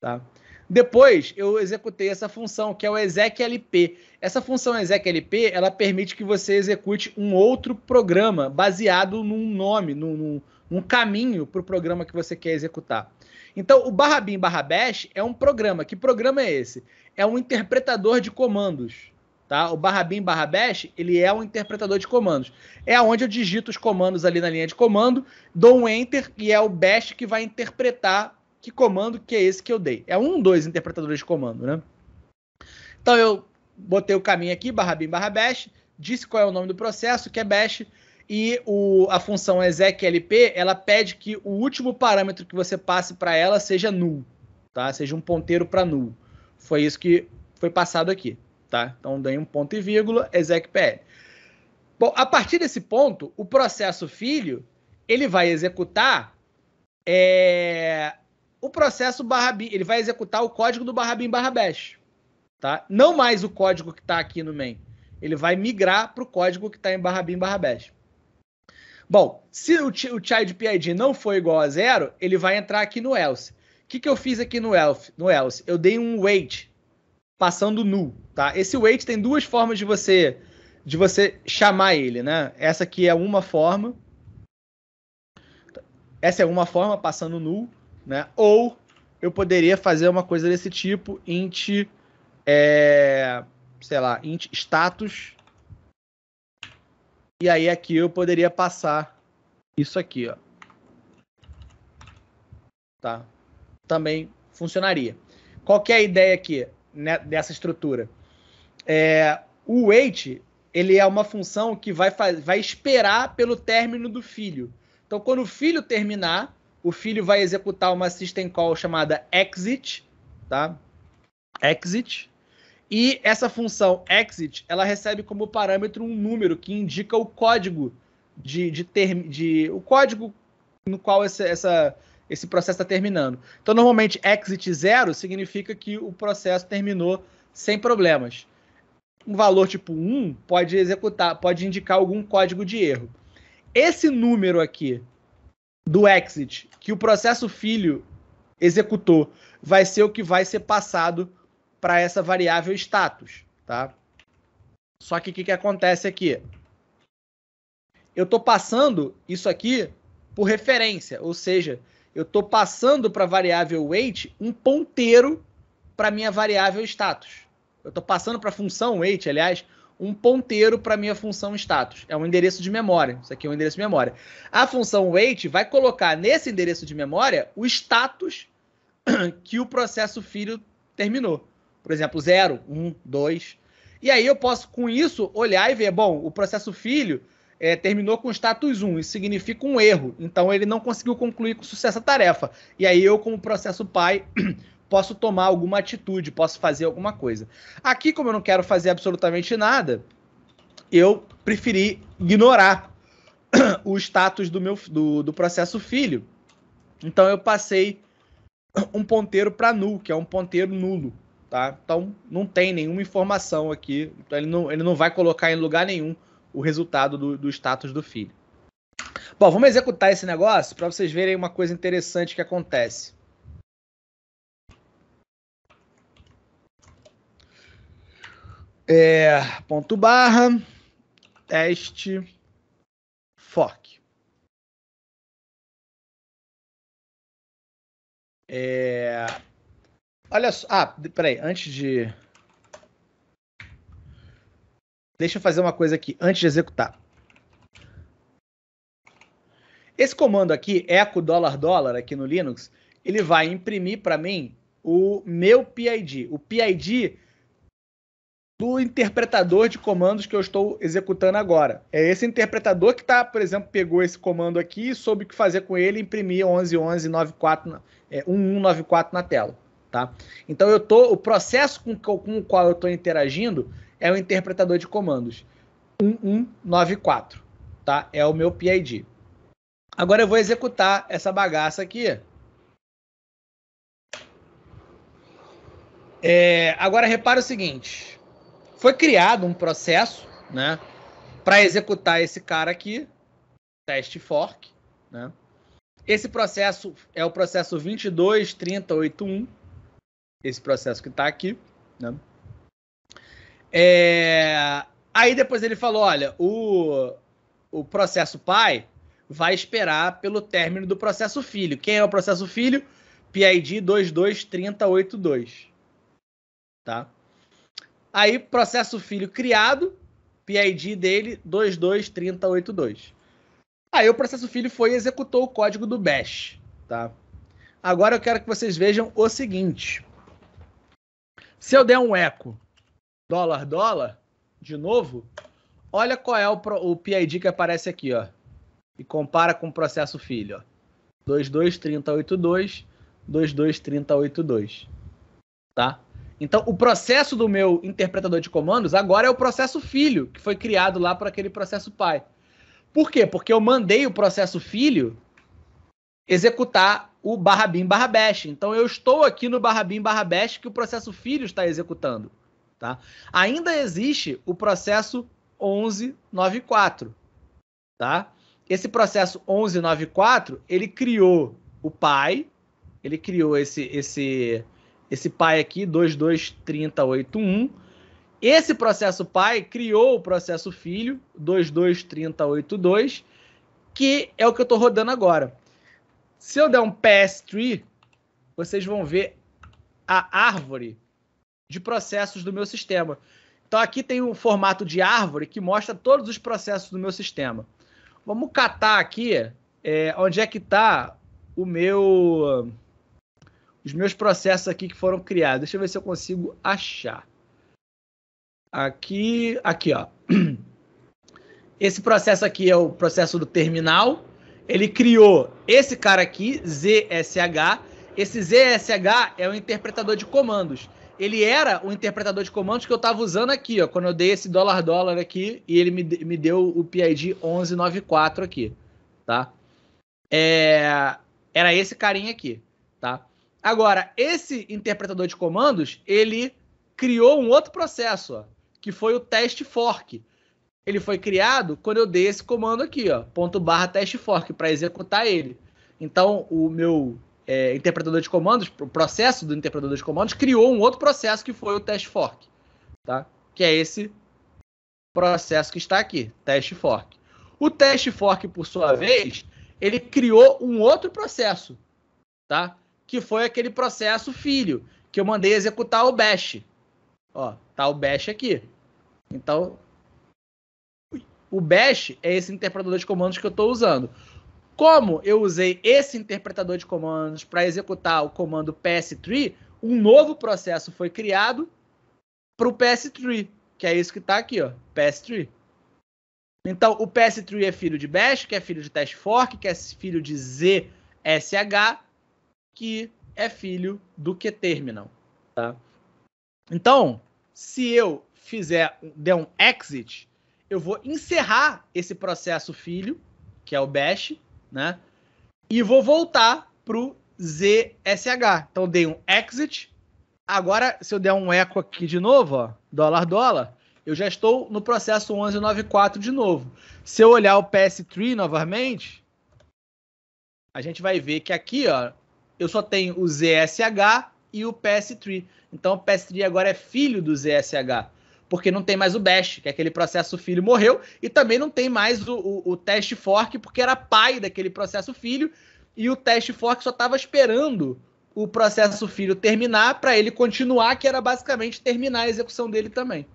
Tá? Depois eu executei essa função que é o execlp. Essa função execlp ela permite que você execute um outro programa baseado num nome, num, num, num caminho para o programa que você quer executar. Então o barra bin barra bash é um programa. Que programa é esse? É um interpretador de comandos. Tá? O barra bash ele é um interpretador de comandos. É onde eu digito os comandos ali na linha de comando, dou um enter e é o bash que vai interpretar que comando que é esse que eu dei. É um, dois interpretadores de comando, né? Então eu botei o caminho aqui, barra bash, disse qual é o nome do processo, que é bash, e o, a função execlp, ela pede que o último parâmetro que você passe para ela seja null, tá? Seja um ponteiro para null. Foi isso que foi passado aqui tá? Então dei um ponto e vírgula, execpl. Bom, a partir desse ponto, o processo filho ele vai executar é, o processo barra bin, ele vai executar o código do barra bin barra bash, tá? Não mais o código que está aqui no main. Ele vai migrar para o código que está em barra bin barra bash. Bom, se o, o child PID não for igual a zero, ele vai entrar aqui no else. O que, que eu fiz aqui no else? No else? Eu dei um wait passando nu, tá? Esse wait tem duas formas de você de você chamar ele, né? Essa aqui é uma forma. Essa é uma forma passando nu, né? Ou eu poderia fazer uma coisa desse tipo int é, sei lá, int status e aí aqui eu poderia passar isso aqui, ó. Tá? Também funcionaria. Qual é a ideia aqui? né, dessa estrutura. É, o wait ele é uma função que vai, vai esperar pelo término do filho. Então, quando o filho terminar, o filho vai executar uma system call chamada exit, tá? Exit. E essa função exit, ela recebe como parâmetro um número que indica o código de, de, de o código no qual essa, essa esse processo está terminando. Então, normalmente, exit zero significa que o processo terminou sem problemas. Um valor tipo 1 pode executar, pode indicar algum código de erro. Esse número aqui do exit que o processo filho executou vai ser o que vai ser passado para essa variável status, tá? Só que o que, que acontece aqui? Eu estou passando isso aqui por referência, ou seja, eu estou passando para a variável weight um ponteiro para minha variável status. Eu estou passando para a função weight, aliás, um ponteiro para minha função status. É um endereço de memória. Isso aqui é um endereço de memória. A função weight vai colocar nesse endereço de memória o status que o processo filho terminou. Por exemplo, 0, 1, 2. E aí eu posso, com isso, olhar e ver, bom, o processo filho é, terminou com status 1, isso significa um erro. Então ele não conseguiu concluir com sucesso a tarefa. E aí eu, como processo pai, posso tomar alguma atitude, posso fazer alguma coisa. Aqui, como eu não quero fazer absolutamente nada, eu preferi ignorar o status do meu do, do processo filho. Então eu passei um ponteiro para null, que é um ponteiro nulo, tá? Então não tem nenhuma informação aqui, então ele não, ele não vai colocar em lugar nenhum o resultado do, do status do filho. Bom, vamos executar esse negócio para vocês verem uma coisa interessante que acontece. É, ponto barra, teste, fork. É, olha só, ah, peraí, antes de Deixa eu fazer uma coisa aqui antes de executar. Esse comando aqui, eco dólar dólar aqui no Linux, ele vai imprimir para mim o meu PID, o PID do interpretador de comandos que eu estou executando agora. É esse interpretador que tá, por exemplo, pegou esse comando aqui e soube o que fazer com ele e imprimir 111194 é, na tela, tá? Então eu tô o processo com, com o qual eu estou interagindo é o interpretador de comandos 1194, tá? É o meu PID. Agora eu vou executar essa bagaça aqui. É, agora repara o seguinte: foi criado um processo, né, para executar esse cara aqui, teste fork, né? Esse processo é o processo 223081, esse processo que está aqui, né? É... Aí depois ele falou: olha, o, o processo pai vai esperar pelo término do processo filho. Quem é o processo filho? PID 2230822. Tá? Aí, processo filho criado, PID dele 2230822. Aí o processo filho foi e executou o código do bash, tá? Agora eu quero que vocês vejam o seguinte. Se eu der um eco dólar, dólar, de novo, olha qual é o, o PID que aparece aqui, ó. E compara com o processo filho, ó. 223082, 223082. Tá? Então, o processo do meu interpretador de comandos agora é o processo filho, que foi criado lá para aquele processo pai. Por quê? Porque eu mandei o processo filho executar o barra bin barra bash. Então, eu estou aqui no barra bin barra bash que o processo filho está executando. Tá? Ainda existe o processo 1194. Tá? Esse processo 1194, ele criou o pai, ele criou esse, esse, esse pai aqui, 223081. Esse processo pai criou o processo filho, 223082, que é o que eu estou rodando agora. Se eu der um pass tree, vocês vão ver a árvore de processos do meu sistema. Então aqui tem um formato de árvore que mostra todos os processos do meu sistema. Vamos catar aqui é, onde é que está o meu, os meus processos aqui que foram criados. Deixa eu ver se eu consigo achar. Aqui, aqui, ó. Esse processo aqui é o processo do terminal. Ele criou esse cara aqui, ZSH. Esse ZSH é o interpretador de comandos ele era o interpretador de comandos que eu estava usando aqui, ó, quando eu dei esse dólar dólar aqui e ele me, me deu o PID 1194 aqui, tá? É, era esse carinha aqui, tá? Agora, esse interpretador de comandos, ele criou um outro processo, ó, que foi o test fork. Ele foi criado quando eu dei esse comando aqui, ó, ponto barra test fork para executar ele. Então, o meu é, interpretador de comandos, o processo do interpretador de comandos criou um outro processo que foi o test fork, tá? Que é esse processo que está aqui, test fork. O test fork, por sua vez, ele criou um outro processo, tá? Que foi aquele processo filho que eu mandei executar o bash. Ó, tá o bash aqui. Então, o bash é esse interpretador de comandos que eu estou usando. Como eu usei esse interpretador de comandos para executar o comando PS3, um novo processo foi criado para o PS3, que é isso que está aqui, ó, PS3. Então, o PS3 é filho de Bash, que é filho de Test Fork, que é filho de ZSH, que é filho do QTerminal, tá? Então, se eu fizer, der um exit, eu vou encerrar esse processo filho, que é o bash, né? E vou voltar pro ZSH. Então dei um exit. Agora, se eu der um eco aqui de novo, ó, dólar dólar, eu já estou no processo 1194 de novo. Se eu olhar o PS3 novamente, a gente vai ver que aqui, ó, eu só tenho o ZSH e o PS3. Então o PS3 agora é filho do ZSH porque não tem mais o Bash, que é aquele processo filho morreu, e também não tem mais o, o, o teste fork, porque era pai daquele processo filho, e o teste fork só estava esperando o processo filho terminar para ele continuar, que era basicamente terminar a execução dele também.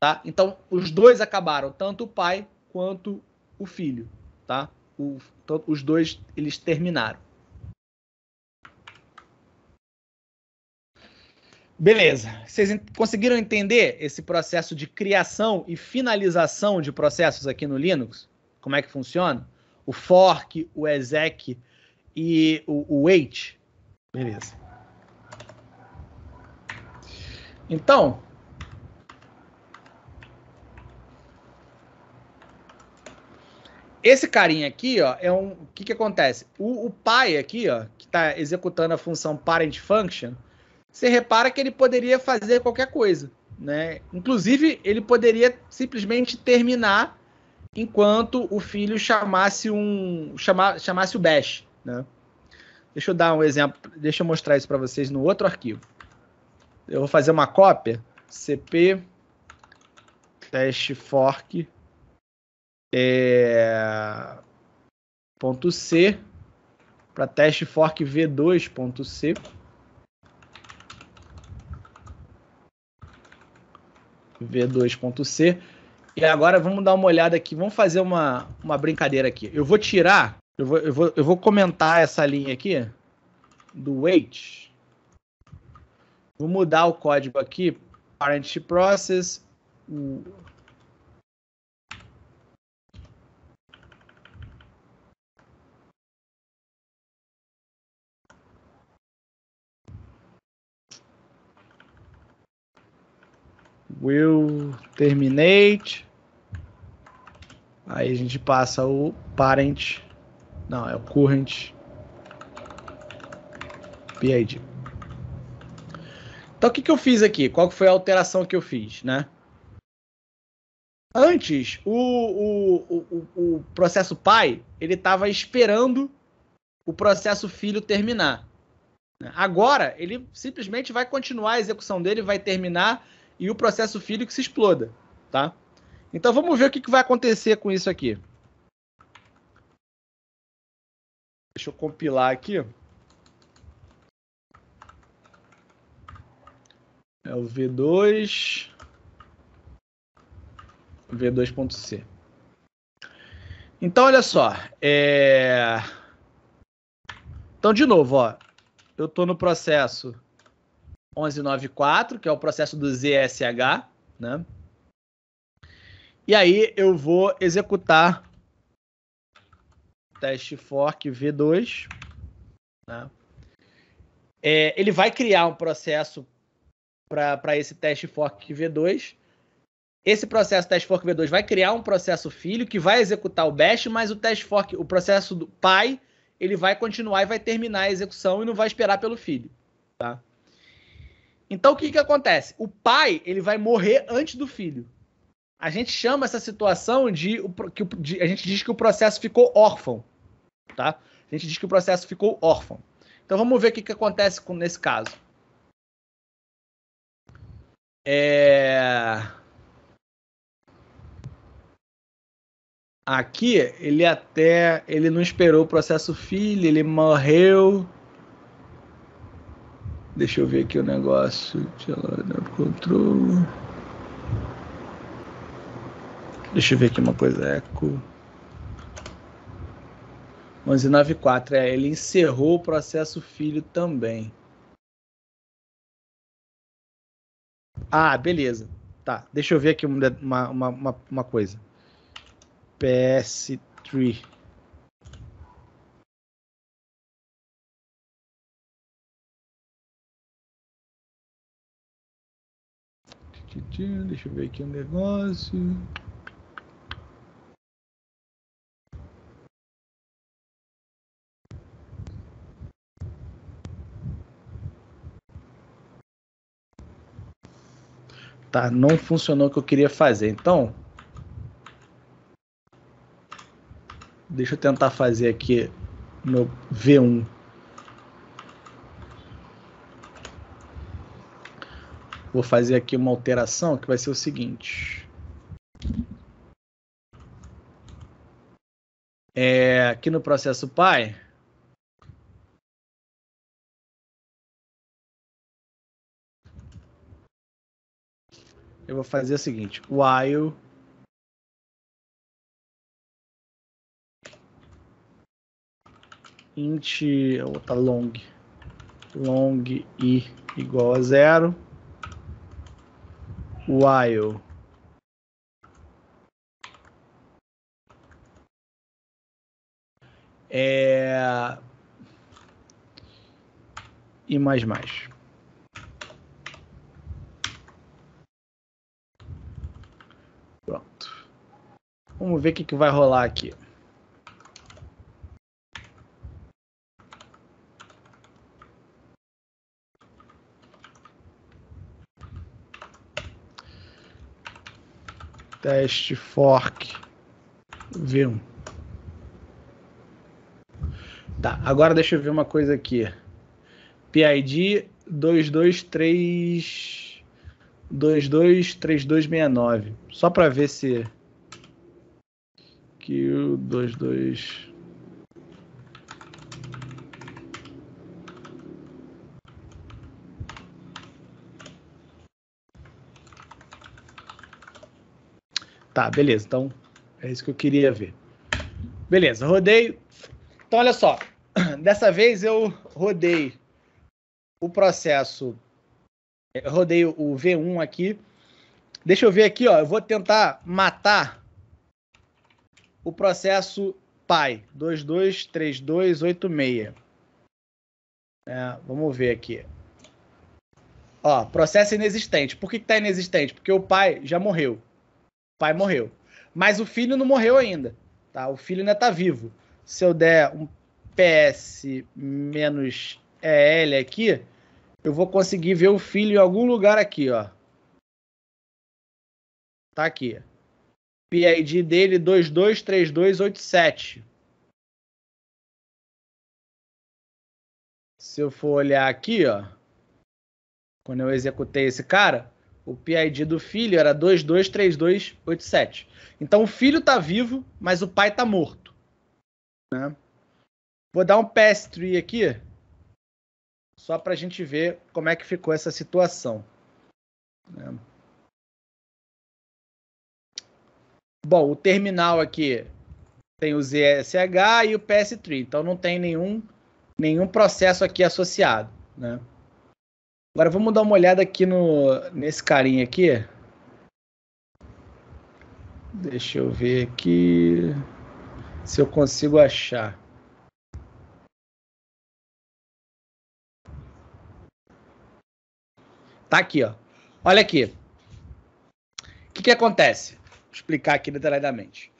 Tá? Então, os dois acabaram, tanto o pai quanto o filho, tá? O, os dois eles terminaram. Beleza. Vocês conseguiram entender esse processo de criação e finalização de processos aqui no Linux? Como é que funciona? O fork, o exec e o, o wait? Beleza. Então. Esse carinha aqui, ó, é um. O que, que acontece? O, o pai aqui, ó, que está executando a função parent function você repara que ele poderia fazer qualquer coisa. Né? Inclusive, ele poderia simplesmente terminar enquanto o filho chamasse um chama, chamasse o bash, né? Deixa eu dar um exemplo, deixa eu mostrar isso para vocês no outro arquivo. Eu vou fazer uma cópia cp test fork é, ponto .c para teste fork v2.c V2.c. E agora vamos dar uma olhada aqui, vamos fazer uma, uma brincadeira aqui. Eu vou tirar, eu vou, eu, vou, eu vou comentar essa linha aqui do wait. Vou mudar o código aqui, parent process, will terminate. Aí a gente passa o parent. Não, é o current PID. Então o que, que eu fiz aqui? Qual foi a alteração que eu fiz, né? Antes, o, o, o, o processo pai, ele estava esperando o processo filho terminar. Né? Agora, ele simplesmente vai continuar a execução dele, vai terminar e o processo filho que se exploda, tá? Então vamos ver o que, que vai acontecer com isso aqui. Deixa eu compilar aqui. É o V2. V2.c. Então, olha só. É... Então, de novo, ó, eu estou no processo 1194, que é o processo do ZSH, né? E aí eu vou executar teste fork v2. Né? É, ele vai criar um processo para esse teste fork v2. Esse processo teste fork v2 vai criar um processo filho que vai executar o bash, mas o teste fork, o processo do pai, ele vai continuar e vai terminar a execução e não vai esperar pelo filho, tá? Então o que, que acontece? O pai ele vai morrer antes do filho. A gente chama essa situação de, que a gente diz que o processo ficou órfão, tá? A gente diz que o processo ficou órfão. Então vamos ver o que, que acontece com, nesse caso. É... Aqui ele até ele não esperou o processo filho, ele morreu Deixa eu ver aqui o negócio. Controlo. Deixa eu ver aqui uma coisa. Eco. 1194. É, ele encerrou o processo filho também. Ah, beleza. Tá. Deixa eu ver aqui uma, uma, uma, uma coisa. PS3. Deixa eu ver aqui um negócio. Tá, não funcionou o que eu queria fazer. Então, deixa eu tentar fazer aqui no V1. Vou fazer aqui uma alteração que vai ser o seguinte. É, aqui no processo pai, eu vou fazer o seguinte: while int, outra long, long i igual a zero while é... e mais mais pronto vamos ver o que, que vai rolar aqui teste fork V1. Tá, agora deixa eu ver uma coisa aqui. PID 223 223269. Só para ver se que o 22 Tá, beleza. Então, é isso que eu queria ver. Beleza, rodei. Então, olha só. Dessa vez eu rodei o processo. Eu rodei o V1 aqui. Deixa eu ver aqui, ó. Eu vou tentar matar o processo pai 223286. É, vamos ver aqui. Ó, processo inexistente. Por que está inexistente? Porque o pai já morreu pai morreu. Mas o filho não morreu ainda, tá? O filho ainda tá vivo. Se eu der um PS menos EL aqui, eu vou conseguir ver o filho em algum lugar aqui, ó. Tá aqui. PID dele 223287. Se eu for olhar aqui, ó, quando eu executei esse cara, o PID do filho era 223287. Então o filho está vivo, mas o pai está morto. Né? Vou dar um PS3 aqui, só para a gente ver como é que ficou essa situação. Né? Bom, o terminal aqui tem o ZSH e o PS3, então não tem nenhum, nenhum processo aqui associado. Né? Agora vamos dar uma olhada aqui no nesse carinha aqui. Deixa eu ver aqui se eu consigo achar. Tá aqui, ó. Olha aqui. O que, que acontece? Vou explicar aqui detalhadamente.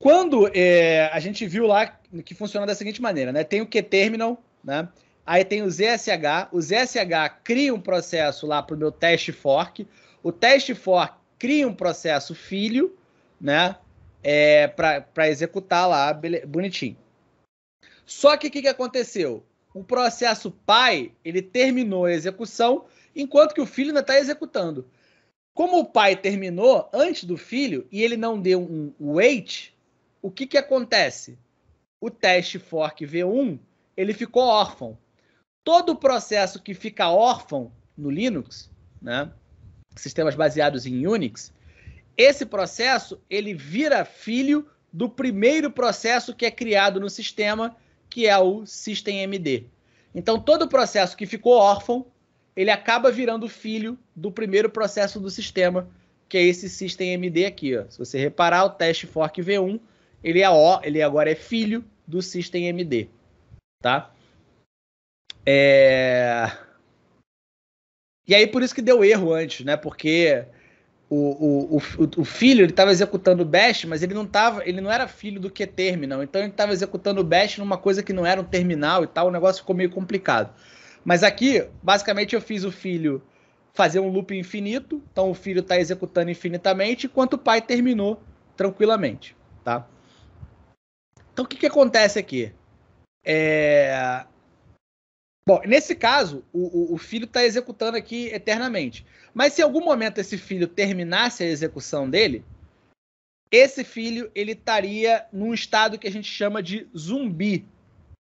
Quando é, a gente viu lá que funciona da seguinte maneira, né? Tem o Q-terminal, né? Aí tem o ZSH, o ZSH cria um processo lá para o meu teste fork, o teste fork cria um processo filho, né? É, para executar lá, bonitinho. Só que o que, que aconteceu? O processo pai ele terminou a execução, enquanto que o filho ainda está executando. Como o pai terminou antes do filho e ele não deu um wait, o que, que acontece? O teste fork V1 ele ficou órfão todo o processo que fica órfão no Linux, né, sistemas baseados em Unix, esse processo ele vira filho do primeiro processo que é criado no sistema, que é o systemd. Então todo o processo que ficou órfão, ele acaba virando filho do primeiro processo do sistema, que é esse systemd aqui. Ó. Se você reparar o teste fork v1, ele é o, ele agora é filho do systemd, tá? É... E aí por isso que deu erro antes, né? Porque o, o, o, o filho ele estava executando o bash, mas ele não tava, ele não era filho do que terminal. Então ele estava executando o bash numa coisa que não era um terminal e tal. O negócio ficou meio complicado. Mas aqui, basicamente, eu fiz o filho fazer um loop infinito. Então o filho está executando infinitamente, enquanto o pai terminou tranquilamente, tá? Então o que, que acontece aqui? É... Bom, nesse caso, o, o filho está executando aqui eternamente. Mas se em algum momento esse filho terminasse a execução dele, esse filho ele estaria num estado que a gente chama de zumbi,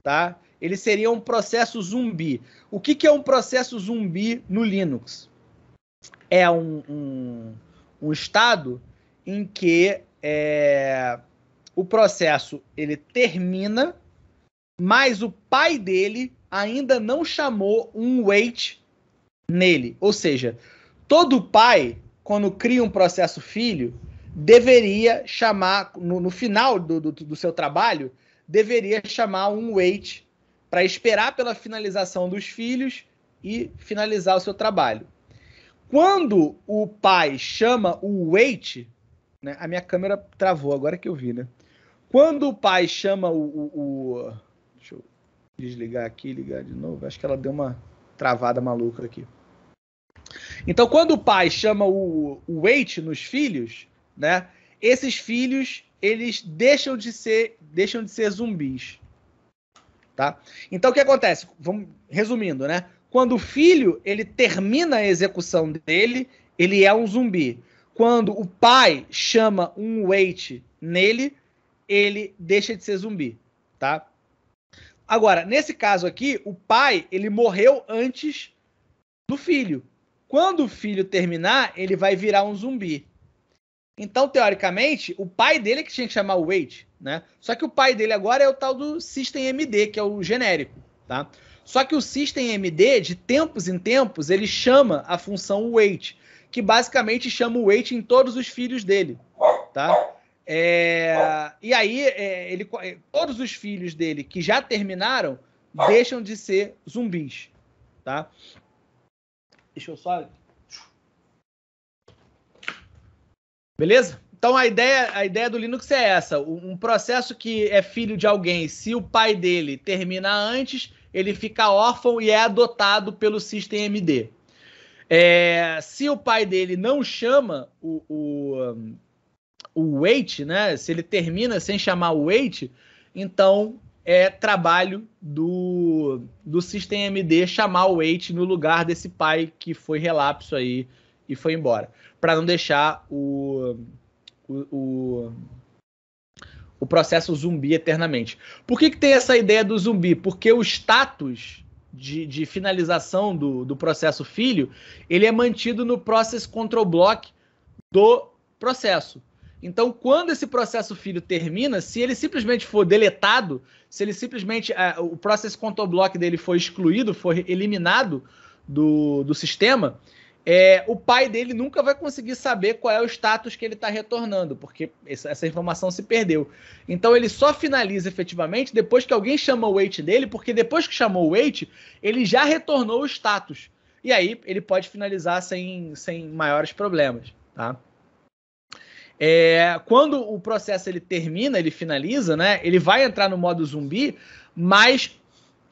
tá? Ele seria um processo zumbi. O que, que é um processo zumbi no Linux? É um, um, um estado em que é, o processo ele termina, mas o pai dele ainda não chamou um wait nele. Ou seja, todo pai, quando cria um processo filho, deveria chamar, no, no final do, do, do, seu trabalho, deveria chamar um wait para esperar pela finalização dos filhos e finalizar o seu trabalho. Quando o pai chama o wait, né, a minha câmera travou agora que eu vi, né? Quando o pai chama o, o, o Desligar aqui, ligar de novo. Acho que ela deu uma travada maluca aqui. Então, quando o pai chama o, o Wait nos filhos, né? Esses filhos eles deixam de ser deixam de ser zumbis, tá? Então, o que acontece? Vamos resumindo, né? Quando o filho ele termina a execução dele, ele é um zumbi. Quando o pai chama um Wait nele, ele deixa de ser zumbi, tá? Agora, nesse caso aqui, o pai, ele morreu antes do filho. Quando o filho terminar, ele vai virar um zumbi. Então, teoricamente, o pai dele é que tinha que chamar o Wade, né? Só que o pai dele agora é o tal do System MD, que é o genérico, tá? Só que o System MD, de tempos em tempos, ele chama a função wait, que basicamente chama o wait em todos os filhos dele, tá? É, e aí, é, ele, é, todos os filhos dele que já terminaram deixam de ser zumbis, tá? Deixa eu só... Beleza? Então a ideia, a ideia do Linux é essa: um processo que é filho de alguém, se o pai dele termina antes, ele fica órfão e é adotado pelo SystemD. É, se o pai dele não chama o, o, o wait, né? Se ele termina sem chamar o wait, então é trabalho do, do System MD chamar o Wait no lugar desse pai que foi relapso aí e foi embora. Para não deixar o, o, o, o, processo zumbi eternamente. Por que, que tem essa ideia do zumbi? Porque o status de, de finalização do, do processo filho ele é mantido no Process Control Block do processo. Então, quando esse processo filho termina, se ele simplesmente for deletado, se ele simplesmente é, o processo control block dele for excluído, for eliminado do, do sistema, é, o pai dele nunca vai conseguir saber qual é o status que ele está retornando, porque essa, essa, informação se perdeu. Então ele só finaliza efetivamente depois que alguém chama o wait dele, porque depois que chamou o wait, ele já retornou o status. E aí ele pode finalizar sem, sem maiores problemas. Tá? É, quando o processo ele termina, ele finaliza, né? Ele vai entrar no modo zumbi, mas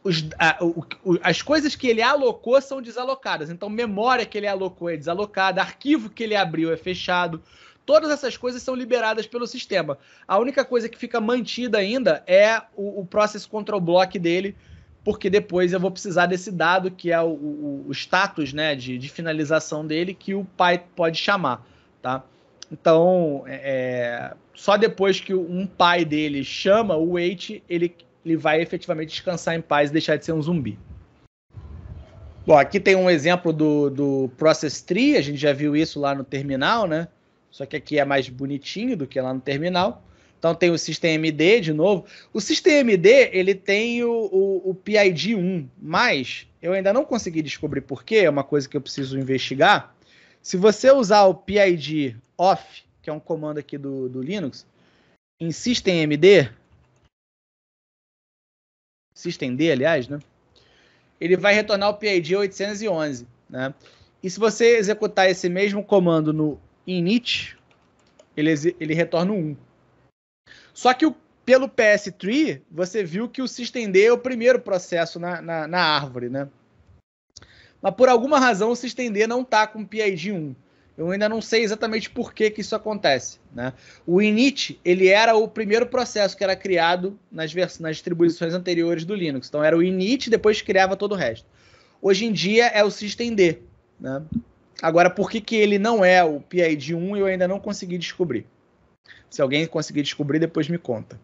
os, a, o, as coisas que ele alocou são desalocadas. Então, memória que ele alocou é desalocada, arquivo que ele abriu é fechado. Todas essas coisas são liberadas pelo sistema. A única coisa que fica mantida ainda é o, o Process Control Block dele, porque depois eu vou precisar desse dado que é o, o status né, de, de finalização dele que o pai pode chamar. Tá? Então, é, é, só depois que um pai dele chama o Wait, ele, ele vai efetivamente descansar em paz e deixar de ser um zumbi. Bom, aqui tem um exemplo do, do Process Tree, a gente já viu isso lá no terminal, né? Só que aqui é mais bonitinho do que lá no terminal. Então tem o SystemD de novo. O SystemD ele tem o, o, o PID1, mas eu ainda não consegui descobrir porquê, é uma coisa que eu preciso investigar. Se você usar o PID off, que é um comando aqui do, do Linux, em systemd, systemd, aliás, né? Ele vai retornar o PID 811, né? E se você executar esse mesmo comando no init, ele, ele retorna um 1. Só que o, pelo PS3, você viu que o systemd é o primeiro processo na, na, na árvore, né? Mas por alguma razão o systemd não está com PID 1. Eu ainda não sei exatamente por que, que isso acontece. Né? O init ele era o primeiro processo que era criado nas, nas distribuições anteriores do Linux. Então era o init, depois criava todo o resto. Hoje em dia é o systemd. Né? Agora, por que, que ele não é o PID 1 eu ainda não consegui descobrir? Se alguém conseguir descobrir, depois me conta.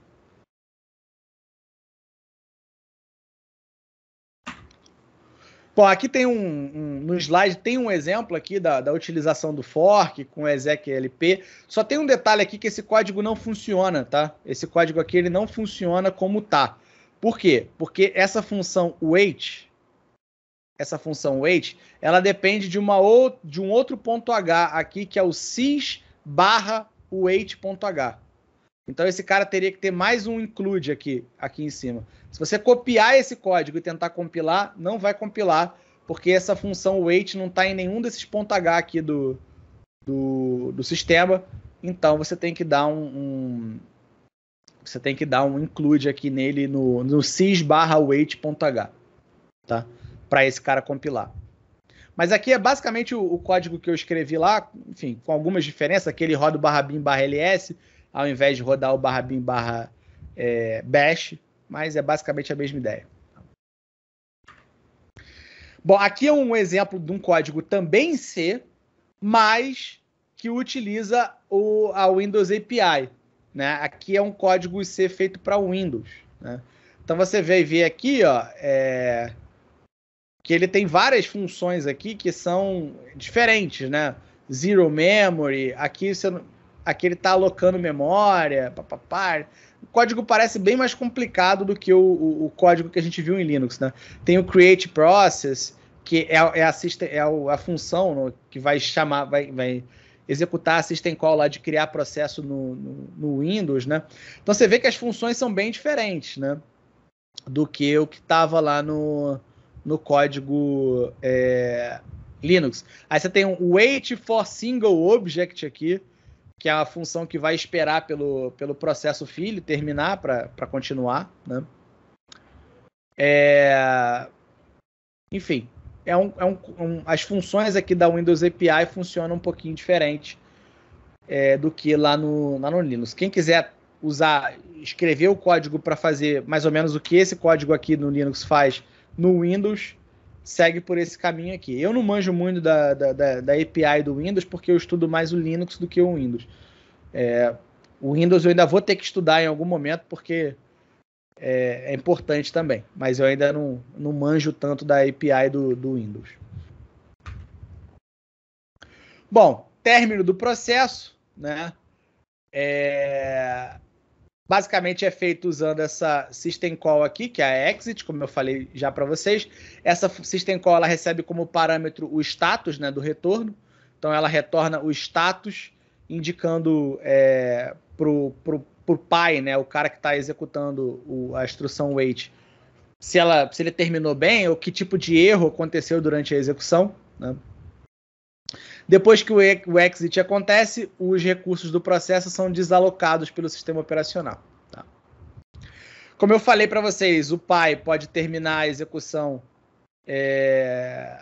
Bom, aqui tem um, um, No slide tem um exemplo aqui da, da utilização do fork com o execlp. Só tem um detalhe aqui que esse código não funciona, tá? Esse código aqui ele não funciona como tá. Por quê? Porque essa função wait, essa função wait, ela depende de, uma ou, de um outro ponto h aqui, que é o sys barra wait.h. Então esse cara teria que ter mais um include aqui, aqui em cima. Se você copiar esse código e tentar compilar, não vai compilar, porque essa função wait não está em nenhum desses pontos H aqui do, do, do, sistema. Então você tem que dar um, um, você tem que dar um include aqui nele no, no sys barra wait.h, tá? Para esse cara compilar. Mas aqui é basicamente o, o, código que eu escrevi lá, enfim, com algumas diferenças, aquele roda barra bin barra ls, ao invés de rodar o barra bin barra é, bash, mas é basicamente a mesma ideia. Bom, aqui é um exemplo de um código também em C, mas que utiliza o, a Windows API. Né? Aqui é um código C feito para Windows. Né? Então você vai ver aqui ó, é, que ele tem várias funções aqui que são diferentes, né? Zero memory, aqui você não, Aqui ele tá alocando memória, papapá. O código parece bem mais complicado do que o, o, o, código que a gente viu em Linux, né? Tem o create process, que é, é, a, é a, a, função no, que vai chamar, vai, vai executar a system call lá de criar processo no, no, no, Windows, né? Então você vê que as funções são bem diferentes, né? Do que o que estava lá no, no código é, Linux. Aí você tem um wait for single object aqui, que é a função que vai esperar pelo, pelo processo filho terminar para continuar, né? É... Enfim, é um, é um, um, as funções aqui da Windows API funcionam um pouquinho diferente é, do que lá no, lá no Linux. Quem quiser usar, escrever o código para fazer mais ou menos o que esse código aqui no Linux faz no Windows, segue por esse caminho aqui. Eu não manjo muito da, da, da, da API do Windows, porque eu estudo mais o Linux do que o Windows. É, o Windows eu ainda vou ter que estudar em algum momento, porque é, é, importante também. Mas eu ainda não, não manjo tanto da API do, do Windows. Bom, término do processo, né? É, Basicamente é feito usando essa System Call aqui, que é a Exit, como eu falei já para vocês. Essa System Call ela recebe como parâmetro o status né, do retorno. Então ela retorna o status, indicando é, para o pai, né, o cara que está executando o, a instrução wait, se, ela, se ele terminou bem ou que tipo de erro aconteceu durante a execução. Né? Depois que o, e o exit acontece, os recursos do processo são desalocados pelo sistema operacional. Tá? Como eu falei para vocês, o pai pode terminar a execução. É...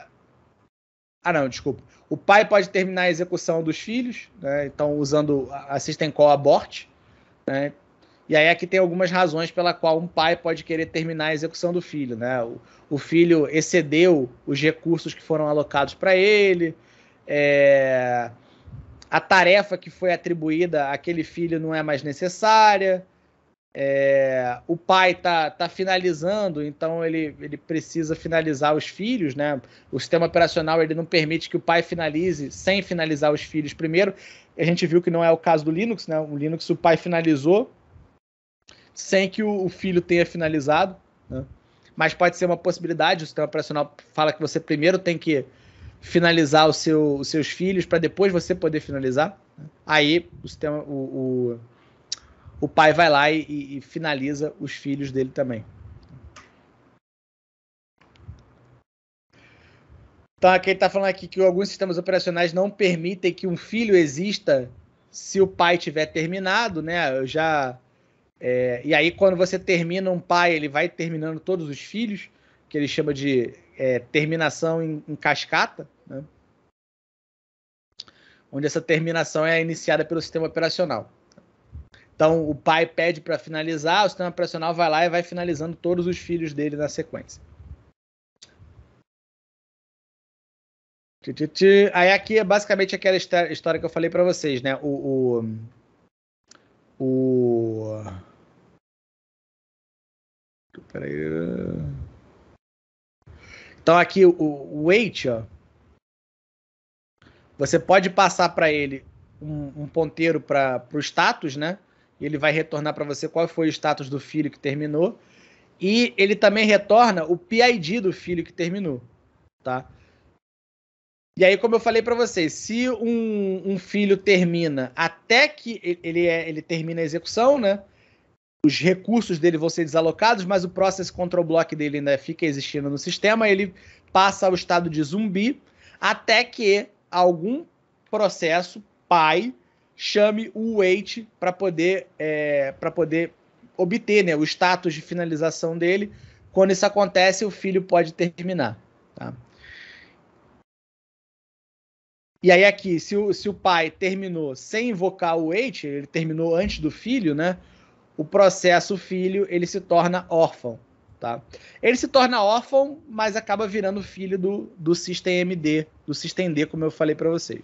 Ah, não, desculpa. O pai pode terminar a execução dos filhos, né? então usando assistem com Call Abort. Né? E aí aqui tem algumas razões pela qual um pai pode querer terminar a execução do filho. Né? O, o filho excedeu os recursos que foram alocados para ele, é, a tarefa que foi atribuída àquele filho não é mais necessária. É, o pai tá, tá finalizando, então ele, ele precisa finalizar os filhos, né? O sistema operacional ele não permite que o pai finalize sem finalizar os filhos primeiro. A gente viu que não é o caso do Linux, né? O Linux o pai finalizou sem que o, o filho tenha finalizado, né? mas pode ser uma possibilidade. O sistema operacional fala que você primeiro tem que finalizar o seu, os seus filhos para depois você poder finalizar. Né? Aí o, sistema, o, o, o pai vai lá e, e finaliza os filhos dele também. Então, aqui ele está falando aqui que alguns sistemas operacionais não permitem que um filho exista se o pai tiver terminado, né? Eu já é, e aí, quando você termina um pai, ele vai terminando todos os filhos que ele chama de é, terminação em, em cascata, né? onde essa terminação é iniciada pelo sistema operacional. Então, o pai pede para finalizar, o sistema operacional vai lá e vai finalizando todos os filhos dele na sequência. Aí aqui é basicamente aquela história que eu falei para vocês, né? O, o, o... Peraí. Então aqui o weight, ó, você pode passar para ele um, um ponteiro para o status, né? Ele vai retornar para você qual foi o status do filho que terminou. E ele também retorna o PID do filho que terminou, tá? E aí, como eu falei para vocês, se um, um, filho termina até que ele, é, ele termina a execução, né? os recursos dele vão ser desalocados, mas o process control block dele ainda fica existindo no sistema, ele passa ao estado de zumbi até que algum processo pai chame o wait para poder é, para poder obter né, o status de finalização dele. Quando isso acontece, o filho pode terminar. Tá? E aí aqui, se o, se o pai terminou sem invocar o wait, ele terminou antes do filho, né? o processo filho, ele se torna órfão. Tá? Ele se torna órfão, mas acaba virando filho do, do System MD, do System D, como eu falei para vocês.